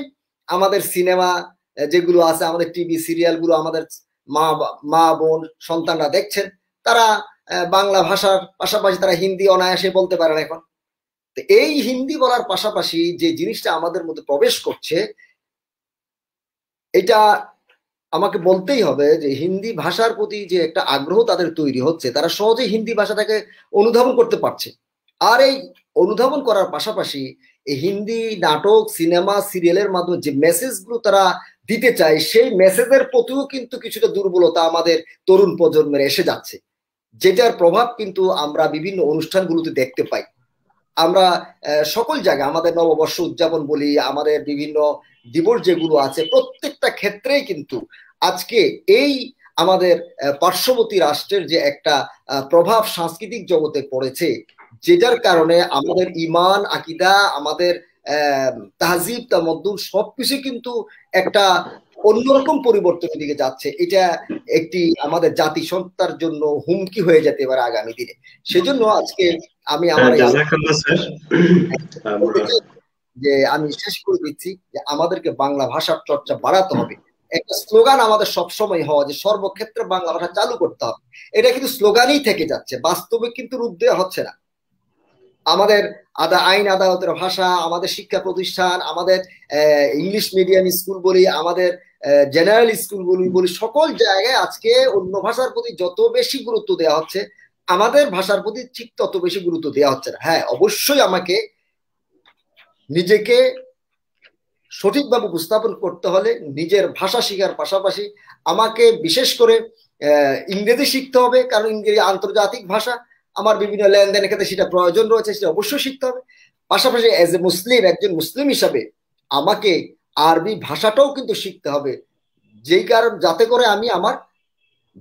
আমাদের সিনেমা যেগুলো আছে আমাদের টিভি সিরিয়ালগুলো আমাদের মা মা বোন সন্তানরা দেখছেন তারা বাংলা ভাষার পাশাপাশি তারা হিন্দি অনায়াসে বলতে পারেন এখন এই হিন্দি বলার পাশাপাশি যে জিনিসটা আমাদের মধ্যে প্রবেশ করছে এটা আমাকে বলতেই হবে যে হিন্দি ভাষার প্রতি যে একটা আগ্রহ তাদের তৈরি হচ্ছে তারা সহজে হিন্দি ভাষাটাকে অনুধাবন করতে পারছে আর এই অনুধাবন করার পাশাপাশি এই হিন্দি নাটক সিনেমা সিরিয়ালের মাধ্যমে যে মেসেজগুলো তারা দিতে চায় সেই মেসেজের প্রতিও কিন্তু কিছুটা দুর্বলতা আমাদের তরুণ প্রজন্মের এসে যাচ্ছে যেটার প্রভাব কিন্তু আমরা বিভিন্ন অনুষ্ঠানগুলোতে দেখতে পাই আমরা সকল জায়গায় আমাদের নববর্ষ উদযাপন বলি আমাদের বিভিন্ন দিবস যেগুলো আছে প্রত্যেকটা ক্ষেত্রেই কিন্তু আজকে এই আমাদের পার্শ্ববর্তী রাষ্ট্রের যে একটা প্রভাব সাংস্কৃতিক জগতে পড়েছে যেটার কারণে আমাদের ইমান আকিদা আমাদের আহ তাহজিব তামদ্দুর সবকিছু কিন্তু একটা অন্যরকম পরিবর্তনের দিকে যাচ্ছে এটা একটি আমাদের জাতি সত্তার জন্য হুমকি হয়ে যেতে পারে আগামী দিনে সেজন্য আজকে আমি হ্যাঁ, আমার হ্যাঁ, হ্যাঁ, যে আমি শেষ করে দিচ্ছি যে আমাদেরকে বাংলা ভাষার চর্চা বাড়াতে হবে একটা স্লোগান আমাদের সবসময় হওয়া যে সর্বক্ষেত্রে বাংলা ভাষা চালু করতে হবে এটা কিন্তু স্লোগানই থেকে যাচ্ছে বাস্তবে কিন্তু রূপ দেওয়া হচ্ছে না আমাদের আদা আইন আদালতের ভাষা আমাদের শিক্ষা প্রতিষ্ঠান আমাদের ইংলিশ মিডিয়াম স্কুল বলি আমাদের জেনারেল স্কুল বলি সকল জায়গায় আজকে অন্য ভাষার প্রতি যত বেশি গুরুত্ব দেওয়া হচ্ছে আমাদের ভাষার প্রতি ঠিক তত বেশি গুরুত্ব দেওয়া হচ্ছে না হ্যাঁ অবশ্যই আমাকে নিজেকে সঠিকভাবে উপস্থাপন করতে হলে নিজের ভাষা শেখার পাশাপাশি আমাকে বিশেষ করে ইংরেজি শিখতে হবে কারণ ইংরেজি আন্তর্জাতিক ভাষা আমার বিভিন্ন লেনদেনের ক্ষেত্রে সেটা প্রয়োজন রয়েছে সেটা অবশ্যই শিখতে হবে পাশাপাশি অ্যাজ এ মুসলিম একজন মুসলিম হিসাবে আমাকে আরবি ভাষাটাও কিন্তু শিখতে হবে যেই কারণ যাতে করে আমি আমার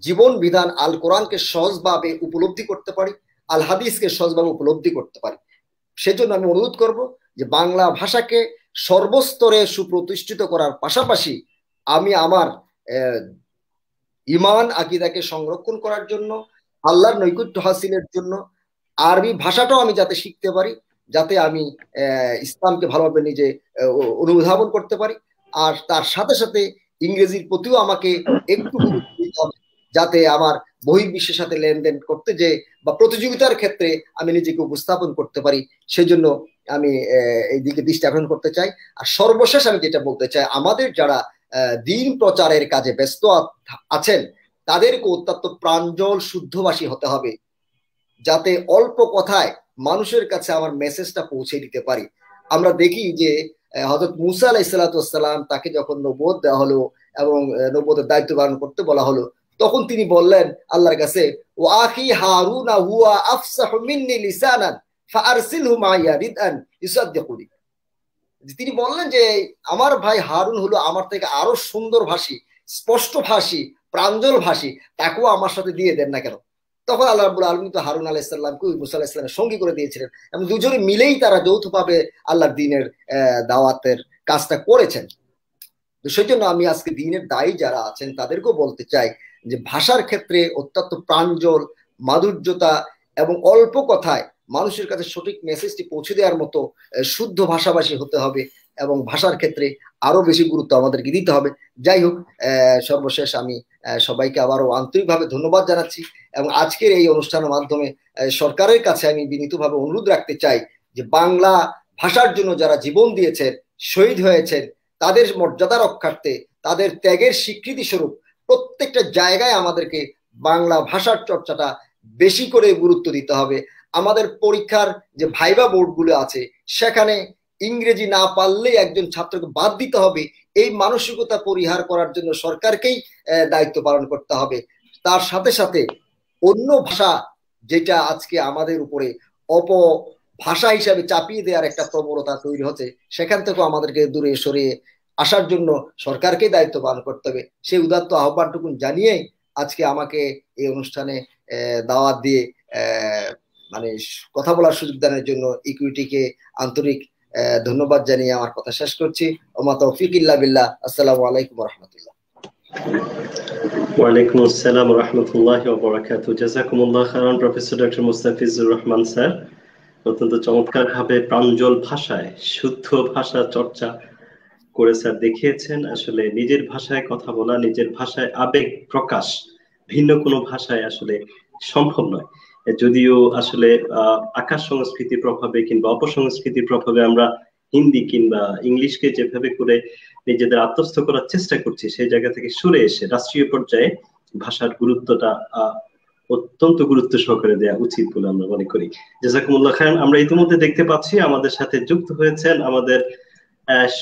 জীবন বিধান আল কোরআনকে সহজভাবে উপলব্ধি করতে পারি আল হাদিসকে সহজভাবে উপলব্ধি করতে পারি সেজন্য আমি অনুরোধ করব যে বাংলা ভাষাকে সর্বস্তরে সুপ্রতিষ্ঠিত করার পাশাপাশি আমি আমার ইমান আকিদাকে সংরক্ষণ করার জন্য আল্লাহর নৈকুত্য হাসিলের জন্য আরবি ভাষাটাও আমি যাতে শিখতে পারি যাতে আমি ইসলামকে ভালোভাবে নিজে অনুধাবন করতে পারি আর তার সাথে সাথে ইংরেজির প্রতিও আমাকে একটু গুরুত্ব দিতে হবে যাতে আমার বহির্বিশ্বের সাথে লেনদেন করতে যে বা প্রতিযোগিতার ক্ষেত্রে আমি নিজেকে উপস্থাপন করতে পারি সেজন্য আমি এই দিকে দৃষ্টি আকর্ষণ করতে চাই আর সর্বশেষ আমি যেটা বলতে চাই আমাদের যারা দিন প্রচারের কাজে ব্যস্ত আছেন তাদেরকে অত্যন্ত প্রাঞ্জল শুদ্ধবাসী হতে হবে যাতে অল্প কথায় মানুষের কাছে আমার মেসেজটা পৌঁছে দিতে পারি আমরা দেখি যে হজরত মুসা আলাহ সালাতাম তাকে যখন নবোধ দেওয়া হলো এবং নবোধের দায়িত্ব পালন করতে বলা হলো তখন তিনি বললেন আল্লাহর কাছে ও আখি হারুন হুয়া মিন্নি লিসানান রিদান তিনি বললেন যে আমার ভাই হারুন হলো আমার থেকে আরো সুন্দর ভাষী স্পষ্ট ভাষী প্রাঞ্জল ভাষী তাকেও আমার সাথে দিয়ে দেন না কেন তখন আল্লাহ রাবুল তো হারুন আলাহ ইসলামকে মুসা আলাহ ইসলামের সঙ্গী করে দিয়েছিলেন এবং দুজনে মিলেই তারা যৌথভাবে আল্লাহ দিনের দাওয়াতের কাজটা করেছেন তো সেই জন্য আমি আজকে দিনের দায়ী যারা আছেন তাদেরকেও বলতে চাই যে ভাষার ক্ষেত্রে অত্যন্ত প্রাঞ্জল মাধুর্যতা এবং অল্প কথায় মানুষের কাছে সঠিক মেসেজটি পৌঁছে দেওয়ার মতো শুদ্ধ ভাষাভাষী হতে হবে এবং ভাষার ক্ষেত্রে আরো বেশি গুরুত্ব আমাদেরকে দিতে হবে যাই হোক সর্বশেষ আমি সবাইকে আবারও আন্তরিকভাবে ধন্যবাদ জানাচ্ছি এবং আজকের এই অনুষ্ঠানের মাধ্যমে সরকারের কাছে আমি বিনীতভাবে অনুরোধ রাখতে চাই যে বাংলা ভাষার জন্য যারা জীবন দিয়েছেন শহীদ হয়েছেন তাদের মর্যাদা রক্ষার্থে তাদের ত্যাগের স্বীকৃতি স্বরূপ প্রত্যেকটা জায়গায় আমাদেরকে বাংলা ভাষার চর্চাটা বেশি করে গুরুত্ব দিতে হবে আমাদের পরীক্ষার যে ভাইবা বোর্ডগুলো আছে সেখানে ইংরেজি না পারলে একজন ছাত্রকে বাদ দিতে হবে এই মানসিকতা পরিহার করার জন্য সরকারকেই দায়িত্ব পালন করতে হবে তার সাথে সাথে অন্য ভাষা যেটা আজকে আমাদের উপরে অপ ভাষা হিসাবে চাপিয়ে দেওয়ার একটা প্রবণতা তৈরি হচ্ছে সেখান থেকেও আমাদেরকে দূরে সরিয়ে আসার জন্য সরকারকে দায়িত্ব পালন করতে হবে সেই উদাত্ত আহ্বানটুকুন জানিয়ে আজকে আমাকে এই অনুষ্ঠানে দাওয়াত দিয়ে মানে কথা বলার সুযোগ দানের জন্য ইকুইটিকে আন্তরিক ধন্যবাদ জানিয়ে আমার কথা শেষ করছি ওমা তৌফিক ইল্লা বিল্লাহ আসসালামু আলাইকুম রহমতুল্লাহ ওয়ালাইকুম আসসালাম রহমতুল্লাহি ওয়া বারাকাতু জাযাকুমুল্লাহ খায়রান professor doctor Mustafizur Rahman sir অত্যন্ত চমৎকার ভাবে প্রাঞ্জল ভাষায় শুদ্ধ ভাষা চর্চা করে স্যার দেখিয়েছেন আসলে নিজের ভাষায় কথা বলা নিজের ভাষায় আবেগ প্রকাশ ভিন্ন কোনো ভাষায় আসলে সম্ভব নয় যদিও আসলে আকাশ সংস্কৃতির প্রভাবে কিংবা অপসংস্কৃতির প্রভাবে আমরা হিন্দি কিংবা ইংলিশকে যেভাবে করে নিজেদের আত্মস্থ করার চেষ্টা করছি সেই জায়গা থেকে সরে এসে রাষ্ট্রীয় পর্যায়ে ভাষার গুরুত্বটা অত্যন্ত গুরুত্ব সহকারে দেওয়া উচিত বলে আমরা মনে করি জাজাকুমুল্লাহ খান আমরা ইতিমধ্যে দেখতে পাচ্ছি আমাদের সাথে যুক্ত হয়েছেন আমাদের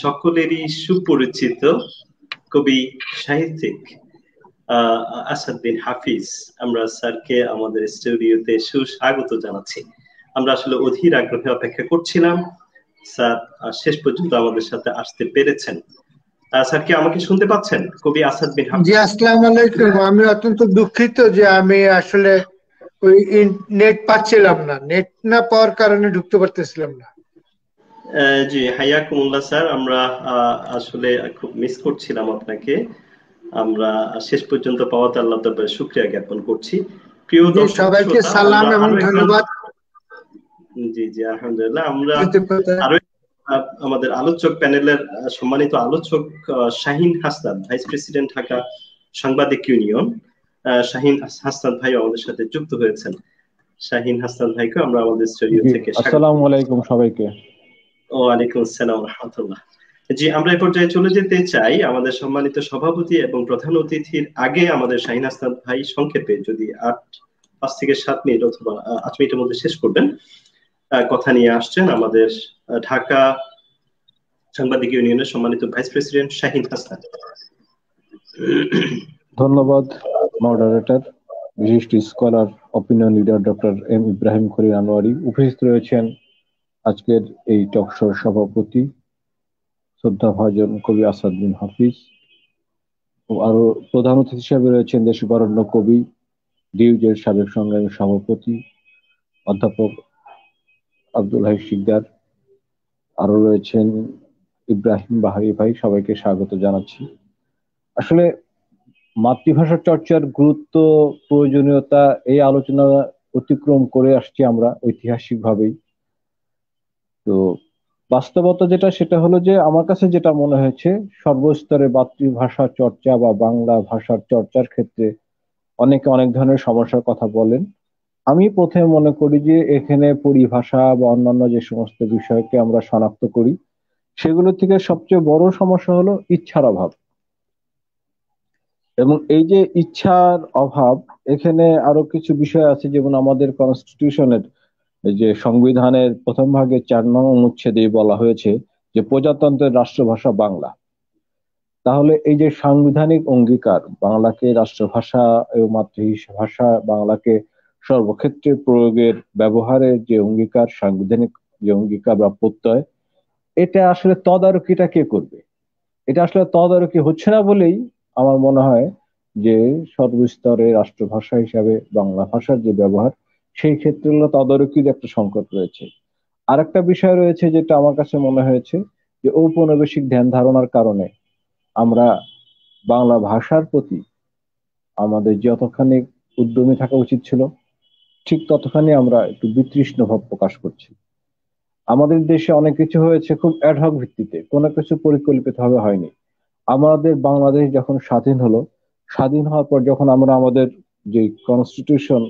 সকলেরই সুপরিচিত কবি সাহিত্যিক আসাদ্দিন হাফিজ আমরা স্যারকে আমাদের স্টুডিওতে সুস্বাগত জানাচ্ছি আমরা আসলে অধীর আগ্রহে অপেক্ষা করছিলাম স্যার শেষ পর্যন্ত আমাদের সাথে আসতে পেরেছেন স্যার কি আমাকে শুনতে পাচ্ছেন কবি আসাদ বিন জি আসসালামু আলাইকুম আমি অত্যন্ত দুঃখিত যে আমি আসলে ওই নেট পাচ্ছিলাম না নেট না পাওয়ার কারণে ঢুকতে পারতেছিলাম না জি হাইয়াকুমুল্লাহ স্যার আমরা আসলে খুব মিস করছিলাম আপনাকে আমরা শেষ পর্যন্ত পাওয়াতে আল্লাহ তাআলার শুক্রিয়া জ্ঞাপন করছি প্রিয় দর্শক সবাইকে সালাম এবং ধন্যবাদ জি জি আলহামদুলিল্লাহ আমরা আরো আমাদের আলোচক প্যানেলের সম্মানিত আলোচক শাহিন হাসনাদ ভাইস প্রেসিডেন্ট ঢাকা সাংবাদিক ইউনিয়ন শাহিন হাসনাদ ভাই আমাদের সাথে যুক্ত হয়েছেন শাহিন হাসনাদ ভাইকে আমরা আমাদের স্টুডিও থেকে আসসালামু আলাইকুম সবাইকে আসসালাম রাহমাতুল্লাহ জি আমরা এ পর্যায়ে চলে যেতে চাই আমাদের সম্মানিত সভাপতি এবং প্রধান অতিথির আগে আমাদের শাহিন আসলাম ভাই সংক্ষেপে যদি আট পাঁচ থেকে সাত মিনিট অথবা আট মিনিটের মধ্যে শেষ করবেন কথা নিয়ে আসছেন আমাদের ঢাকা সাংবাদিক ইউনিয়নের সম্মানিত ভাইস প্রেসিডেন্ট শাহিন হাসান ধন্যবাদ মডারেটর বিশিষ্ট scholar opinion leader doctor M Ibrahim Khalil Anwari উপস্থিত রয়েছেন আজকের এই টকশোর সভাপতি ভাজন কবি আসাদুদ্দিন হাফিজ ও আরো প্রধান অতিথি হিসেবে রয়েছেন দেশবরণ্য কবি ডিউজের সাবেক সংগ্রামী সভাপতি অধ্যাপক আব্দুল হাই শিকদার আরো রয়েছেন ইব্রাহিম বাহারি ভাই সবাইকে স্বাগত জানাচ্ছি আসলে মাতৃভাষা চর্চার গুরুত্ব প্রয়োজনীয়তা এই আলোচনা অতিক্রম করে আসছি আমরা ঐতিহাসিকভাবেই তো বাস্তবতা যেটা সেটা হলো যে আমার কাছে যেটা মনে হয়েছে সর্বস্তরে মাতৃভাষা চর্চা বা বাংলা ভাষার চর্চার ক্ষেত্রে অনেকে অনেক ধরনের সমস্যার কথা বলেন আমি প্রথমে মনে করি যে এখানে পরিভাষা বা অন্যান্য যে সমস্ত বিষয়কে আমরা শনাক্ত করি সেগুলো থেকে সবচেয়ে বড় সমস্যা হলো ইচ্ছার অভাব এবং এই যে ইচ্ছার অভাব এখানে আরো কিছু বিষয় আছে যেমন আমাদের কনস্টিটিউশনের যে সংবিধানের প্রথম ভাগে চার নং অনুচ্ছেদে বলা হয়েছে যে প্রজাতন্ত্রের রাষ্ট্রভাষা বাংলা তাহলে এই যে সাংবিধানিক অঙ্গীকার বাংলাকে রাষ্ট্রভাষা এবং মাতৃভাষা বাংলাকে সর্বক্ষেত্রে প্রয়োগের ব্যবহারের যে অঙ্গীকার সাংবিধানিক যে অঙ্গীকার বা প্রত্যয় এটা আসলে তদারকিটা কে করবে এটা আসলে তদারকি হচ্ছে না বলেই আমার মনে হয় যে সর্বস্তরে রাষ্ট্রভাষা হিসাবে বাংলা ভাষার যে ব্যবহার সেই ক্ষেত্রে তদারকির একটা সংকট রয়েছে আরেকটা বিষয় রয়েছে যেটা আমার কাছে মনে হয়েছে যে ঔপনিবেশিক ধ্যান ধারণার কারণে আমরা বাংলা ভাষার প্রতি আমাদের যতখানি উদ্যমী থাকা উচিত ছিল ঠিক ততখানি আমরা একটু বিতৃষ্ণ ভাব প্রকাশ করছি আমাদের দেশে অনেক কিছু হয়েছে খুব অ্যাডহক ভিত্তিতে কোনো কিছু পরিকল্পিতভাবে হয়নি আমাদের বাংলাদেশ যখন স্বাধীন হলো স্বাধীন হওয়ার পর যখন আমরা আমাদের যে কনস্টিটিউশন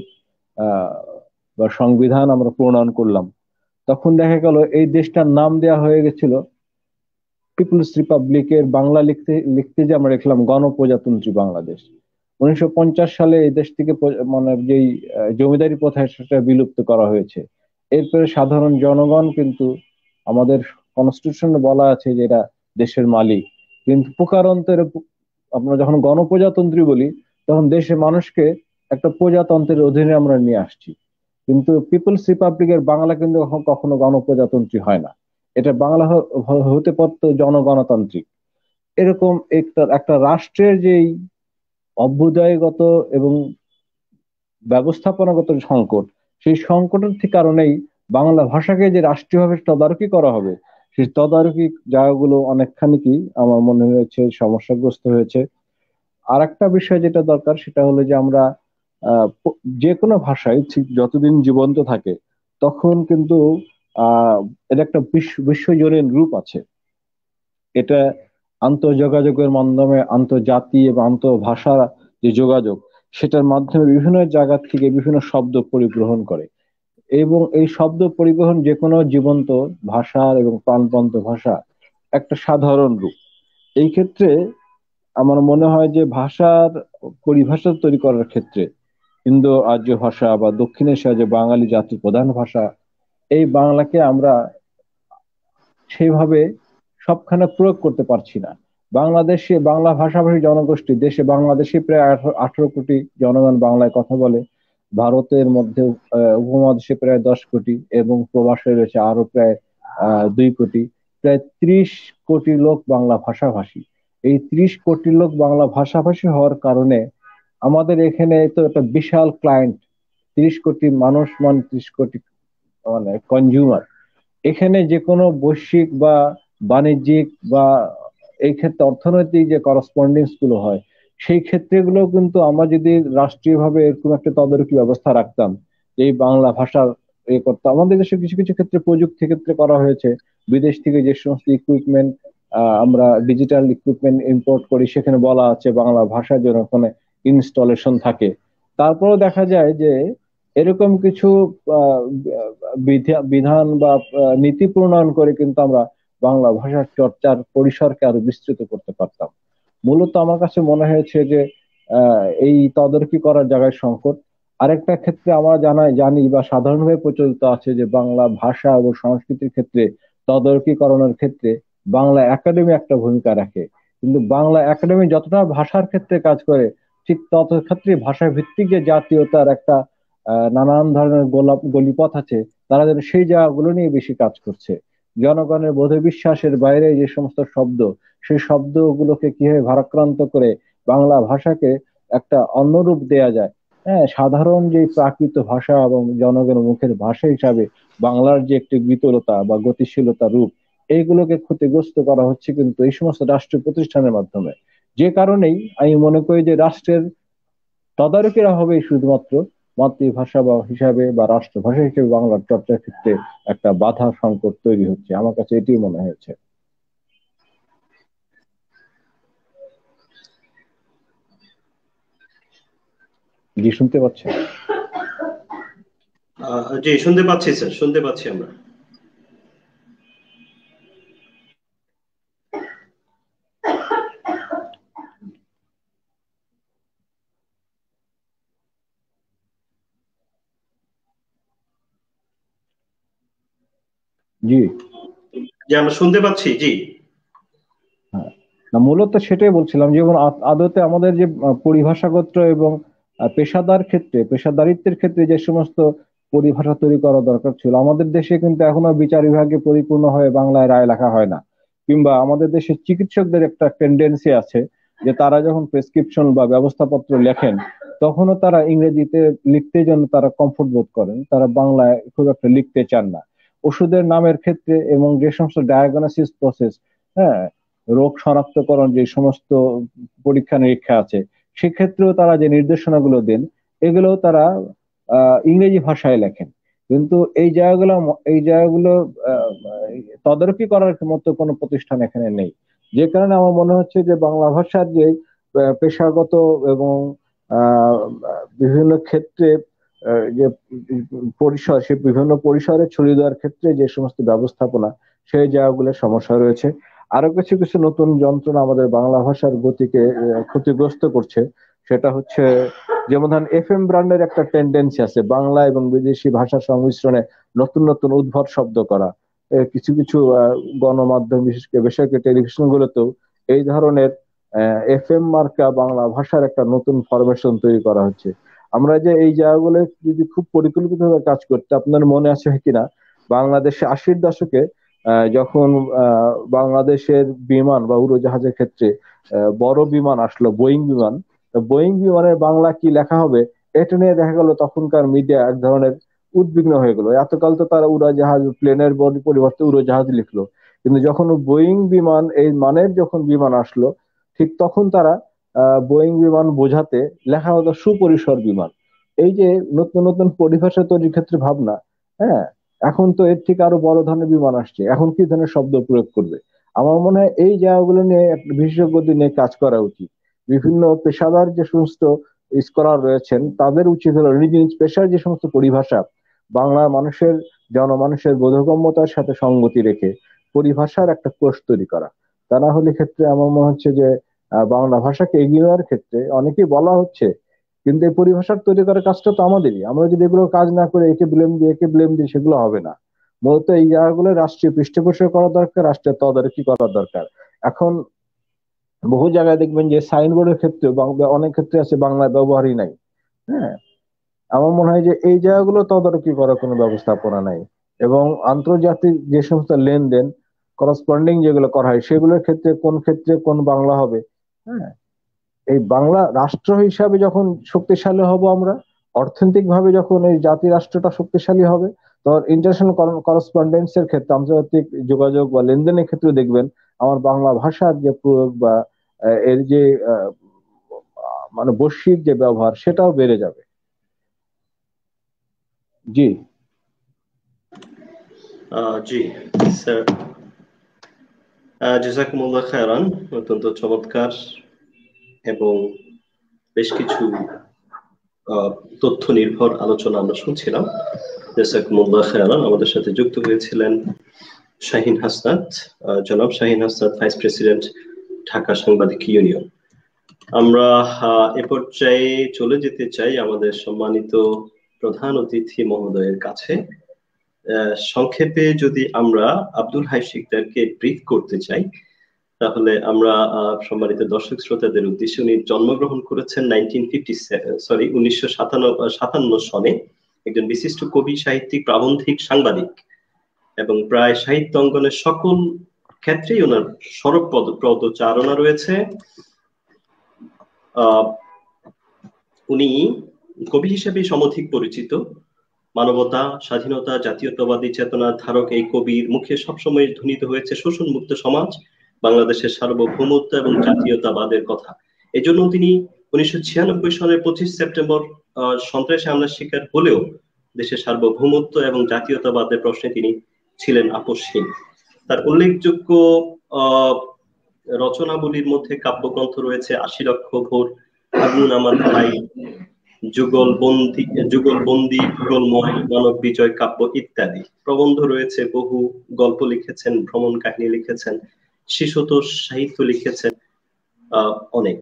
বা সংবিধান আমরা প্রণয়ন করলাম তখন দেখা গেল এই দেশটার নাম দেয়া হয়ে গেছিল পিপুলস রিপাবলিকের বাংলা লিখতে লিখতে যে আমরা লিখলাম গণপ্রজাতন্ত্রী বাংলাদেশ উনিশশো সালে এই দেশ থেকে মানে যেই জমিদারি প্রথা সেটা বিলুপ্ত করা হয়েছে এরপরে সাধারণ জনগণ কিন্তু আমাদের কনস্টিটিউশনে বলা আছে যে এরা দেশের মালিক কিন্তু অন্তরে আমরা যখন গণপ্রজাতন্ত্রী বলি তখন দেশের মানুষকে একটা প্রজাতন্ত্রের অধীনে আমরা নিয়ে আসছি কিন্তু পিপলস রিপাবলিকের বাংলা কিন্তু কখনো গণপ্রজাতন্ত্রী হয় না এটা বাংলা হতে পারত জনগণতান্ত্রিক এরকম একটা একটা রাষ্ট্রের যেই অভ্যুদয়গত এবং ব্যবস্থাপনাগত সংকট সেই সংকটের কারণেই বাংলা ভাষাকে যে রাষ্ট্রীয়ভাবে তদারকি করা হবে সেই তদারকি জায়গাগুলো অনেকখানি কি আমার মনে হয়েছে সমস্যাগ্রস্ত হয়েছে আর একটা বিষয় যেটা দরকার সেটা হলো যে আমরা যে কোনো ভাষায় ঠিক যতদিন জীবন্ত থাকে তখন কিন্তু আহ এটা একটা বিশ্বজনীন রূপ আছে এটা আন্তঃযোগাযোগের মাধ্যমে আন্তর্জাতি এবং আন্তঃভাষা যে যোগাযোগ সেটার মাধ্যমে বিভিন্ন জায়গা থেকে বিভিন্ন শব্দ পরিগ্রহণ করে এবং এই শব্দ পরিবহন যে কোনো জীবন্ত ভাষার এবং প্রাণবন্ত ভাষা একটা সাধারণ রূপ এই ক্ষেত্রে আমার মনে হয় যে ভাষার পরিভাষা তৈরি করার ক্ষেত্রে ইন্দো আর্য ভাষা বা দক্ষিণ এশিয়া যে বাঙালি জাতির প্রধান ভাষা এই বাংলাকে আমরা সেভাবে সবখানে প্রয়োগ করতে পারছি না বাংলাদেশে বাংলা ভাষাভাষী জনগোষ্ঠী দেশে বাংলাদেশে প্রায় আঠারো কোটি জনগণ বাংলায় কথা বলে ভারতের মধ্যে উপমহাদেশে প্রায় দশ কোটি এবং প্রবাসে রয়েছে আরো প্রায় দুই কোটি প্রায় ত্রিশ কোটি লোক বাংলা ভাষাভাষী এই ত্রিশ কোটি লোক বাংলা ভাষাভাষী হওয়ার কারণে আমাদের এখানে তো একটা বিশাল ক্লায়েন্ট তিরিশ কোটি মানুষ মান তিরিশ কোটি মানে কনজিউমার এখানে যে কোনো বৈশ্বিক বা বাণিজ্যিক বা এই ক্ষেত্রে অর্থনৈতিক যে করসপন্ডেন্স গুলো হয় সেই ক্ষেত্রেগুলো কিন্তু আমরা যদি রাষ্ট্রীয়ভাবে এরকম একটা তদারকি ব্যবস্থা রাখতাম এই বাংলা ভাষার এ করতো আমাদের দেশে কিছু কিছু ক্ষেত্রে প্রযুক্তি ক্ষেত্রে করা হয়েছে বিদেশ থেকে যে সমস্ত ইকুইপমেন্ট আমরা ডিজিটাল ইকুইপমেন্ট ইম্পোর্ট করি সেখানে বলা আছে বাংলা ভাষার জন্য ওখানে ইনস্টলেশন থাকে তারপরেও দেখা যায় যে এরকম কিছু বিধান বা নীতি প্রণয়ন করে কিন্তু আমরা বাংলা ভাষার চর্চার পরিসরকে আরো বিস্তৃত করতে পারতাম মূলত আমার কাছে মনে হয়েছে যে এই তদারকি করার জায়গায় সংকট আরেকটা ক্ষেত্রে আমরা জানাই জানি বা সাধারণভাবে প্রচলিত আছে যে বাংলা ভাষা এবং সংস্কৃতির ক্ষেত্রে তদারকিকরণের ক্ষেত্রে বাংলা একাডেমি একটা ভূমিকা রাখে কিন্তু বাংলা একাডেমি যতটা ভাষার ক্ষেত্রে কাজ করে ঠিক ভিত্তিক যে জাতীয়তার একটা নানান ধরনের গোলাপ গলিপথ আছে তারা যেন সেই জায়গাগুলো নিয়ে বেশি কাজ করছে জনগণের বোধ বিশ্বাসের বাইরে যে সমস্ত শব্দ সেই শব্দগুলোকে কিভাবে ভারাক্রান্ত করে বাংলা ভাষাকে একটা অন্য রূপ দেয়া যায় হ্যাঁ সাধারণ যে প্রাকৃত ভাষা এবং জনগণের মুখের ভাষা হিসাবে বাংলার যে একটি বিতলতা বা গতিশীলতা রূপ এইগুলোকে ক্ষতিগ্রস্ত করা হচ্ছে কিন্তু এই সমস্ত রাষ্ট্রীয় প্রতিষ্ঠানের মাধ্যমে যে কারণেই আমি মনে করি যে রাষ্ট্রের তদারকির হবে শুধুমাত্র মাতৃভাষা বা হিসাবে বা রাষ্ট্রভাষা হিসেবে বাংলার চর্চার ক্ষেত্রে একটা বাধা সংকট তৈরি হচ্ছে আমার কাছে এটি মনে হয়েছে জি শুনতে পাচ্ছেন জি শুনতে পাচ্ছি স্যার শুনতে পাচ্ছি আমরা জি আমরা শুনতে পাচ্ছি জি হ্যাঁ। না মূলত সেটাই বলছিলাম যেমন আদতে আমাদের যে পরিভাষাগত এবং পেশাদার ক্ষেত্রে পেশাদারিত্বের ক্ষেত্রে যে সমস্ত পরিভাষা তৈরি করা দরকার ছিল আমাদের দেশে কিন্তু এখনো বিচার বিভাগে পরিপূর্ণ হয়ে বাংলায় রায় লেখা হয় না কিংবা আমাদের দেশে চিকিৎসকদের একটা টেন্ডেন্সি আছে যে তারা যখন প্রেসক্রিপশন বা ব্যবস্থাপত্র লেখেন তখনও তারা ইংরেজিতে লিখতে জন্য তারা কমফোর্ট বোধ করেন তারা বাংলায় খুব একটা লিখতে চান না ওষুধের নামের ক্ষেত্রে এবং যে সমস্ত ডায়াগনোসিস প্রসেস হ্যাঁ রোগ শনাক্তকরণ যে সমস্ত পরীক্ষা নিরীক্ষা আছে সেক্ষেত্রেও তারা যে নির্দেশনাগুলো দেন এগুলো তারা ইংরেজি ভাষায় লেখেন কিন্তু এই জায়গাগুলো এই জায়গাগুলো তদারকি করার মতো কোনো প্রতিষ্ঠান এখানে নেই যে কারণে আমার মনে হচ্ছে যে বাংলা ভাষার যে পেশাগত এবং বিভিন্ন ক্ষেত্রে যে পরিসর সে বিভিন্ন পরিসরে ছড়িয়ে দেওয়ার ক্ষেত্রে যে সমস্ত ব্যবস্থাপনা সেই জায়গাগুলো সমস্যা রয়েছে আরো কিছু কিছু নতুন যন্ত্রণা আমাদের বাংলা ভাষার গতিকে ক্ষতিগ্রস্ত করছে সেটা হচ্ছে যেমন ধরেন এফ এম ব্র্যান্ডের একটা টেন্ডেন্সি আছে বাংলা এবং বিদেশি ভাষার সংমিশ্রণে নতুন নতুন উদ্ভব শব্দ করা কিছু কিছু গণমাধ্যম বিশেষ করে বেসরকারি টেলিভিশন গুলোতেও এই ধরনের এফ এম মার্কা বাংলা ভাষার একটা নতুন ফরমেশন তৈরি করা হচ্ছে আমরা যে এই জায়গাগুলো যদি খুব পরিকল্পিত কাজ করতে আপনার মনে আছে কিনা বাংলাদেশে আশির দশকে যখন বাংলাদেশের বিমান বা উড়োজাহাজের ক্ষেত্রে বড় বিমান আসলো বোয়িং বিমান বোয়িং বিমানের বাংলা কি লেখা হবে এটা নিয়ে দেখা গেল তখনকার মিডিয়া এক ধরনের উদ্বিগ্ন হয়ে গেল এতকাল তো তারা উড়োজাহাজ প্লেনের পরিবর্তে উড়োজাহাজ লিখলো কিন্তু যখন বোয়িং বিমান এই মানের যখন বিমান আসলো ঠিক তখন তারা বোয়িং বিমান বোঝাতে লেখা হতো সুপরিসর বিমান এই যে নতুন নতুন পরিভাষা তৈরির ক্ষেত্রে ভাবনা হ্যাঁ এখন তো এর থেকে আরো বড় ধরনের বিমান আসছে এখন কি ধরনের শব্দ প্রয়োগ করবে আমার মনে হয় এই জায়গাগুলো নিয়ে বিশেষজ্ঞদের নিয়ে কাজ করা উচিত বিভিন্ন পেশাদার যে সমস্ত স্কলার রয়েছেন তাদের উচিত হলো নিজ পেশার যে সমস্ত পরিভাষা বাংলা মানুষের জনমানুষের বোধগম্যতার সাথে সঙ্গতি রেখে পরিভাষার একটা কোর্স তৈরি করা তা না হলে ক্ষেত্রে আমার মনে হচ্ছে যে বাংলা ভাষাকে এগিয়ে নেওয়ার ক্ষেত্রে অনেকেই বলা হচ্ছে কিন্তু এই পরিভাষার তৈরি করার কাজটা তো আমাদেরই আমরা যদি এগুলো কাজ না করে একে ব্লেম দিয়ে একে ব্লেম দিয়ে সেগুলো হবে না মূলত এই জায়গাগুলো রাষ্ট্রীয় পৃষ্ঠপোষক করা দরকার রাষ্ট্রের তদারকি করা দরকার এখন বহু জায়গায় দেখবেন যে সাইনবোর্ডের ক্ষেত্রে অনেক ক্ষেত্রে আছে বাংলায় ব্যবহারই নাই হ্যাঁ আমার মনে হয় যে এই জায়গাগুলো তদারকি করার কোনো ব্যবস্থাপনা নাই এবং আন্তর্জাতিক যে সমস্ত লেনদেন করসপন্ডিং যেগুলো করা হয় সেগুলোর ক্ষেত্রে কোন ক্ষেত্রে কোন বাংলা হবে হ্যাঁ এই বাংলা রাষ্ট্র হিসাবে যখন শক্তিশালী হব আমরা অর্থনৈতিক ভাবে যখন এই জাতি রাষ্ট্রটা শক্তিশালী হবে তখন ইন্টারন্যাশনাল করসপন্ডেন্স এর ক্ষেত্রে আন্তর্জাতিক যোগাযোগ বা লেনদেনের ক্ষেত্রে দেখবেন আমার বাংলা ভাষার যে প্রয়োগ বা এর যে মানে বৈশ্বিক যে ব্যবহার সেটাও বেড়ে যাবে জি জি স্যার জেজাকুমুল্লাহ খায়রান অত্যন্ত চমৎকার এবং বেশ কিছু তথ্য নির্ভর আলোচনা আমরা শুনছিলাম জেসাকুমুল্লাহ খায়রান আমাদের সাথে যুক্ত হয়েছিলেন শাহিন হাসনাত জনাব শাহিন হাসনাত ভাইস প্রেসিডেন্ট ঢাকা সাংবাদিক ইউনিয়ন আমরা এ পর্যায়ে চলে যেতে চাই আমাদের সম্মানিত প্রধান অতিথি মহোদয়ের কাছে সংক্ষেপে যদি আমরা আব্দুল হাই শিকদারকে ব্রিফ করতে চাই তাহলে আমরা সম্মানিত দর্শক শ্রোতাদের উদ্দেশ্যে উনি জন্মগ্রহণ করেছেন নাইনটিন ফিফটি সরি উনিশশো সাতান্ন সনে একজন বিশিষ্ট কবি সাহিত্যিক প্রাবন্ধিক সাংবাদিক এবং প্রায় সাহিত্য অঙ্গনের সকল ক্ষেত্রেই ওনার সরব পদ পদচারণা রয়েছে উনি কবি হিসেবে সমধিক পরিচিত মানবতা স্বাধীনতা জাতীয়তাবাদী চেতনার ধারক এই কবির মুখে সবসময় ধ্বনিত হয়েছে শোষণ মুক্ত সমাজ বাংলাদেশের সার্বভৌমত্ব এবং জাতীয়তাবাদের কথা এজন্য তিনি উনিশশো ছিয়ানব্বই সালের পঁচিশ সেপ্টেম্বর সন্ত্রাসে আমরা শিকার হলেও দেশের সার্বভৌমত্ব এবং জাতীয়তাবাদের প্রশ্নে তিনি ছিলেন আপসহীন তার উল্লেখযোগ্য রচনাবলীর মধ্যে কাব্যগ্রন্থ রয়েছে আশি লক্ষ ভোর আগুন আমার ভাই যুগলবন্দী যুগলবন্দী ভূগোলময় মানব বিজয় কাব্য ইত্যাদি প্রবন্ধ রয়েছে বহু গল্প লিখেছেন ভ্রমণ কাহিনী লিখেছেন শিশুতোষ সাহিত্য লিখেছেন অনেক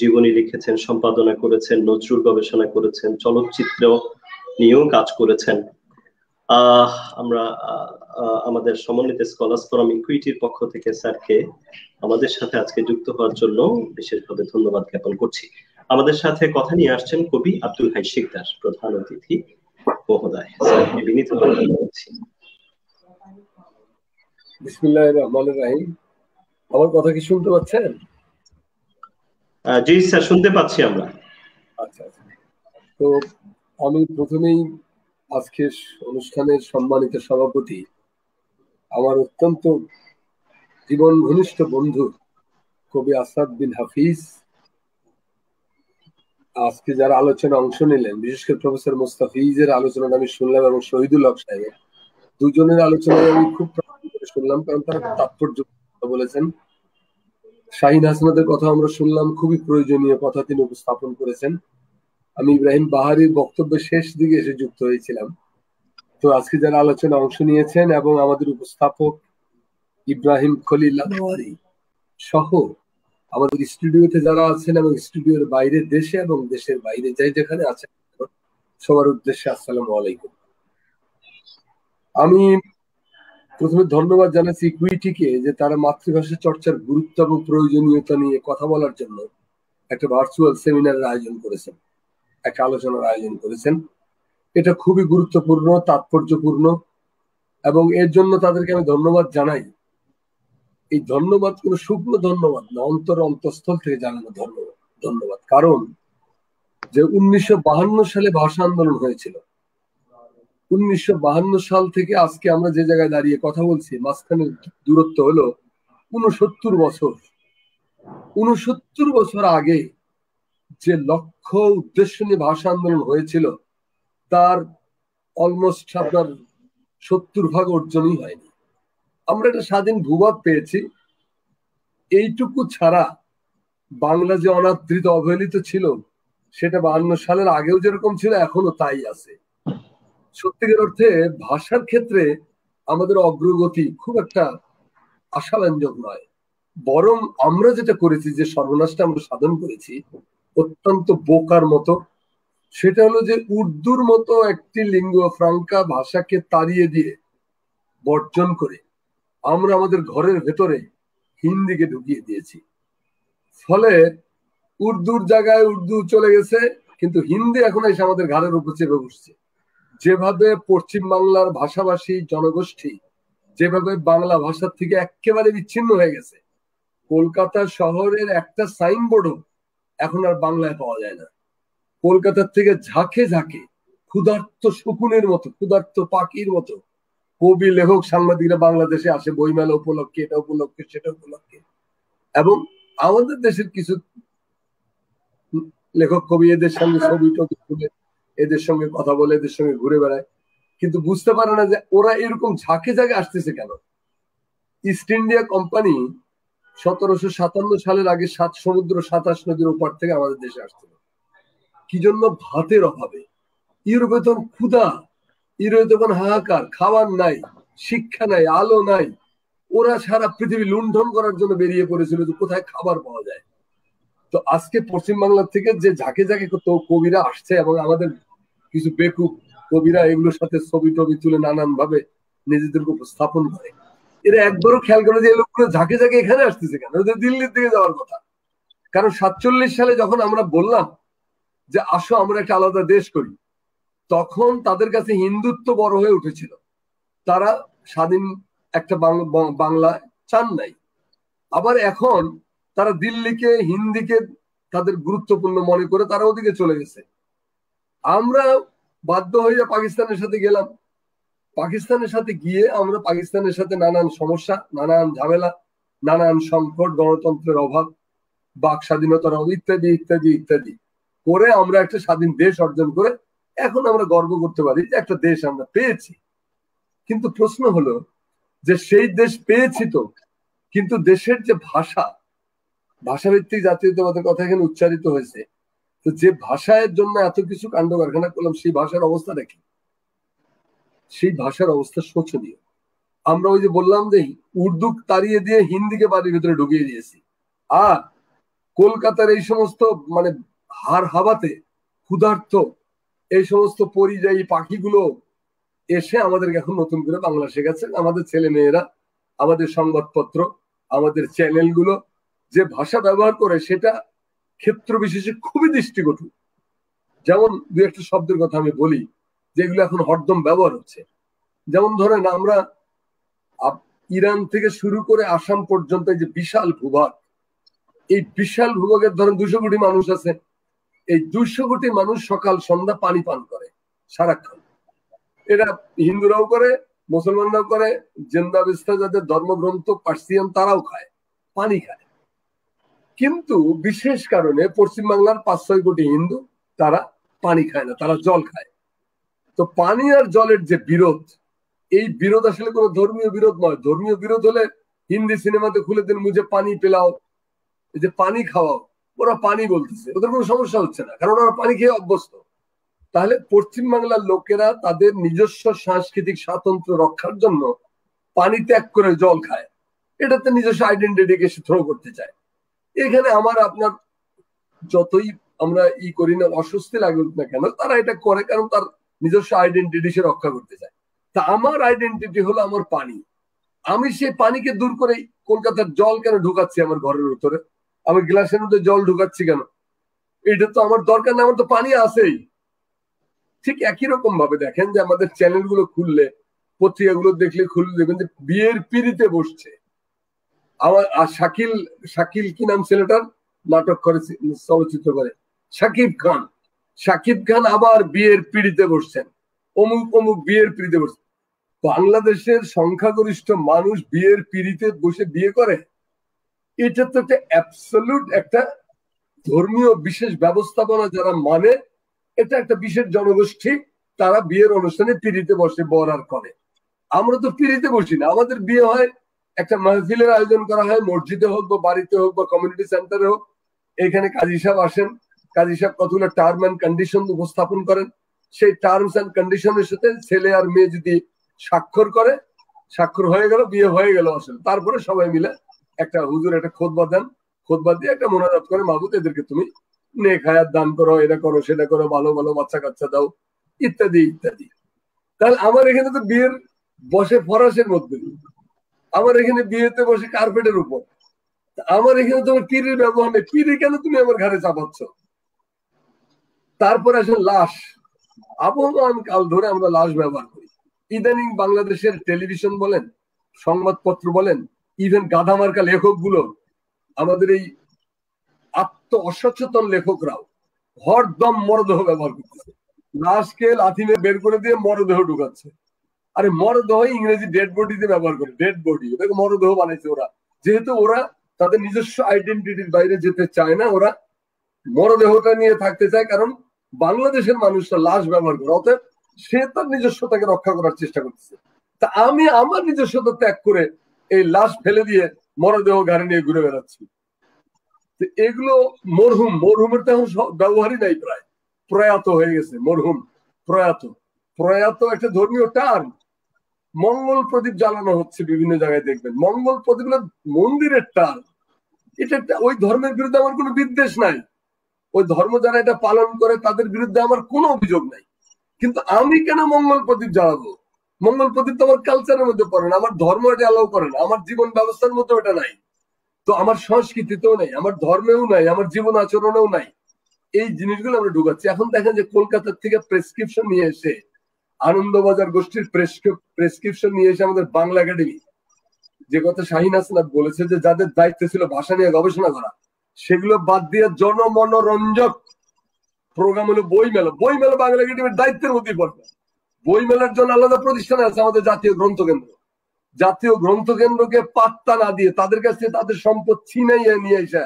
জীবনী লিখেছেন সম্পাদনা করেছেন নজরুল গবেষণা করেছেন চলচ্চিত্র নিয়েও কাজ করেছেন আহ আমরা আমাদের সমন্বিত স্কলার্স ফোরাম ইকুইটির পক্ষ থেকে স্যারকে আমাদের সাথে আজকে যুক্ত হওয়ার জন্য বিশেষভাবে ধন্যবাদ জ্ঞাপন করছি আমাদের সাথে কথা নিয়ে আসছেন কবি আব্দুল হাই শিকদার প্রধান অতিথি আমার কথা কি শুনতে পাচ্ছেন জি স্যার শুনতে পাচ্ছি আমরা আচ্ছা, আচ্ছা। তো আমি প্রথমেই আজকের অনুষ্ঠানের সম্মানিত সভাপতি আমার অত্যন্ত জীবন ঘনিষ্ঠ বন্ধু কবি আসাদ বিন হাফিজ আজকে যারা আলোচনা অংশ নিলেন বিশেষ করে প্রফেসর মোস্তাফিজের আলোচনাটা আমি শুনলাম এবং শহীদুল হক সাহেবের দুজনের আলোচনা আমি খুব শুনলাম কারণ তারা তাৎপর্য বলেছেন শাহিন হাসনাদের কথা আমরা শুনলাম খুবই প্রয়োজনীয় কথা তিনি উপস্থাপন করেছেন আমি ইব্রাহিম বাহারির বক্তব্যের শেষ দিকে এসে যুক্ত হয়েছিলাম তো আজকে যারা আলোচনা অংশ নিয়েছেন এবং আমাদের উপস্থাপক ইব্রাহিম খলিল্লা সহ আমাদের স্টুডিওতে যারা আছেন এবং স্টুডিওর বাইরে দেশে এবং দেশের বাইরে যাই যেখানে আছেন সবার উদ্দেশ্যে আসসালাম আলাইকুম আমি প্রথমে ধন্যবাদ জানাচ্ছি ইকুইটিকে যে তারা মাতৃভাষা চর্চার গুরুত্ব এবং প্রয়োজনীয়তা নিয়ে কথা বলার জন্য একটা ভার্চুয়াল সেমিনারের আয়োজন করেছেন একটা আলোচনার আয়োজন করেছেন এটা খুবই গুরুত্বপূর্ণ তাৎপর্যপূর্ণ এবং এর জন্য তাদেরকে আমি ধন্যবাদ জানাই এই ধন্যবাদ কোনো শুকনো ধন্যবাদ না অন্তর অন্তঃস্থল থেকে জানানো ধন্যবাদ ধন্যবাদ কারণ যে উনিশশো সালে ভাষা আন্দোলন হয়েছিল উনিশশো সাল থেকে আজকে আমরা যে জায়গায় দাঁড়িয়ে কথা বলছি মাঝখানে দূরত্ব হলো উনসত্তর বছর উনসত্তর বছর আগে যে লক্ষ্য উদ্দেশ্য নিয়ে ভাষা আন্দোলন হয়েছিল তার অলমোস্ট আপনার সত্তর ভাগ অর্জনই হয়নি আমরা একটা স্বাধীন ভূভাগ পেয়েছি এইটুকু ছাড়া বাংলা যে অনাদৃত অবহেলিত ছিল সেটা বাহান্ন সালের আগেও যেরকম ছিল এখনো তাই আছে সত্যিকার অর্থে ভাষার ক্ষেত্রে আমাদের অগ্রগতি খুব একটা আশাব্যঞ্জক নয় বরং আমরা যেটা করেছি যে সর্বনাশটা আমরা সাধন করেছি অত্যন্ত বোকার মতো সেটা হলো যে উর্দুর মতো একটি লিঙ্গ ফ্রাঙ্কা ভাষাকে তাড়িয়ে দিয়ে বর্জন করে আমরা আমাদের ঘরের ভেতরে হিন্দিকে ঢুকিয়ে দিয়েছি ফলে উর্দুর জায়গায় উর্দু চলে গেছে কিন্তু হিন্দি এখন এসে আমাদের ঘরের উপর চেপে বসছে যেভাবে পশ্চিম বাংলার ভাষাভাষী জনগোষ্ঠী যেভাবে বাংলা ভাষার থেকে একেবারে বিচ্ছিন্ন হয়ে গেছে কলকাতা শহরের একটা সাইনবোর্ডও এখন আর বাংলায় পাওয়া যায় না কলকাতার থেকে ঝাঁকে ঝাঁকে ক্ষুধার্ত শকুনের মতো ক্ষুধার্ত পাখির মতো কবি লেখক সাংবাদিকরা বাংলাদেশে আসে বইমেলা উপলক্ষে এটা উপলক্ষে সেটা উপলক্ষে এবং আমাদের দেশের কিছু লেখক কবি এদের সঙ্গে ছবি টবি তুলে এদের সঙ্গে কথা বলে এদের সঙ্গে ঘুরে বেড়ায় কিন্তু বুঝতে পারে না যে ওরা এরকম ঝাঁকে ঝাঁকে আসতেছে কেন ইস্ট ইন্ডিয়া কোম্পানি সতেরোশো সাতান্ন সালের আগে সাত সমুদ্র সাতাশ নদীর ওপার থেকে আমাদের দেশে আসছিল কি জন্য ভাতের অভাবে ইউরোপে তো ক্ষুধা ইউরোপে তখন হাহাকার খাওয়ার নাই শিক্ষা নাই আলো নাই ওরা সারা পৃথিবী লুণ্ঠন করার জন্য বেরিয়ে পড়েছিল যে কোথায় খাবার পাওয়া যায় তো আজকে পশ্চিম বাংলা থেকে যে ঝাঁকে ঝাঁকে কবিরা আসছে এবং আমাদের কিছু বেকুব কবিরা এগুলোর সাথে ছবি টবি তুলে নানান ভাবে নিজেদেরকে উপস্থাপন করে এরা একবারও খেয়াল করে যে লোকগুলো ঝাঁকে ঝাঁকে এখানে আসতেছে কেন ওদের দিল্লির দিকে যাওয়ার কথা কারণ সাতচল্লিশ সালে যখন আমরা বললাম যে আসো আমরা একটা আলাদা দেশ করি তখন তাদের কাছে হিন্দুত্ব বড় হয়ে উঠেছিল তারা স্বাধীন একটা বাংলা চান নাই আবার এখন তারা দিল্লিকে হিন্দিকে তাদের গুরুত্বপূর্ণ মনে করে তারা ওদিকে চলে গেছে আমরা বাধ্য হয়ে পাকিস্তানের সাথে গেলাম পাকিস্তানের সাথে গিয়ে আমরা পাকিস্তানের সাথে নানান সমস্যা নানান ঝামেলা নানান সংকট গণতন্ত্রের অভাব বাক স্বাধীনতার অভাব ইত্যাদি ইত্যাদি ইত্যাদি করে আমরা একটা স্বাধীন দেশ অর্জন করে এখন আমরা গর্ব করতে পারি যে একটা দেশ আমরা পেয়েছি কিন্তু প্রশ্ন হলো যে সেই দেশ পেয়েছি তো কিন্তু দেশের যে ভাষা ভাষাভিত্তিক জাতীয়তাবাদের কথা এখানে উচ্চারিত হয়েছে তো যে ভাষার জন্য এত কিছু কাণ্ড কারখানা করলাম সেই ভাষার অবস্থা দেখি সেই ভাষার অবস্থা শোচনীয় আমরা ওই যে বললাম যে উর্দু তাড়িয়ে দিয়ে হিন্দিকে বাড়ির ভিতরে ঢুকিয়ে দিয়েছি আর কলকাতার এই সমস্ত মানে হার হাবাতে ক্ষুধার্থ এই সমস্ত পরিযায়ী পাখিগুলো এসে আমাদেরকে এখন নতুন করে বাংলা শেখাচ্ছেন আমাদের ছেলে মেয়েরা আমাদের সংবাদপত্র আমাদের চ্যানেলগুলো যে ভাষা ব্যবহার করে সেটা ক্ষেত্র বিশেষে খুবই দৃষ্টিকটু যেমন দু একটা শব্দের কথা আমি বলি যেগুলো এখন হরদম ব্যবহার হচ্ছে যেমন ধরেন আমরা ইরান থেকে শুরু করে আসাম পর্যন্ত যে বিশাল ভূভাগ এই বিশাল ভূভাগের ধরেন দুশো কোটি মানুষ আছে এই দুশো কোটি মানুষ সকাল সন্ধ্যা পানি পান করে সারাক্ষণ এরা হিন্দুরাও করে মুসলমানরাও করে জেন্দা বিস্তা যাদের ধর্মগ্রন্থ পার্সিয়ান তারাও খায় পানি খায় কিন্তু বিশেষ কারণে পশ্চিমবাংলার পাঁচ ছয় কোটি হিন্দু তারা পানি খায় না তারা জল খায় তো পানি আর জলের যে বিরোধ এই বিরোধ আসলে কোনো ধর্মীয় বিরোধ নয় ধর্মীয় বিরোধ হলে হিন্দি সিনেমাতে খুলে দিন মুঝে পানি পেলাও এই যে পানি খাওয়াও ওরা পানি বলতেছে ওদের কোনো সমস্যা হচ্ছে না কারণ ওরা পানি খেয়ে অভ্যস্ত তাহলে পশ্চিম বাংলার লোকেরা তাদের নিজস্ব সাংস্কৃতিক স্বাতন্ত্র রক্ষার জন্য পানি ত্যাগ করে জল খায় এটাতে নিজস্ব আইডেন্টিটিকে সে থ্রো করতে চায় এখানে আমার আপনার যতই আমরা ই করি না অস্বস্তি লাগে না কেন তারা এটা করে কারণ তার নিজস্ব আইডেন্টিটি সে রক্ষা করতে চায় তা আমার আইডেন্টিটি হলো আমার পানি আমি সেই পানিকে দূর করে কলকাতার জল কেন ঢুকাচ্ছি আমার ঘরের উত্তরে আমি গ্লাসের মধ্যে জল ঢুকাচ্ছি কেন এটা তো আমার দরকার না আমার তো পানি আসেই ঠিক একই রকম ভাবে দেখেন যে আমাদের চ্যানেলগুলো খুললে পত্রিকাগুলো দেখলে খুললে দেখবেন যে বিয়ের পিড়িতে বসছে আমার আর শাকিল শাকিল কি নাম ছেলেটার নাটক করে চলচ্চিত্র করে শাকিব খান শাকিব খান আবার বিয়ের পিড়িতে বসছেন অমুক অমুক বিয়ের পিড়িতে বসছেন বাংলাদেশের সংখ্যাগরিষ্ঠ মানুষ বিয়ের পিড়িতে বসে বিয়ে করে এটা তো একটা অ্যাবসলুট একটা ধর্মীয় বিশেষ ব্যবস্থাপনা যারা মানে এটা একটা বিশেষ জনগোষ্ঠী তারা বিয়ের অনুষ্ঠানে পিড়িতে বসে বর আর করে আমরা তো পিড়িতে বসি না আমাদের বিয়ে হয় একটা মাহফিলের আয়োজন করা হয় মসজিদে হোক বা বাড়িতে হোক বা কমিউনিটি সেন্টারে হোক এখানে কাজী সাহেব আসেন কাজী সাহেব কতগুলো টার্ম অ্যান্ড কন্ডিশন উপস্থাপন করেন সেই টার্মস অ্যান্ড কন্ডিশনের সাথে ছেলে আর মেয়ে যদি স্বাক্ষর করে স্বাক্ষর হয়ে গেল বিয়ে হয়ে গেল আসলে তারপরে সবাই মিলে একটা হুজুর একটা খোদবা দেন খোদবা দিয়ে একটা মোনাজাত করে মাহবুদ এদেরকে তুমি নেক হায়াত দান করো এটা করো সেটা করো ভালো ভালো বাচ্চা কাচ্চা দাও ইত্যাদি ইত্যাদি তাহলে আমার এখানে তো বিয়ের বসে ফরাসের মধ্যে আমার এখানে বিয়েতে বসে কার্পেটের উপর আমার এখানে তোমার পীরের ব্যবহার নেই পীরে কেন তুমি আমার ঘরে চাপাচ্ছ তারপর আসে লাশ আবহমান কাল ধরে আমরা লাশ ব্যবহার করি ইদানিং বাংলাদেশের টেলিভিশন বলেন সংবাদপত্র বলেন ইভেন গাধা মার্কা লেখক গুলো আমাদের এই আত্ম অসচেতন লেখকরাও হরদম মরদেহ ব্যবহার করছে লাশকে লাথিমে বের করে দিয়ে মরদেহ ঢুকাচ্ছে আরে মরদেহ ইংরেজি ডেড বডিতে ব্যবহার করে ডেড বডি ওটাকে মরদেহ বানাইছে ওরা যেহেতু ওরা তাদের নিজস্ব আইডেন্টিটির বাইরে যেতে চায় না ওরা মরদেহটা নিয়ে থাকতে চায় কারণ বাংলাদেশের মানুষরা লাশ ব্যবহার করে অতএব সে তার নিজস্বতাকে রক্ষা করার চেষ্টা করতেছে তা আমি আমার নিজস্বতা ত্যাগ করে এই লাশ ফেলে দিয়ে মরদেহ গাড়ি নিয়ে ঘুরে বেড়াচ্ছি এগুলো মরহুম মরহুমের তো এখন ব্যবহারই নাই প্রায় প্রয়াত হয়ে গেছে মরহুম প্রয়াত প্রয়াত একটা ধর্মীয় টার্ম মঙ্গল প্রদীপ জ্বালানো হচ্ছে বিভিন্ন জায়গায় দেখবেন মঙ্গল প্রদীপ মন্দিরের টার্ম এটা ওই ধর্মের বিরুদ্ধে আমার কোনো বিদ্বেষ নাই ওই ধর্ম যারা এটা পালন করে তাদের বিরুদ্ধে আমার কোনো অভিযোগ নাই কিন্তু আমি কেন মঙ্গল প্রদীপ জ্বালাবো মঙ্গল প্রদীপ তো আমার কালচারের মধ্যে পড়ে না আমার ধর্ম এটা অ্যালাউ করে না আমার জীবন ব্যবস্থার মধ্যে এটা নাই তো আমার সংস্কৃতিতেও নাই আমার ধর্মেও নাই আমার জীবন আচরণেও নাই এই জিনিসগুলো আমরা ঢুকাচ্ছি এখন দেখেন যে কলকাতার থেকে প্রেসক্রিপশন নিয়ে এসে আনন্দবাজার গোষ্ঠীর প্রেসক্রিপশন নিয়ে এসে আমাদের বাংলা একাডেমি যে কথা শাহিন আসনাথ বলেছে যে যাদের দায়িত্ব ছিল ভাষা নিয়ে গবেষণা করা সেগুলো বাদ দিয়ে জনমনোরঞ্জক প্রোগ্রাম হলো বই মেলা বই মেলা বাংলা একাডেমির দায়িত্বের মধ্যেই পড়বে বই মেলার জন্য আলাদা প্রতিষ্ঠান আছে আমাদের জাতীয় গ্রন্থ কেন্দ্র জাতীয় গ্রন্থ কেন্দ্রকে পাত্তা না দিয়ে তাদের কাছ থেকে তাদের সম্পদ ছিনাইয়ে নিয়ে এসে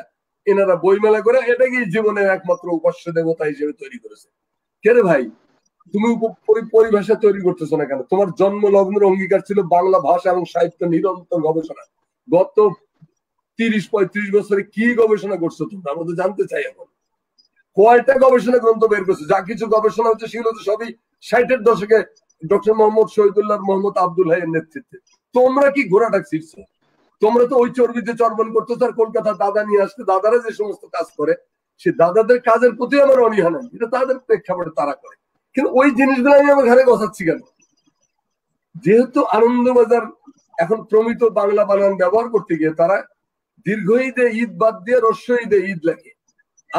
এনারা বই মেলা করে এটাকেই জীবনের একমাত্র উপাস্য দেবতা হিসেবে তৈরি করেছে কে রে ভাই তুমি পরিভাষা তৈরি করতেছো না কেন তোমার জন্ম লগ্নের অঙ্গীকার ছিল বাংলা ভাষা এবং সাহিত্য নিরন্তর গবেষণা গত তিরিশ পঁয়ত্রিশ বছরে কি গবেষণা করছো তুমি আমরা তো জানতে চাই এখন কয়টা গবেষণা গ্রন্থ বের করছো যা কিছু গবেষণা হচ্ছে সেগুলো তো সবই ষাটের দশকে ডক্টর মোহাম্মদ শহীদুল্লাহ মোহাম্মদ আব্দুল হাইয়ের নেতৃত্বে তোমরা কি ঘোড়াটা ছিড়ছ তোমরা তো ওই চর্বিতে চর্বন করতো তার কলকাতা দাদা নিয়ে আসতে দাদারা যে সমস্ত কাজ করে সে দাদাদের কাজের প্রতি আমার অনীহা নাই এটা তাদের প্রেক্ষাপটে তারা করে কিন্তু ওই জিনিসগুলো আমি আমার ঘরে বসাচ্ছি কেন যেহেতু আনন্দবাজার এখন প্রমিত বাংলা বানান ব্যবহার করতে গিয়ে তারা দীর্ঘ ঈদে ঈদ বাদ দিয়ে রস্য ঈদে ঈদ লাগে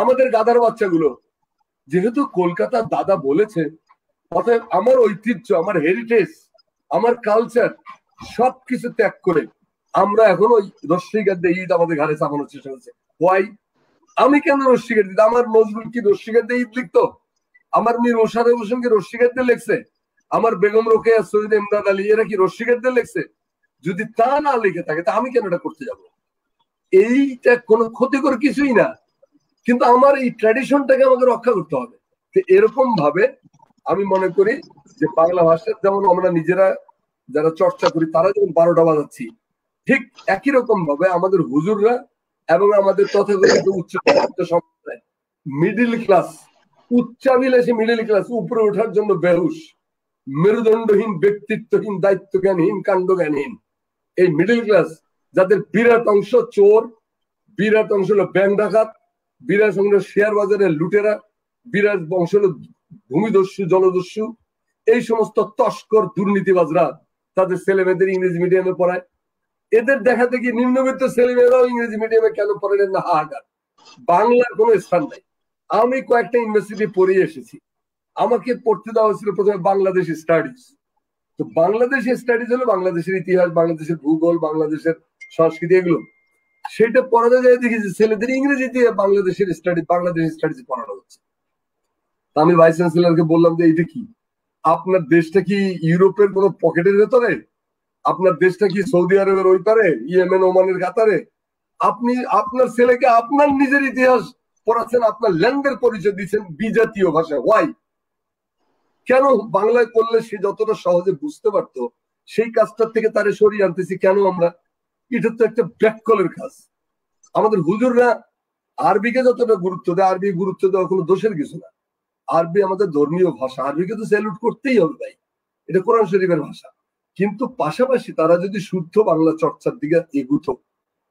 আমাদের গাদার বাচ্চাগুলো যেহেতু কলকাতা দাদা বলেছে অতএব আমার ঐতিহ্য আমার হেরিটেজ আমার কালচার সবকিছু ত্যাগ করে আমরা এখন ওই রশ্মিকার দিয়ে ঈদ আমাদের ঘরে চাপানোর চেষ্টা করছে হোয়াই আমি কেন রশ্মিকার দিতে আমার নজরুল কি রশ্মিকার দিয়ে ঈদ লিখতো আমার মীর ওষার হোসেন কি রশ্মিকার দিয়ে লিখছে আমার বেগম রোকেয়া সৈয়দ এমদাদ আলী এরা কি রশ্মিকার দিয়ে লিখছে যদি তা না লিখে থাকে তা আমি কেন এটা করতে যাব এইটা কোনো ক্ষতিকর কিছুই না কিন্তু আমার এই ট্র্যাডিশনটাকে আমাকে রক্ষা করতে হবে এরকম ভাবে আমি মনে করি যে বাংলা ভাষা যেমন আমরা নিজেরা যারা চর্চা করি তারা যেমন বারোটা বাজাচ্ছি ঠিক একই রকম ভাবে আমাদের হুজুররা এবং আমাদের তথাকথিত উচ্চ সম্প্রদায় মিডিল ক্লাস উচ্চাভিলাষী মিডিল ক্লাস উপরে ওঠার জন্য বেহুশ মেরুদণ্ডহীন ব্যক্তিত্বহীন দায়িত্বজ্ঞানহীন কাণ্ডজ্ঞানহীন এই মিডিল ক্লাস যাদের বিরাট অংশ চোর বিরাট অংশ হলো ব্যাংক ডাকাত বিরাট অংশ শেয়ার বাজারে লুটেরা বিরাট অংশ হলো ভূমিদস্যু জলদস্যু এই সমস্ত তস্কর দুর্নীতিবাজরা তাদের ছেলে মেয়েদের ইংরেজি মিডিয়ামে পড়ায় এদের দেখাতে গিয়ে নিম্নবিত্ত ছেলে মেয়েরাও ইংরেজি মিডিয়ামে কেন পড়ালেন না হাহাকার বাংলার কোনো স্থান নাই আমি কয়েকটা ইউনিভার্সিটি পড়িয়ে এসেছি আমাকে পড়তে দেওয়া হয়েছিল প্রথমে বাংলাদেশ স্টাডিজ তো বাংলাদেশ স্টাডিজ হলো বাংলাদেশের ইতিহাস বাংলাদেশের ভূগোল বাংলাদেশের সংস্কৃতি এগুলো সেটা পড়াতে যায় দেখেছি ছেলেদের ইংরেজি দিয়ে বাংলাদেশের স্টাডি বাংলাদেশ স্টাডিজ পড়ানো হচ্ছে আমি ভাইস চ্যান্সেলারকে বললাম যে এইটা কি আপনার দেশটা কি ইউরোপের কোন পকেটের ভেতরে আপনার দেশটা কি সৌদি আরবের ওই পারে ইয়েমেন ওমানের কাতারে আপনি আপনার ছেলেকে আপনার নিজের ইতিহাস পড়াচ্ছেন আপনার ল্যান্ডের পরিচয় দিচ্ছেন বিজাতীয় ভাষায় ওয়াই কেন বাংলায় করলে সে যতটা সহজে বুঝতে পারত সেই কাজটার থেকে তারে সরিয়ে আনতেছি কেন আমরা এটা তো একটা ব্যাককলের কাজ আমাদের হুজুররা আরবিকে যতটা গুরুত্ব দেয় আরবি গুরুত্ব দেওয়া কোনো দোষের কিছু না আরবি আমাদের ধর্মীয় ভাষা আরবিকে তো স্যালুট করতেই হবে ভাই এটা কোরআন শরীফের ভাষা কিন্তু পাশাপাশি তারা যদি শুদ্ধ বাংলা চর্চার দিকে এগুত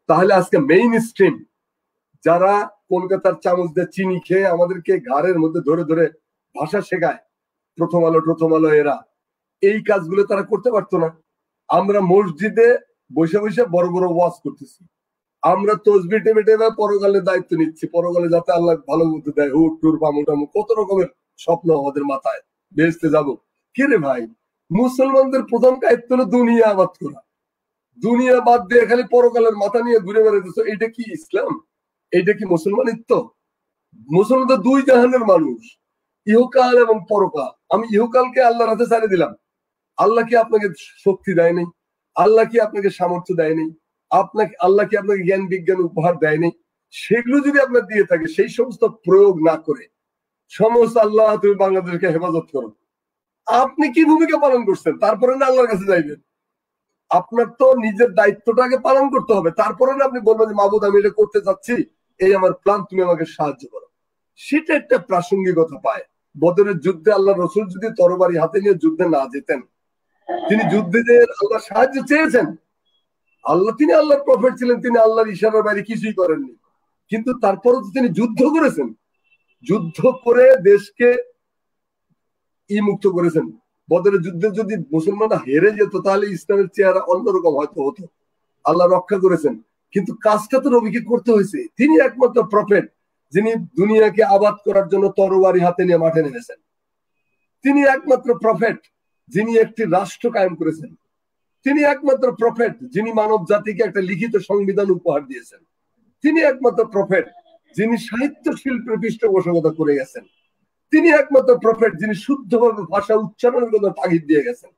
তাহলে আজকে মেইন স্ট্রিম যারা কলকাতার চামচ দিয়ে চিনি খেয়ে আমাদেরকে ঘাড়ের মধ্যে ধরে ধরে ভাষা শেখায় প্রথম আলো প্রথম আলো এরা এই কাজগুলো তারা করতে পারতো না আমরা মসজিদে বসে বসে বড় বড় ওয়াজ করতেছি আমরা তসবি টেবে টেবে পরকালের দায়িত্ব নিচ্ছি পরকালে যাতে আল্লাহ ভালো মতো দেয় হুট টুর বামু কত রকমের স্বপ্ন আমাদের মাথায় বেসতে যাব কে রে ভাই মুসলমানদের প্রধান দায়িত্ব হলো দুনিয়া আবাদ করা দুনিয়া বাদ দিয়ে খালি পরকালের মাথা নিয়ে ঘুরে বেড়াইতেছো এটা কি ইসলাম এটা কি মুসলমানিত্ব মুসলমান তো দুই জাহানের মানুষ ইহকাল এবং পরকাল আমি ইহকালকে আল্লাহর হাতে ছাড়ে দিলাম আল্লাহ কি আপনাকে শক্তি দেয়নি আল্লাহ কি আপনাকে সামর্থ্য দেয়নি আপনাকে আল্লাহ কি আপনাকে জ্ঞান বিজ্ঞান উপহার দেয়নি সেগুলো যদি আপনার দিয়ে থাকে সেই সমস্ত প্রয়োগ না করে সমস্ত আল্লাহ তুমি বাংলাদেশকে হেফাজত করো আপনি কি ভূমিকা পালন করছেন তারপরে না আল্লাহর কাছে যাইবেন আপনার তো নিজের দায়িত্বটাকে পালন করতে হবে তারপরে না আপনি বলবেন যে মাহবুদ আমি এটা করতে চাচ্ছি এই আমার প্ল্যান তুমি আমাকে সাহায্য করো সেটা একটা প্রাসঙ্গিকতা পায় বদরের যুদ্ধে আল্লাহ রসুল যদি তরবারি হাতে নিয়ে যুদ্ধে না যেতেন তিনি যুদ্ধে আল্লাহ সাহায্য চেয়েছেন আল্লাহ তিনি আল্লাহর প্রফেট ছিলেন তিনি আল্লাহর ইশারার বাইরে কিছুই করেননি কিন্তু তারপরও তো তিনি যুদ্ধ করেছেন যুদ্ধ করে দেশকে ই মুক্ত করেছেন বদরের যুদ্ধে যদি মুসলমানরা হেরে যেত তাহলে ইসলামের চেহারা অন্যরকম হয়তো হতো আল্লাহ রক্ষা করেছেন কিন্তু কাজটা তো রবিকে করতে হয়েছে তিনি একমাত্র প্রফেট যিনি দুনিয়াকে আবাদ করার জন্য তরবারি হাতে নিয়ে মাঠে নেমেছেন তিনি একমাত্র প্রফেট যিনি একটি রাষ্ট্র কায়েম করেছেন তিনি একমাত্র প্রফেট যিনি মানব জাতিকে একটা লিখিত সংবিধান উপহার দিয়েছেন তিনি একমাত্র প্রফেট যিনি সাহিত্য শিল্পের পৃষ্ঠপোষকতা করে গেছেন তিনি একমাত্র প্রফেট যিনি শুদ্ধভাবে ভাষা উচ্চারণের কথা তাগিদ দিয়ে গেছেন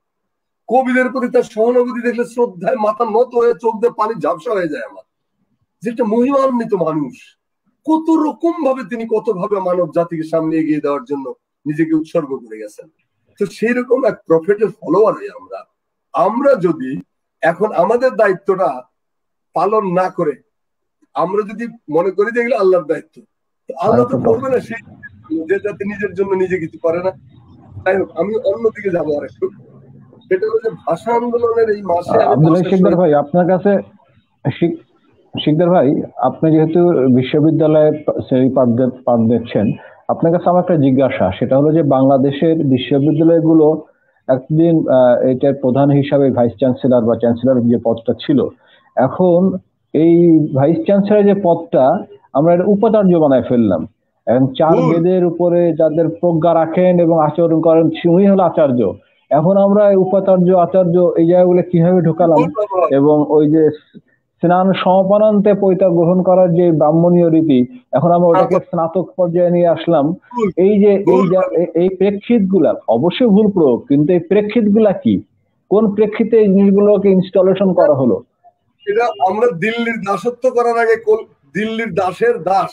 কবিদের প্রতি তার সহানুভূতি দেখলে শ্রদ্ধায় মাথা নত হয়ে চোখ দিয়ে পানি ঝাপসা হয়ে যায় আমার যেটা মহিমান্বিত মানুষ কত রকম ভাবে তিনি কত ভাবে মানব জাতিকে সামনে এগিয়ে দেওয়ার জন্য নিজেকে উৎসর্গ করে গেছেন তো সেই রকম এক প্রফেটের ফলোয়ার হয়ে আমরা আমরা যদি এখন আমাদের দায়িত্বটা পালন না করে আমরা যদি মনে করি যে আল্লাহর দায়িত্ব আল্লাহ তো করবে না সেই যে যাতে নিজের জন্য নিজে কিছু করে না যাই হোক আমি অন্যদিকে যাবো আর একটু সেটা ভাষা আন্দোলনের এই মাসে ভাই আপনার কাছে শিকদার ভাই আপনি যেহেতু বিশ্ববিদ্যালয়ে পাঠ দিচ্ছেন আপনার কাছে আমার একটা জিজ্ঞাসা সেটা হলো যে বাংলাদেশের বিশ্ববিদ্যালয়গুলো গুলো একদিন এটার প্রধান হিসাবে ভাইস চ্যান্সেলর বা চ্যান্সেলর যে পদটা ছিল এখন এই ভাইস চ্যান্সেলর যে পদটা আমরা এটা উপাচার্য বানায় ফেললাম এবং চার বেদের উপরে যাদের প্রজ্ঞা রাখেন এবং আচরণ করেন উনি হলো আচার্য এখন আমরা উপাচার্য আচার্য এই জায়গাগুলো কিভাবে ঢোকালাম এবং ওই যে স্নান সমপানান্তে পৈতা গ্রহণ করার যে ব্রাহ্মণীয় রীতি এখন আমরা ওটাকে স্নাতক পর্যায়ে নিয়ে আসলাম এই যে এই এই প্রেক্ষিত গুলা অবশ্যই ভুল প্রয়োগ কিন্তু এই প্রেক্ষিত গুলা কি কোন প্রেক্ষিতে এই জিনিসগুলোকে ইনস্টলেশন করা হলো এটা আমরা দিল্লির দাসত্ব করার আগে দিল্লির দাসের দাস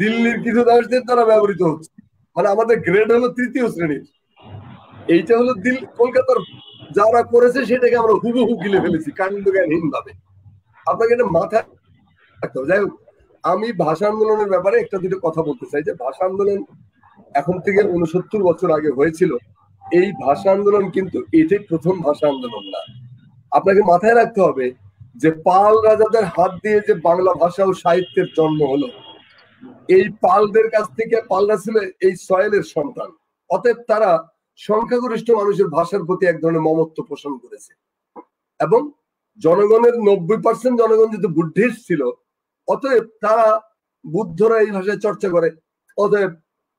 দিল্লির কিছু দাসদের দ্বারা ব্যবহৃত হচ্ছে মানে আমাদের গ্রেড হলো তৃতীয় শ্রেণীর এইটা হলো দিল কলকাতার যারা করেছে সেটাকে আমরা হুবহু গিলে ফেলেছি কাণ্ড ভাবে আপনাকে এটা মাথায় হবে যাই হোক আমি ভাষা আন্দোলনের ব্যাপারে একটা দুটো কথা বলতে চাই যে ভাষা আন্দোলন এখন থেকে উনসত্তর বছর আগে হয়েছিল এই ভাষা আন্দোলন কিন্তু এটাই প্রথম ভাষা আন্দোলন না আপনাকে মাথায় রাখতে হবে যে পাল রাজাদের হাত দিয়ে যে বাংলা ভাষা ও সাহিত্যের জন্ম হলো এই পালদের কাছ থেকে পালরা ছিল এই সয়েলের সন্তান অতএব তারা সংখ্যাগরিষ্ঠ মানুষের ভাষার প্রতি এক ধরনের মমত্ব পোষণ করেছে এবং জনগণের নব্বই পার্সেন্ট জনগণ যদি বুদ্ধিস্ট ছিল অতএব তারা বুদ্ধরা এই ভাষায় চর্চা করে অতএব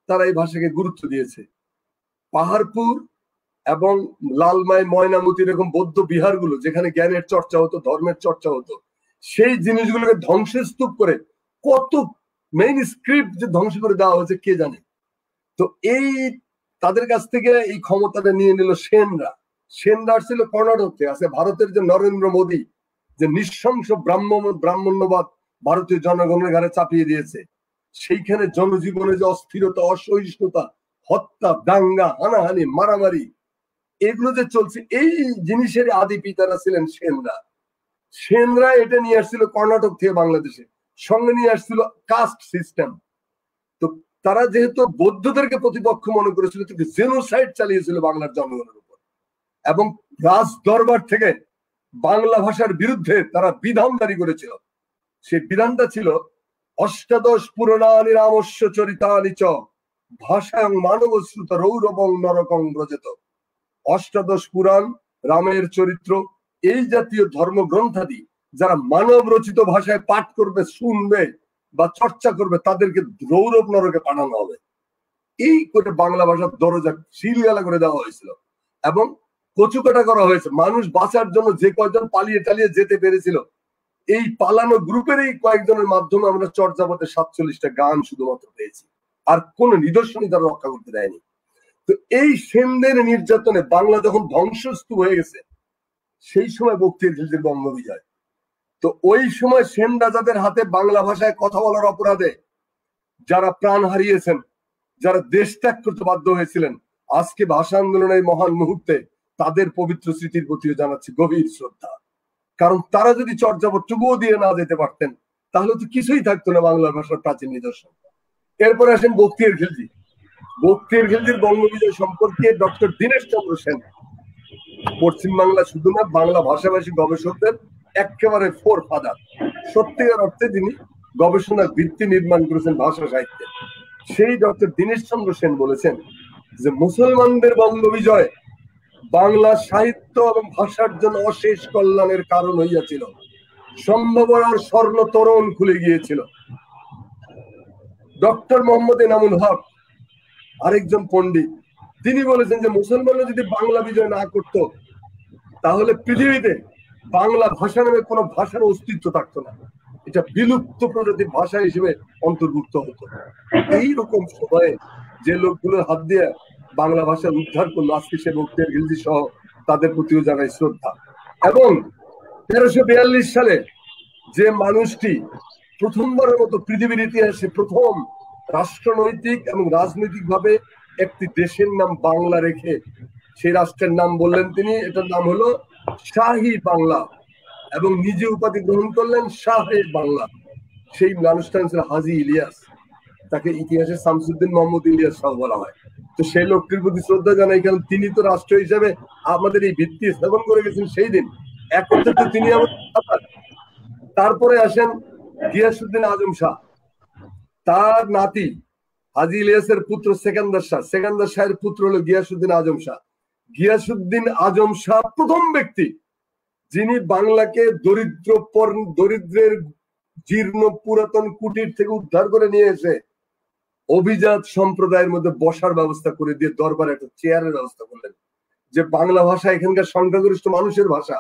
তারা এই ভাষাকে গুরুত্ব দিয়েছে পাহাড়পুর এবং লালমাই ময়নামতি এরকম বৌদ্ধ বিহারগুলো যেখানে জ্ঞানের চর্চা হতো ধর্মের চর্চা হতো সেই জিনিসগুলোকে ধ্বংসের স্তূপ করে কত মেইন স্ক্রিপ্ট যে ধ্বংস করে দেওয়া হয়েছে কে জানে তো এই তাদের কাছ থেকে এই ক্ষমতাটা নিয়ে নিল সেনরা সেন্ডার ছিল কর্ণাটকে আছে ভারতের যে নরেন্দ্র মোদী যে নিঃশংস ব্রাহ্মণ ব্রাহ্মণ্যবাদ ভারতীয় জনগণের ঘরে চাপিয়ে দিয়েছে সেইখানে জনজীবনে যে অস্থিরতা অসহিষ্ণুতা হত্যা দাঙ্গা হানাহানি মারামারি এগুলো যে চলছে এই জিনিসের আদি পিতারা ছিলেন সেনরা সেনরা এটা নিয়ে আসছিল কর্ণাটক থেকে বাংলাদেশে সঙ্গে নিয়ে আসছিল কাস্ট সিস্টেম তো তারা যেহেতু বৌদ্ধদেরকে প্রতিপক্ষ মনে করেছিল জেনোসাইড চালিয়েছিল বাংলার জনগণের এবং রাজ দরবার থেকে বাংলা ভাষার বিরুদ্ধে তারা বিধান জারি করেছিল সে বিধানটা ছিল অষ্টাদশ পুরনানি রামস্য চরিতানি চ ভাষায়ং মানবশ্রুত রৌরবং নরকং ব্রজেত অষ্টাদশ পুরাণ রামের চরিত্র এই জাতীয় ধর্মগ্রন্থাদি যারা মানব রচিত ভাষায় পাঠ করবে শুনবে বা চর্চা করবে তাদেরকে রৌরব নরকে পাঠানো হবে এই করে বাংলা ভাষার দরজা সিলগালা করে দেওয়া হয়েছিল এবং কচুকাটা করা হয়েছে মানুষ বাঁচার জন্য যে কয়েকজন পালিয়ে টালিয়ে যেতে পেরেছিল এই পালানো গ্রুপের এই কয়েকজনের মাধ্যমে আমরা চর্যাপথে সাতচল্লিশটা গান শুধুমাত্র পেয়েছি আর কোন নিদর্শনই তারা রক্ষা করতে দেয়নি তো এই সেনদের নির্যাতনে বাংলা যখন ধ্বংসস্তু হয়ে গেছে সেই সময় বক্তি ঝিলজির বঙ্গ বিজয় তো ওই সময় সেন রাজাদের হাতে বাংলা ভাষায় কথা বলার অপরাধে যারা প্রাণ হারিয়েছেন যারা দেশ ত্যাগ করতে বাধ্য হয়েছিলেন আজকে ভাষা আন্দোলনের মহান মুহূর্তে তাদের পবিত্র স্মৃতির প্রতিও জানাচ্ছি গভীর শ্রদ্ধা কারণ তারা যদি চর্যাবটুকুও দিয়ে না যেতে পারতেন তাহলে তো কিছুই থাকতো না বাংলা ভাষার প্রাচীন নিদর্শন এরপরে আসেন বক্তির খিলজি বক্তির খিলজির বঙ্গবিজয় সম্পর্কে ডক্টর দীনেশ চন্দ্র সেন পশ্চিম বাংলা শুধু না বাংলা ভাষাভাষী গবেষকদের একেবারে ফোর ফাদার সত্যিকার অর্থে তিনি গবেষণার ভিত্তি নির্মাণ করেছেন ভাষা সাহিত্যে সেই ডক্টর দীনেশ চন্দ্র সেন বলেছেন যে মুসলমানদের বঙ্গবিজয় বাংলা সাহিত্য এবং ভাষার জন্য অশেষ কল্যাণের কারণ হইয়াছিল সম্ভাবনার স্বর্ণ তরণ খুলে গিয়েছিল ডক্টর মোহাম্মদ এনামুল হক আরেকজন পন্ডিত তিনি বলেছেন যে মুসলমানরা যদি বাংলা বিজয় না করত তাহলে পৃথিবীতে বাংলা ভাষা নামে কোনো ভাষার অস্তিত্ব থাকত না এটা বিলুপ্ত প্রজাতির ভাষা হিসেবে অন্তর্ভুক্ত হতো এইরকম সময়ে যে লোকগুলোর হাত দিয়ে বাংলা ভাষার উদ্ধার করলো আজকে সে মুক্তের হিন্দি সহ তাদের প্রতিও জানাই শ্রদ্ধা এবং তেরোশো বিয়াল্লিশ সালে যে মানুষটি প্রথমবারের মতো পৃথিবীর ইতিহাসে প্রথম রাষ্ট্রনৈতিক এবং রাজনৈতিক ভাবে একটি দেশের নাম বাংলা রেখে সেই রাষ্ট্রের নাম বললেন তিনি এটার নাম হলো শাহী বাংলা এবং নিজে উপাধি গ্রহণ করলেন শাহে বাংলা সেই মানুষটা হাজি ইলিয়াস তাকে ইতিহাসে শামসুদ্দিন মোহাম্মদ ইলিয়াস শাহ বলা হয় তো সেই লোকটির প্রতি শ্রদ্ধা জানাই কারণ তিনি তো রাষ্ট্র হিসাবে আমাদের এই ভিত্তি স্থাপন করে গেছেন সেই দিন এখন তো তিনি আমাদের তারপরে আসেন গিয়াসুদ্দিন আজম শাহ তার নাতি হাজি ইলিয়াসের পুত্র সেকান্দার শাহ সেকান্দার শাহের পুত্র হলো গিয়াসুদ্দিন আজম শাহ গিয়াসুদ্দিন আজম শাহ প্রথম ব্যক্তি যিনি বাংলাকে দরিদ্র দরিদ্রের জীর্ণ পুরাতন কুটির থেকে উদ্ধার করে নিয়ে এসে অভিজাত সম্প্রদায়ের মধ্যে বসার ব্যবস্থা করে দিয়ে দরবার একটা চেয়ারের ব্যবস্থা করলেন যে বাংলা ভাষা এখানকার সংখ্যাগরিষ্ঠ মানুষের ভাষা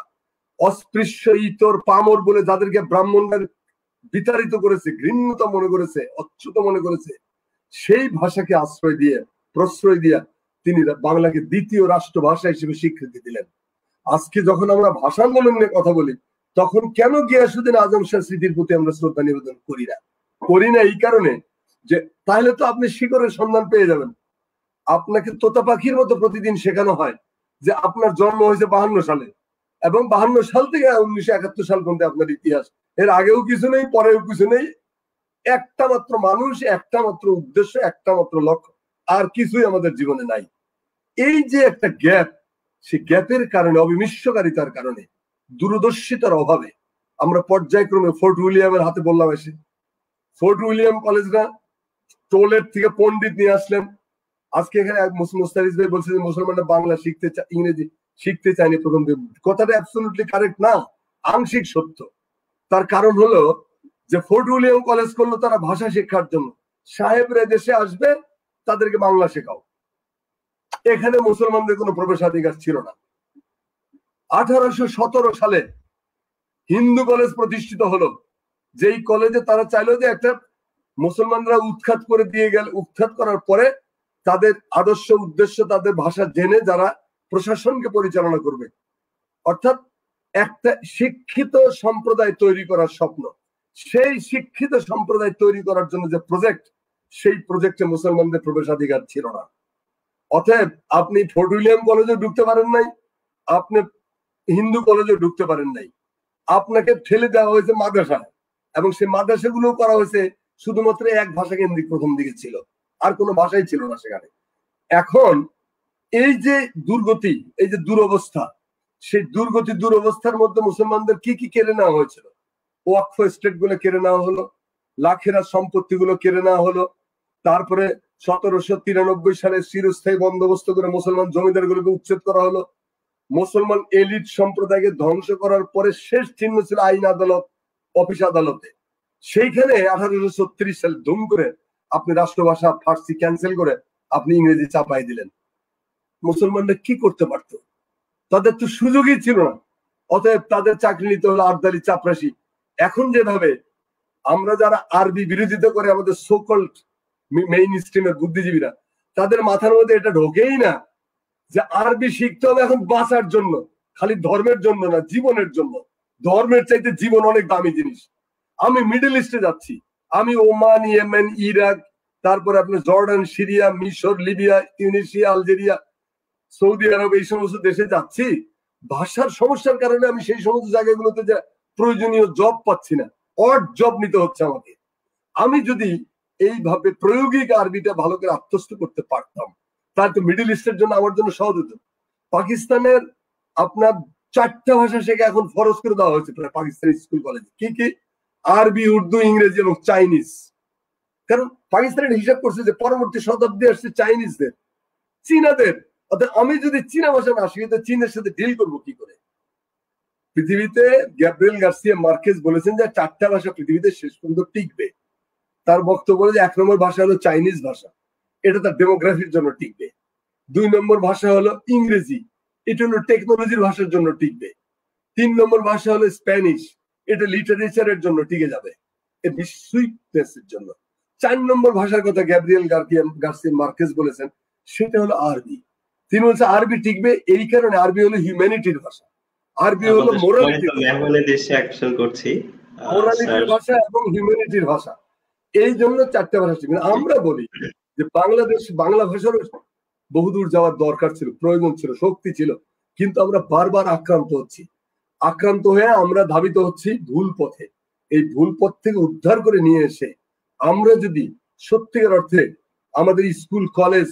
অস্পৃশ্য ইতর পামর বলে যাদেরকে ব্রাহ্মণদের বিতাড়িত করেছে ঘৃণ্যতা মনে করেছে অচ্ছুত মনে করেছে সেই ভাষাকে আশ্রয় দিয়ে প্রশ্রয় দিয়ে তিনি বাংলাকে দ্বিতীয় রাষ্ট্র ভাষা হিসেবে স্বীকৃতি দিলেন আজকে যখন আমরা ভাষা আন্দোলন নিয়ে কথা বলি তখন কেন গিয়াসুদ্দিন আজম শাহ স্মৃতির প্রতি আমরা শ্রদ্ধা নিবেদন করি না করি না এই কারণে যে তাহলে তো আপনি শিকড়ের সন্ধান পেয়ে যাবেন আপনাকে তোতা পাখির মতো প্রতিদিন শেখানো হয় যে আপনার জন্ম হয়েছে বাহান্ন সালে এবং বাহান্ন সাল থেকে উনিশশো একাত্তর সাল পর্যন্ত আপনার ইতিহাস এর আগেও কিছু নেই পরেও কিছু নেই একটা মাত্র মানুষ একটা মাত্র উদ্দেশ্য একটা মাত্র লক্ষ্য আর কিছুই আমাদের জীবনে নাই এই যে একটা গ্যাপ সে গ্যাপের কারণে অবিমিশ্রকারিতার কারণে দূরদর্শিতার অভাবে আমরা পর্যায়ক্রমে ফোর্ট উইলিয়ামের হাতে বললাম এসে ফোর্ট উইলিয়াম কলেজরা টোলের থেকে পন্ডিত নিয়ে আসলেন আজকে এখানে মুস্তারিজ ভাই বলছে যে মুসলমানরা বাংলা শিখতে ইংরেজি শিখতে চায়নি প্রথম দিন কথাটা অ্যাবসলুটলি কারেক্ট না আংশিক সত্য তার কারণ হলো যে ফোর্ট উইলিয়াম কলেজ করলো তারা ভাষা শিক্ষার জন্য সাহেবরা দেশে আসবে তাদেরকে বাংলা শেখাও এখানে মুসলমানদের কোনো প্রবেশাধিকার ছিল না আঠারোশো সালে হিন্দু কলেজ প্রতিষ্ঠিত হলো যেই কলেজে তারা চাইলো যে একটা মুসলমানরা উৎখাত করে দিয়ে গেল উৎখাত করার পরে তাদের আদর্শ উদ্দেশ্য তাদের ভাষা জেনে যারা প্রশাসনকে পরিচালনা করবে অর্থাৎ একটা শিক্ষিত সম্প্রদায় তৈরি করার স্বপ্ন সেই শিক্ষিত সম্প্রদায় তৈরি করার জন্য যে প্রজেক্ট সেই প্রজেক্টে মুসলমানদের প্রবেশাধিকার ছিল না অতএব আপনি ফোর্ট উইলিয়াম কলেজে ঢুকতে পারেন নাই আপনি হিন্দু কলেজে ঢুকতে পারেন নাই আপনাকে ঠেলে দেওয়া হয়েছে মাদ্রাসায় এবং সেই মাদ্রাসাগুলো করা হয়েছে শুধুমাত্র এক ভাষা কেন্দ্রিক প্রথম দিকে ছিল আর কোনো ভাষাই ছিল না সেখানে এখন এই যে দুর্গতি এই যে দুরবস্থা সেই দুর্গতি দুরবস্থার মধ্যে মুসলমানদের কি কি কেড়ে নেওয়া হয়েছিল ওয়াকফ স্টেট গুলো কেড়ে নেওয়া হলো লাখেরা সম্পত্তি গুলো কেড়ে নেওয়া হলো তারপরে সতেরোশো তিরানব্বই সালে চিরস্থায়ী বন্দোবস্ত করে মুসলমান জমিদার গুলোকে উচ্ছেদ করা হলো মুসলমান এলিট সম্প্রদায়কে ধ্বংস করার পরে শেষ চিহ্ন ছিল আইন আদালত অফিস আদালতে সেইখানে আঠারোশো সালে দুম করে আপনি রাষ্ট্রভাষা ফার্সি ক্যান্সেল করে আপনি ইংরেজি চাপাই দিলেন মুসলমানরা কি করতে পারত তাদের তো সুযোগই ছিল না অতএব তাদের চাকরি নিতে হলো আর্দালি চাপরাশি এখন যেভাবে আমরা যারা আরবি বিরোধিতা করে আমাদের সোকল মেইন স্ট্রিমের বুদ্ধিজীবীরা তাদের মাথার মধ্যে এটা ঢোকেই না যে আরবি শিখতে হবে এখন বাঁচার জন্য খালি ধর্মের জন্য না জীবনের জন্য ধর্মের চাইতে জীবন অনেক দামি জিনিস আমি মিডিল ইস্টে যাচ্ছি আমি ওমান ইয়েমেন ইরাক তারপর আপনি জর্ডান সিরিয়া মিশর Libya Tunisia Algeria Saudi Arab এই সমস্ত দেশে যাচ্ছি ভাষার সমস্যার কারণে আমি সেই সমস্ত জায়গাগুলোতে যে প্রয়োজনীয় জব পাচ্ছি না অড জব নিতে হচ্ছে আমাকে আমি যদি এইভাবে প্রয়োগিক আরবিটা ভালো করে আত্মস্থ করতে পারতাম তাহলে তো মিডিল ইস্টের জন্য আমার জন্য সহজ হতো পাকিস্তানের আপনার চারটা ভাষা শেখা এখন ফরজ করে দেওয়া হয়েছে প্রায় পাকিস্তানি স্কুল কলেজে কি কি আরবি উর্দু ইংরেজি এবং চাইনিজ কারণ পাকিস্তানের হিসাব করছে যে পরবর্তী শতাব্দী আসছে চাইনিজদের চীনাদের অর্থাৎ আমি যদি চীনা ভাষা না শিখি তো চীনের সাথে ডিল করবো কি করে পৃথিবীতে গ্যাব্রিয়েল গার্সিয়া মার্কেজ বলেছেন যে চারটা ভাষা পৃথিবীতে শেষ পর্যন্ত টিকবে তার বক্তব্য যে এক নম্বর ভাষা হলো চাইনিজ ভাষা এটা তার ডেমোগ্রাফির জন্য টিকবে দুই নম্বর ভাষা হলো ইংরেজি এটা হলো টেকনোলজির ভাষার জন্য টিকবে তিন নম্বর ভাষা হলো স্প্যানিশ এটা লিটারেচারের জন্য টিকে যাবে সুইটনেসের জন্য চার নম্বর ভাষার কথা গ্যাব্রিয়েল গার্সি মার্কেস বলেছেন সেটা হলো আরবি তিনি বলছে আরবি টিকবে এই কারণে আরবি হলো হিউম্যানিটির ভাষা আরবি হলো মোরালিটির ভাষা এবং হিউম্যানিটির ভাষা এই জন্য চারটে ভাষা টিকবে আমরা বলি যে বাংলাদেশ বাংলা ভাষার বহুদূর যাওয়ার দরকার ছিল প্রয়োজন ছিল শক্তি ছিল কিন্তু আমরা বারবার আক্রান্ত হচ্ছি আক্রান্ত হয়ে আমরা ধাবিত হচ্ছি ভুল পথে এই ভুল পথ থেকে উদ্ধার করে নিয়ে এসে আমরা যদি সত্যিকার অর্থে আমাদের স্কুল কলেজ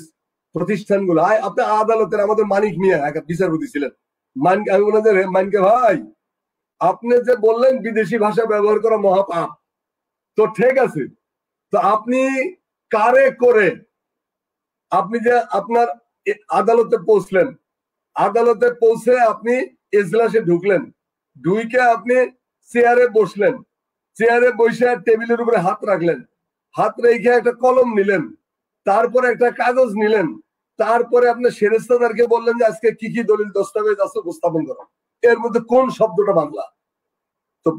প্রতিষ্ঠানগুলো আপনি আদালতের আমাদের মানিক মিয়া এক বিচারপতি ছিলেন মানিক আমি ওনাদের মানিকে ভাই আপনি যে বললেন বিদেশি ভাষা ব্যবহার করা মহাপাপ তো ঠিক আছে তো আপনি কারে করে আপনি যে আপনার আদালতে পৌঁছলেন আদালতে পৌঁছে আপনি এজলাসে ঢুকলেন ডুইকে আপনি চেয়ারে বসলেন চেয়ারে বসে টেবিলের উপরে হাত রাখলেন হাত রেখে একটা কলম নিলেন তারপরে একটা কাগজ নিলেন তারপরে আপনি সেরেস্তাদারকে বললেন যে আজকে কি কি দলিল দস্তাবেজ আছে উপস্থাপন করো এর মধ্যে কোন শব্দটা বাংলা তো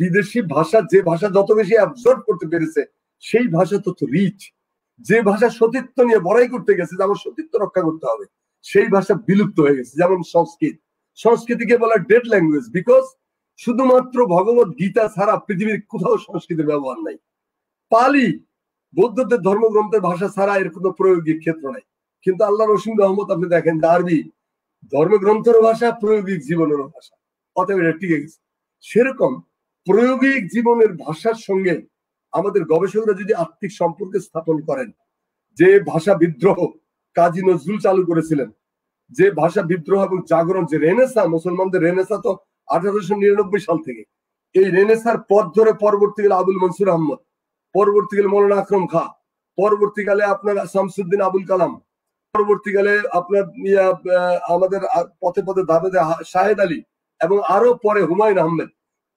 বিদেশি ভাষা যে ভাষা যত বেশি অ্যাবজর্ব করতে পেরেছে সেই ভাষা তত রিচ যে ভাষা সতীত্ব নিয়ে বড়াই করতে গেছে যেমন আমার সতীত্ব রক্ষা করতে হবে সেই ভাষা বিলুপ্ত হয়ে গেছে যেমন সংস্কৃত সংস্কৃতিকে বলা ডেড ল্যাঙ্গুয়েজ বিকজ শুধুমাত্র ভগবত গীতা ছাড়া পৃথিবীর কোথাও সংস্কৃতির ব্যবহার নাই পালি বৌদ্ধদের ধর্মগ্রন্থের ভাষা ছাড়া এর কোনো প্রয়োগিক ক্ষেত্র নাই কিন্তু আল্লাহ রসিম রহমত আপনি দেখেন দারবি ধর্মগ্রন্থের ভাষা প্রয়োগিক জীবনের ভাষা অতএব এটা টিকে গেছে সেরকম প্রয়োগিক জীবনের ভাষার সঙ্গে আমাদের গবেষকরা যদি আত্মিক সম্পর্কে স্থাপন করেন যে ভাষা বিদ্রোহ কাজী নজরুল চালু করেছিলেন যে ভাষা বিদ্রোহ এবং জাগরণ যে রেনেসা মুসলমানদের রেনেসা তো আঠারোশো নিরানব্বই সাল থেকে এই রেনেসার পথ ধরে পরবর্তীকালে আবুল মনসুর আহমদ পরবর্তীকালে মৌলানা আকরম খা পরবর্তীকালে আপনার শামসুদ্দিন আবুল কালাম পরবর্তীকালে আপনার আমাদের পথে পথে ধাপে শাহেদ আলী এবং আরো পরে হুমায়ুন আহমেদ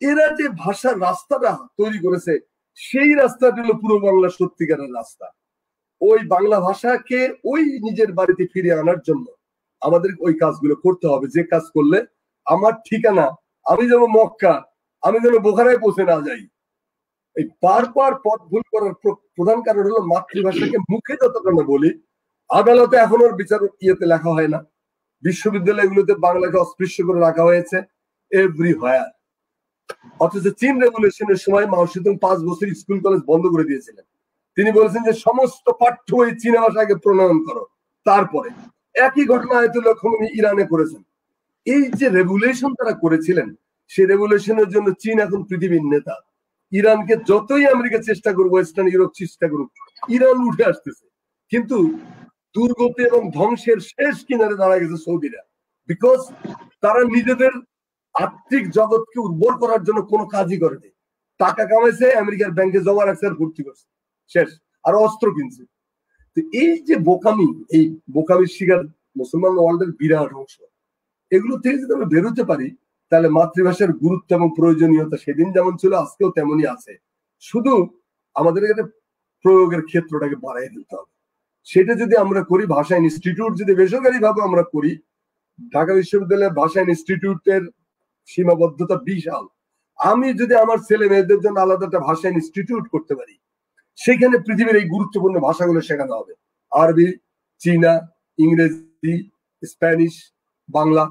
এরা যে ভাষার রাস্তাটা তৈরি করেছে সেই রাস্তাটি হলো পূর্ব বাংলার সত্যিকারের রাস্তা ওই বাংলা ভাষাকে ওই নিজের বাড়িতে ফিরে আনার জন্য আমাদের ওই কাজগুলো করতে হবে যে কাজ করলে আমার ঠিকানা আমি যেন মক্কা আমি যেন বোখারায় পৌঁছে না যাই এই বারবার পথ ভুল করার প্রধান কারণ হলো মাতৃভাষাকে মুখে যতক্ষণ বলি আদালতে এখন ওর বিচার ইয়েতে লেখা হয় না বিশ্ববিদ্যালয়গুলোতে বাংলাকে অস্পৃশ্য করে রাখা হয়েছে এভরি হায়ার অথচ চীন রেগুলেশনের সময় মাওসিদং পাঁচ বছর স্কুল কলেজ বন্ধ করে দিয়েছিলেন তিনি বলেছেন যে সমস্ত পাঠ্য এই চীনা ভাষাকে প্রণয়ন করো তারপরে একই ঘটনা আয়তুল্লাহ খমনি ইরানে করেছেন এই যে রেগুলেশন তারা করেছিলেন সেই রেগুলেশনের জন্য চীন এখন পৃথিবীর নেতা ইরানকে যতই আমেরিকা চেষ্টা করুক ওয়েস্টার্ন ইউরোপ চেষ্টা করুক ইরান উঠে আসতেছে কিন্তু দুর্গতি এবং ধ্বংসের শেষ কিনারে দাঁড়া গেছে সৌদিরা বিকজ তারা নিজেদের আর্থিক জগৎকে উদ্বল করার জন্য কোনো কাজই করেনি টাকা কামাইছে আমেরিকার ব্যাংকে জমা রাখছে আর ভর্তি করছে শেষ আর অস্ত্র কিনছে তো এই যে বোকামি এই বোকামির শিকার মুসলমান ওয়ার্ল্ডের বিরাট অংশ এগুলো থেকে যদি আমরা বেরোতে পারি তাহলে মাতৃভাষার গুরুত্ব এবং প্রয়োজনীয়তা সেদিন যেমন ছিল আজকেও তেমনই আছে শুধু আমাদের এখানে প্রয়োগের ক্ষেত্রটাকে বাড়াই দিতে হবে সেটা যদি আমরা করি ভাষা ইনস্টিটিউট যদি বেসরকারি ভাবে আমরা করি ঢাকা বিশ্ববিদ্যালয়ের ভাষা ইনস্টিটিউটের সীমাবদ্ধতা বিশাল আমি যদি আমার ছেলে মেয়েদের জন্য আলাদা একটা ভাষা ইনস্টিটিউট করতে পারি সেখানে পৃথিবীর এই গুরুত্বপূর্ণ ভাষাগুলো শেখানো হবে আরবি চীনা ইংরেজি স্প্যানিশ বাংলা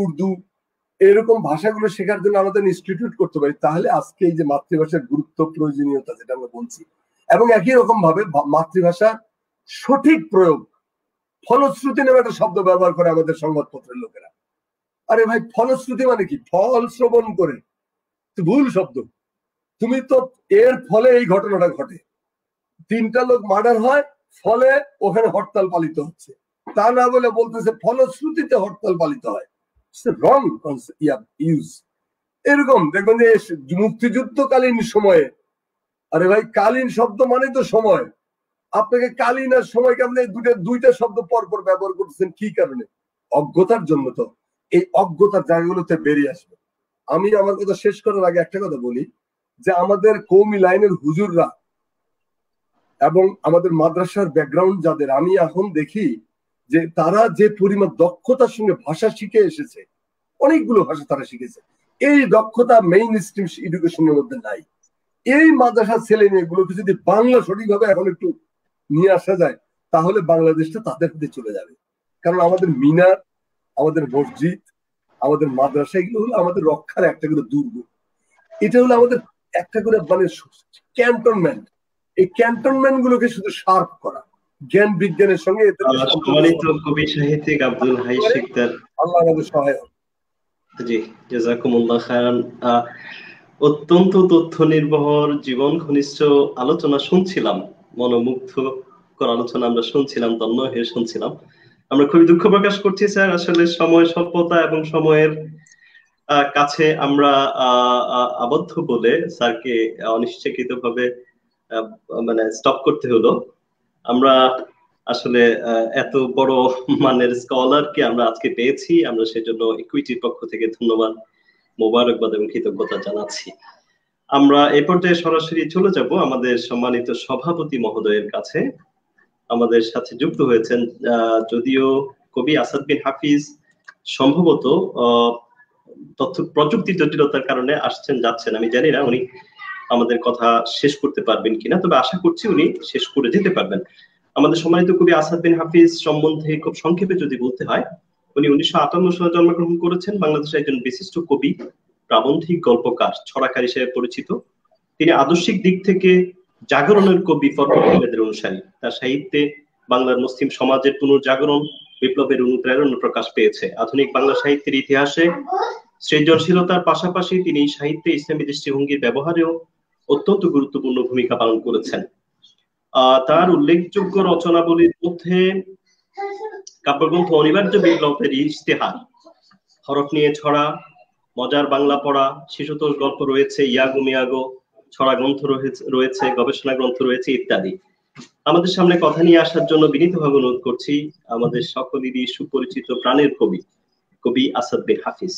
উর্দু এরকম ভাষাগুলো শেখার জন্য আমাদের ইনস্টিটিউট করতে পারি তাহলে আজকে এই যে মাতৃভাষার গুরুত্ব প্রয়োজনীয়তা যেটা আমরা বলছি এবং একই রকম ভাবে মাতৃভাষার সঠিক প্রয়োগ ফলশ্রুতি নামে একটা শব্দ ব্যবহার করে আমাদের সংবাদপত্রের লোকেরা আরে ভাই ফলশ্রুতি মানে কি ফল শ্রবণ করে ভুল শব্দ তুমি তো এর ফলে এই ঘটনাটা ঘটে তিনটা লোক মার্ডার হয় ফলে ওখানে হরতাল পালিত হচ্ছে তা না বলে বলতেছে ফলশ্রুতিতে হরতাল পালিত হয় রং ইউজ এরকম দেখবেন যে মুক্তিযুদ্ধকালীন সময়ে আরে ভাই কালীন শব্দ মানে তো সময় আপনাকে কালীন আর সময়কে আপনি দুইটা দুইটা শব্দ পরপর ব্যবহার করতেছেন কি কারণে অজ্ঞতার জন্য তো এই অজ্ঞতার জায়গাগুলোতে বেরিয়ে আসবে আমি আমার কথা শেষ করার আগে একটা কথা বলি যে আমাদের কৌমি লাইনের হুজুররা এবং আমাদের মাদ্রাসার ব্যাকগ্রাউন্ড যাদের আমি এখন দেখি যে তারা যে পরিমাণ দক্ষতার সঙ্গে ভাষা শিখে এসেছে অনেকগুলো ভাষা তারা শিখেছে এই দক্ষতা মেইন স্ট্রিম এডুকেশনের মধ্যে নাই এই মাদ্রাসার ছেলে মেয়েগুলোকে যদি বাংলা সঠিকভাবে এখন একটু নিয়ে আসা যায় তাহলে বাংলাদেশটা তাদের হাতে চলে যাবে কারণ আমাদের মিনার আমাদের মসজিদ আমাদের মাদ্রাসা এগুলো হলো আমাদের রক্ষার একটা গুলো দুর্গ এটা হলো আমাদের একটা করে মানে ক্যান্টনমেন্ট এই ক্যান্টনমেন্ট গুলোকে শুধু শার্প করা জ্ঞান বিজ্ঞানের সঙ্গে সম্মানিত কবি সাহিত্যিক আব্দুল হাই শিকদার আল্লাহ সহায়ক জি জাজাকুমুল্লাহ অত্যন্ত তথ্য নির্ভর জীবন ঘনিষ্ঠ আলোচনা শুনছিলাম মনোমুগ্ধকর আলোচনা আমরা শুনছিলাম তন্ন হয়ে শুনছিলাম আমরা খুবই দুঃখ প্রকাশ করছি স্যার আসলে সময় স্বল্পতা এবং সময়ের কাছে আমরা আবদ্ধ বলে স্যারকে অনিশ্চিত ভাবে মানে স্টপ করতে হলো আমরা আসলে এত বড় মানের স্কলারকে আমরা আজকে পেয়েছি আমরা সেজন্য ইকুইটির পক্ষ থেকে ধন্যবাদ মোবারকবাদ এবং কৃতজ্ঞতা জানাচ্ছি আমরা এ পর্যায়ে সরাসরি চলে যাব আমাদের সম্মানিত সভাপতি মহোদয়ের কাছে আমাদের সাথে যুক্ত হয়েছেন যদিও কবি আসাদ বিন হাফিজ সম্ভবত আহ তথ্য প্রযুক্তি জটিলতার কারণে আসছেন যাচ্ছেন আমি জানি না উনি আমাদের কথা শেষ করতে পারবেন কিনা তবে আশা করছি উনি শেষ করে যেতে পারবেন আমাদের সম্মানিত কবি আসাদ বিন হাফিজ সম্বন্ধে খুব সংক্ষেপে যদি বলতে হয় উনি উনিশশো আটান্ন সালে জন্মগ্রহণ করেছেন বাংলাদেশের একজন বিশিষ্ট কবি প্রাবন্ধিক গল্পকার ছড়াকার হিসেবে পরিচিত তিনি আদর্শিক দিক থেকে জাগরণের কবি ফরফরমেদের অনুসারী তার সাহিত্যে বাংলার মুসলিম সমাজের পুনর্জাগরণ বিপ্লবের অনুপ্রেরণা প্রকাশ পেয়েছে আধুনিক বাংলা সাহিত্যের ইতিহাসে সৃজনশীলতার পাশাপাশি তিনি সাহিত্যে ইসলামী দৃষ্টিভঙ্গির ব্যবহারেও অত্যন্ত গুরুত্বপূর্ণ ভূমিকা পালন করেছেন তার উল্লেখযোগ্য রচনাবলীর মধ্যে কাব্যগ্রন্থ অনিবার্য বিপ্লবের ইশতেহার হরফ নিয়ে ছড়া মজার বাংলা পড়া শিশুতোষ গল্প রয়েছে ইয়াগো মিয়াগো ছড়া গ্রন্থ রয়েছে গবেষণা গ্রন্থ রয়েছে ইত্যাদি আমাদের সামনে কথা নিয়ে আসার জন্য বিনীতভাবে অনুরোধ করছি আমাদের সকলেরই সুপরিচিত প্রাণের কবি কবি আসাদ হাফিজ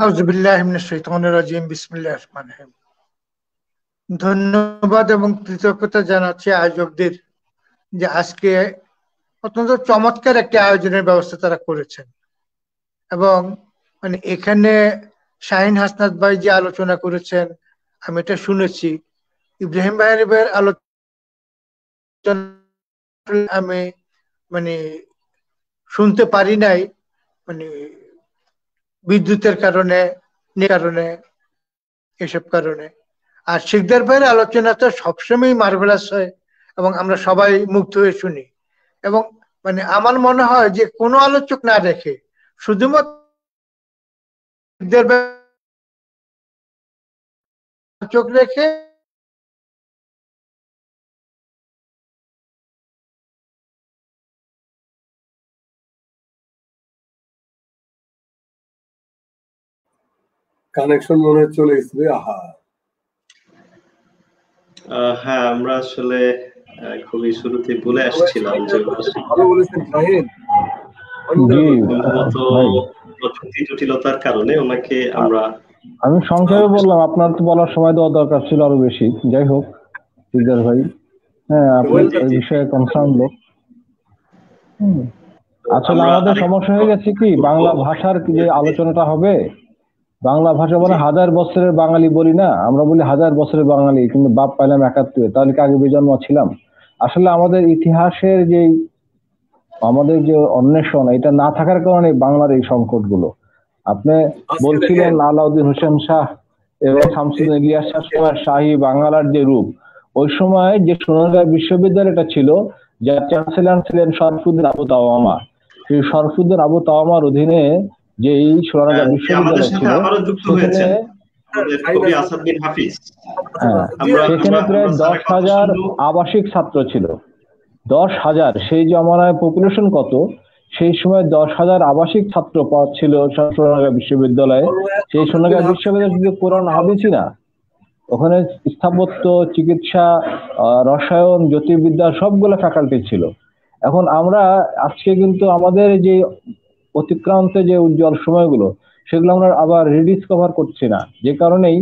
ধন্যবাদ এবং কৃতজ্ঞতা জানাচ্ছি আয়োজকদের যে আজকে অত্যন্ত চমৎকার একটি আয়োজনের ব্যবস্থা তারা করেছেন এবং মানে এখানে শাহিন হাসনাত ভাই যে আলোচনা করেছেন আমি এটা শুনেছি ইব্রাহিম ভাই ভাইয়ের আলোচনা আমি মানে শুনতে পারি নাই মানে বিদ্যুতের কারণে কারণে এসব কারণে আর শিখদার ভাইয়ের আলোচনা তো সবসময় মার্ভেলাস হয় এবং আমরা সবাই মুগ্ধ হয়ে শুনি এবং মানে আমার মনে হয় যে কোনো আলোচক না রেখে শুধুমাত্র আলোচক রেখে কানেকশন মনে চলে গেছে আহা হ্যাঁ আমরা আসলে খুবই শুরুতে বলে আসছিলাম যে ভালো বলেছেন জাহিদ জটিলতার কারণে ওনাকে আমরা আমি সংক্ষেপে বললাম আপনার তো বলার সময় দেওয়া দরকার ছিল আরো বেশি যাই হোক ভাই হ্যাঁ আপনার বিষয়ে কনসার্ন লোক আসলে আমাদের সমস্যা হয়ে গেছে কি বাংলা ভাষার যে আলোচনাটা হবে বাংলা ভাষা মানে হাজার বছরের বাঙালি বলি না আমরা বলি হাজার বছরের বাঙালি কিন্তু বাপ পাইলাম একাত্তরে তাহলে কি আগে বেজন্ম ছিলাম আসলে আমাদের ইতিহাসের যে আমাদের যে অন্বেষণ এটা না থাকার কারণে বাংলার এই সংকট গুলো আপনি আচ্ছা, বলছিলেন আলাউদ্দিন হোসেন শাহ এবং হ্যাঁ, শামসুদ ইলিয়াস শাহ শাহী বাংলার যে রূপ ওই সময় যে সোনারগাঁ বিশ্ববিদ্যালয়টা ছিল যার চ্যান্সেলার ছিলেন শরফুদ্দিন আবু তাওয়ামা সেই শরফুদ্দিন আবু তাওয়ামার অধীনে যে এই সোনারগাঁ হ্যাঁ, বিশ্ববিদ্যালয় ছিল সেখানে হ্যাঁ, হ্যাঁ, সেখানে প্রায় দশ হাজার আবাসিক ছাত্র ছিল দশ হাজার সেই জমানায় পপুলেশন কত সেই সময় দশ হাজার আবাসিক ছাত্র পদ ছিল সোনারগাঁ বিশ্ববিদ্যালয়ে সেই সোনাগা বিশ্ববিদ্যালয় যদি কোরআন হাবিছি না ওখানে স্থাপত্য চিকিৎসা রসায়ন জ্যোতির্বিদ্যা সবগুলো ফ্যাকাল্টি ছিল এখন আমরা আজকে কিন্তু আমাদের যে অতিক্রান্ত যে উজ্জ্বল সময়গুলো সেগুলো আমরা আবার রিডিসকভার করছি না যে কারণেই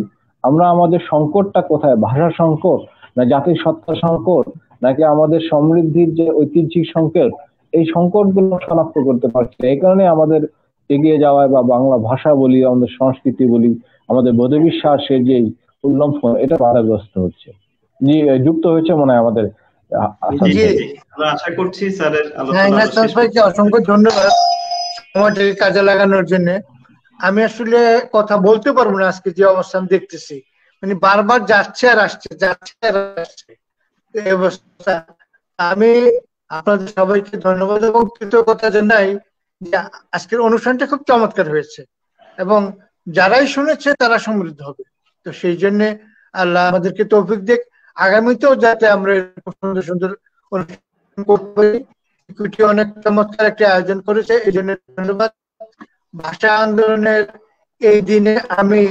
আমরা আমাদের সংকটটা কোথায় ভাষা সংকট না জাতির সত্তা সংকট নাকি আমাদের সমৃদ্ধির যে ঐতিহ্যিক সংকট এই সংকটগুলো শনাক্ত করতে পারছি এই কারণে আমাদের এগিয়ে যাওয়ায় বা বাংলা ভাষা বলি আমাদের সংস্কৃতি বলি আমাদের বোধবিশ্বাসের যে উল্লম্ফন এটা বাধাগ্রস্ত হচ্ছে জি যুক্ত হয়েছে মনে হয় আমাদের আশা করছি স্যারের হ্যাঁ, হ্যাঁ, অসংখ্য ধন্যবাদ আমাদেরকে কাজে লাগানোর জন্য আমি আসলে কথা বলতে পারবো না আজকে যে অবস্থান দেখতেছি মানে বারবার যাচ্ছে আর আসছে যাচ্ছে আর আসছে আমি আপনাদের সবাইকে ধন্যবাদ এবং কৃতজ্ঞতা জানাই যে আজকের অনুষ্ঠানটা খুব চমৎকার হয়েছে এবং যারাই শুনেছে তারা সমৃদ্ধ হবে তো সেই জন্যে আল্লাহ আমাদেরকে তৌফিক দেখ আগামীতেও যাতে আমরা সুন্দর সুন্দর অনুষ্ঠান করতে পারি ইকুইটি অনেক চমৎকার একটি আয়োজন করেছে এই জন্য ধন্যবাদ ভাষা আন্দোলনের এই দিনে আমি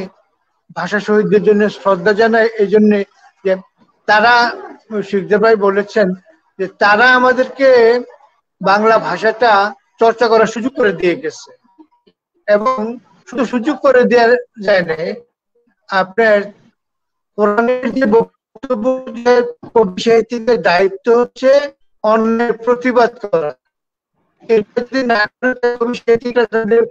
ভাষা শহীদদের জন্য শ্রদ্ধা জানাই এই জন্য যে তারা শিখদে ভাই বলেছেন যে তারা আমাদেরকে বাংলা ভাষাটা চর্চা করার সুযোগ করে দিয়ে গেছে এবং শুধু সুযোগ করে দেওয়া যায় না আপনার কোরআনের যে বক্তব্য দায়িত্ব হচ্ছে অন্যের প্রতিবাদ করা এটা তাদের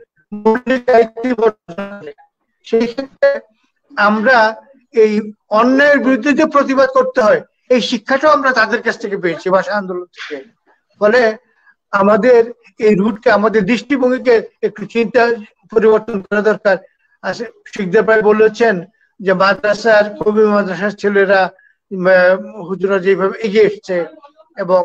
আমরা এই অন্যায়ের বিরুদ্ধে যে প্রতিবাদ করতে হয় এই শিক্ষাটাও আমরা তাদের কাছ থেকে পেয়েছি ভাষা আন্দোলন থেকে ফলে আমাদের এই রুটকে আমাদের দৃষ্টিভঙ্গিকে একটু চিন্তা পরিবর্তন করা দরকার শিখদের প্রায় বলেছেন যে মাদ্রাসার কবি মাদ্রাসার ছেলেরা হুজুরা যেভাবে এগিয়ে এসছে এবং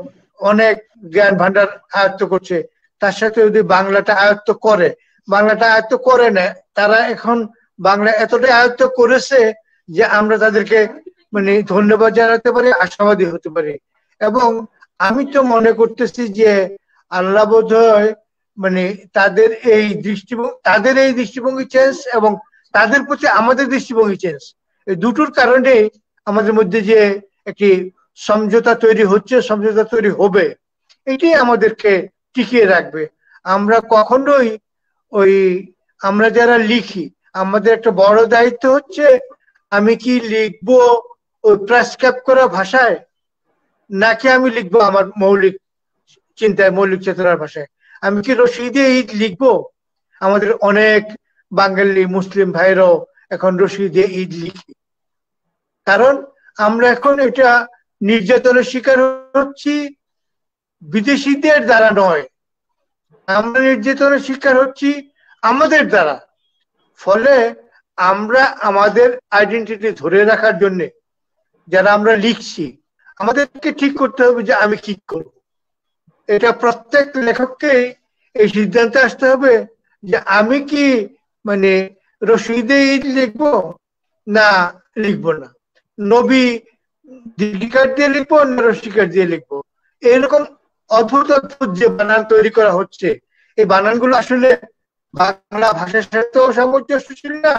অনেক জ্ঞান ভান্ডার আয়ত্ত করছে তার সাথে যদি বাংলাটা আয়ত্ত করে বাংলাটা আয়ত্ত করে না তারা এখন বাংলা এতটাই আয়ত্ত করেছে যে আমরা তাদেরকে মানে ধন্যবাদ জানাতে পারি আশাবাদী হতে পারি এবং আমি তো মনে করতেছি যে আল্লাহ বোধ মানে তাদের এই দৃষ্টিভঙ্গি তাদের এই দৃষ্টিভঙ্গি চেঞ্জ এবং তাদের প্রতি আমাদের দৃষ্টিভঙ্গি চেঞ্জ এই দুটোর কারণে আমাদের মধ্যে যে একটি সমঝোতা তৈরি হচ্ছে সমঝোতা তৈরি হবে এটি আমাদেরকে টিকিয়ে রাখবে আমরা কখনোই ওই আমরা যারা লিখি আমাদের একটা বড় দায়িত্ব হচ্ছে আমি কি লিখব ওই প্রেসক্রাইব করা ভাষায় নাকি আমি লিখবো আমার মৌলিক চিন্তায় মৌলিক চেতনার ভাষায় আমি কি রশিদে ঈদ লিখব আমাদের অনেক বাঙালি মুসলিম ভাইরাও এখন রশিদে ঈদ লিখি কারণ আমরা এখন এটা নির্যাতনের শিকার হচ্ছি বিদেশিদের দ্বারা নয় আমরা নির্যাতনের শিকার হচ্ছি আমাদের দ্বারা ফলে আমরা আমাদের আইডেন্টিটি ধরে রাখার জন্য যারা আমরা লিখছি আমাদেরকে ঠিক করতে হবে যে আমি কি করব এটা প্রত্যেক লেখককেই এই সিদ্ধান্তে আসতে হবে যে আমি কি মানে রশিদে লিখব না লিখব না নবী দীর্ঘিকার দিয়ে লিখবো নারসিকার দিয়ে লিখবো এরকম অদ্ভুত অদ্ভুত যে বানান তৈরি করা হচ্ছে এই বানানগুলো আসলে বাংলা ভাষার সাথেও সামঞ্জস্যশীল না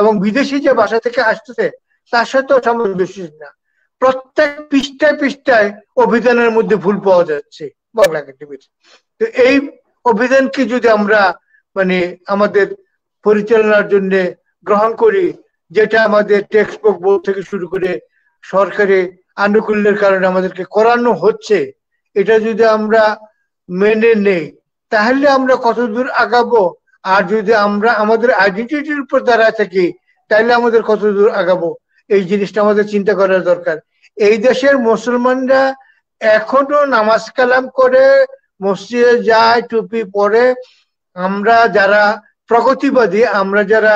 এবং বিদেশি যে ভাষা থেকে আসতেছে তার সাথে সামঞ্জস্যশীল না প্রত্যেক পৃষ্ঠায় পৃষ্ঠায় অভিধানের মধ্যে ভুল পাওয়া যাচ্ছে বাংলা একাডেমির তো এই অভিধানকে যদি আমরা মানে আমাদের পরিচালনার জন্য গ্রহণ করি যেটা আমাদের টেক্সট বুক থেকে শুরু করে সরকারি আনুকূল্যের কারণে আমাদেরকে করানো হচ্ছে এটা যদি আমরা মেনে নেই তাহলে আমরা কতদূর আগাবো আর যদি আমরা আমাদের আইডেন্টিটির উপর দাঁড়ায় থাকি তাহলে আমাদের কতদূর আগাবো এই জিনিসটা আমাদের চিন্তা করার দরকার এই দেশের মুসলমানরা এখনো নামাজ কালাম করে মসজিদে যায় টুপি পরে আমরা যারা প্রগতিবাদী আমরা যারা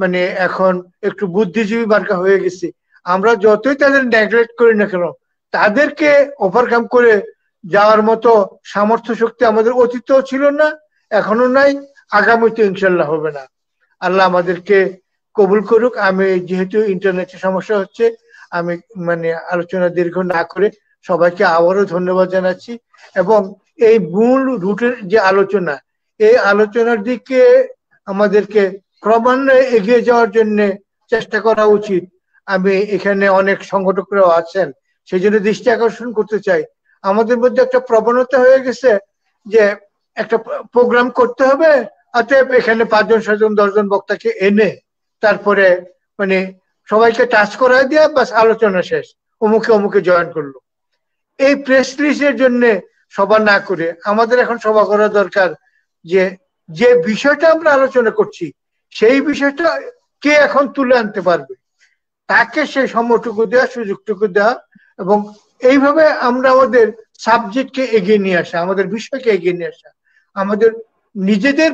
মানে এখন একটু বুদ্ধিজীবী বার্কা হয়ে গেছি আমরা যতই তাদের নেগলেক্ট করি না কেন তাদেরকে ওভারকাম করে যাওয়ার মতো সামর্থ্য শক্তি আমাদের অতীতও ছিল না এখনো নাই আগামীতে ইনশাল্লাহ হবে না আল্লাহ আমাদেরকে কবুল করুক আমি যেহেতু ইন্টারনেটের সমস্যা হচ্ছে আমি মানে আলোচনা দীর্ঘ না করে সবাইকে আবারও ধন্যবাদ জানাচ্ছি এবং এই মূল রুটের যে আলোচনা এই আলোচনার দিকে আমাদেরকে ক্রমান্বয়ে এগিয়ে যাওয়ার জন্য চেষ্টা করা উচিত আমি এখানে অনেক সংগঠকরাও আছেন সেই জন্য দৃষ্টি আকর্ষণ করতে চাই আমাদের মধ্যে একটা প্রবণতা হয়ে গেছে যে একটা প্রোগ্রাম করতে হবে অতএব এখানে পাঁচজন ছজন দশজন বক্তাকে এনে তারপরে মানে সবাইকে টাচ করাই দিয়ে বাস আলোচনা শেষ অমুকে অমুকে জয়েন করলো এই প্রেস রিলিজের জন্য সভা না করে আমাদের এখন সভা করা দরকার যে যে বিষয়টা আমরা আলোচনা করছি সেই বিষয়টা কে এখন তুলে আনতে পারবে তাকে সেই সময়টুকু দেওয়া সুযোগটুকু দেওয়া এবং এইভাবে আমরা আমাদের সাবজেক্টকে এগিয়ে নিয়ে আসা আমাদের বিষয়কে এগিয়ে নিয়ে আসা আমাদের নিজেদের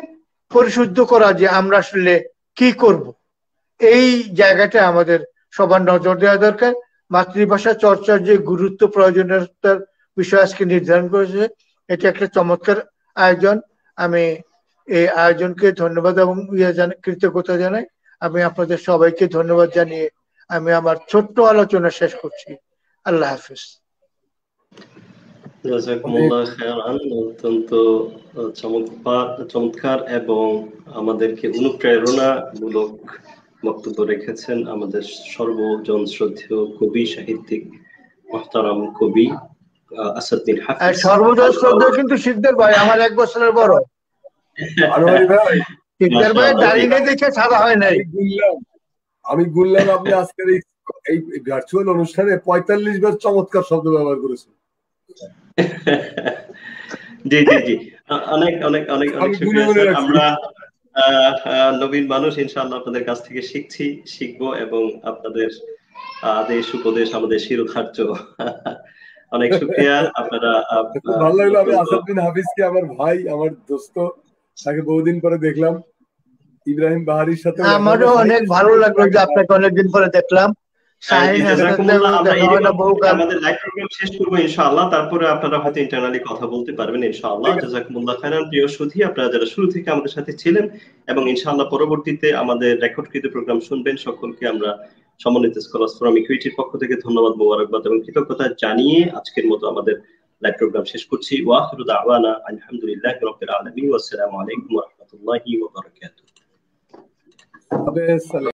পরিশুদ্ধ করা যে আমরা আসলে কি করব এই জায়গাটা আমাদের সবার নজর দেওয়া দরকার মাতৃভাষা চর্চার যে গুরুত্ব প্রয়োজনীয়তার বিষয় আজকে নির্ধারণ করেছে এটি একটা চমৎকার আয়োজন আমি এই আয়োজনকে ধন্যবাদ এবং কৃতজ্ঞতা জানাই আমি আপনাদের সবাইকে ধন্যবাদ জানিয়ে আমি আমার ছোট্ট আলোচনা শেষ করছি আল্লাহ হাফিজ অত্যন্ত চমৎকার এবং আমাদেরকে অনুপ্রেরণা মূলক বক্তব্য রেখেছেন আমাদের সর্বজন শ্রদ্ধেয় কবি সাহিত্যিক মহতারাম কবি আসাদুদ্দিন হাফিজ সর্বজন শ্রদ্ধেয় কিন্তু সিদ্ধার ভাই আমার এক বছরের বড় সিদ্ধার ভাই দাঁড়িয়ে দেখে সাদা হয় নাই আমি গুনলাম আপনি আজকের এই এই ভার্চুয়াল অনুষ্ঠানে পঁয়তাল্লিশ বার চমৎকার শব্দ ব্যবহার করেছেন জি জি জি অনেক অনেক অনেক অনেক আমরা নবীন মানুষ ইনশাআল্লাহ আপনাদের কাছ থেকে শিখছি শিখবো এবং আপনাদের আদেশ উপদেশ আমাদের শিরোধার্য অনেক শুক্রিয়া আপনারা ভালো লাগলো আমি আসাদুদ্দিন হাফিজকে আমার ভাই আমার দোস্ত তাকে বহুদিন পরে দেখলাম ইব্রাহিম বাহারির সাথে আমারও অনেক ভালো লাগলো যে আপনাকে অনেকদিন পরে দেখলাম হ্যাঁ, সকলকে আমরা ইকুইটির পক্ষ থেকে ধন্যবাদ মোবারকবাদ এবং কৃতজ্ঞতা জানিয়ে আজকের মতো আমাদের লাইভ প্রোগ্রাম শেষ করছি ওয়াহিরু দাওয়ানা আলহামদুলিল্লাহ আলমী আসসালামু আলাইকুম अबे साले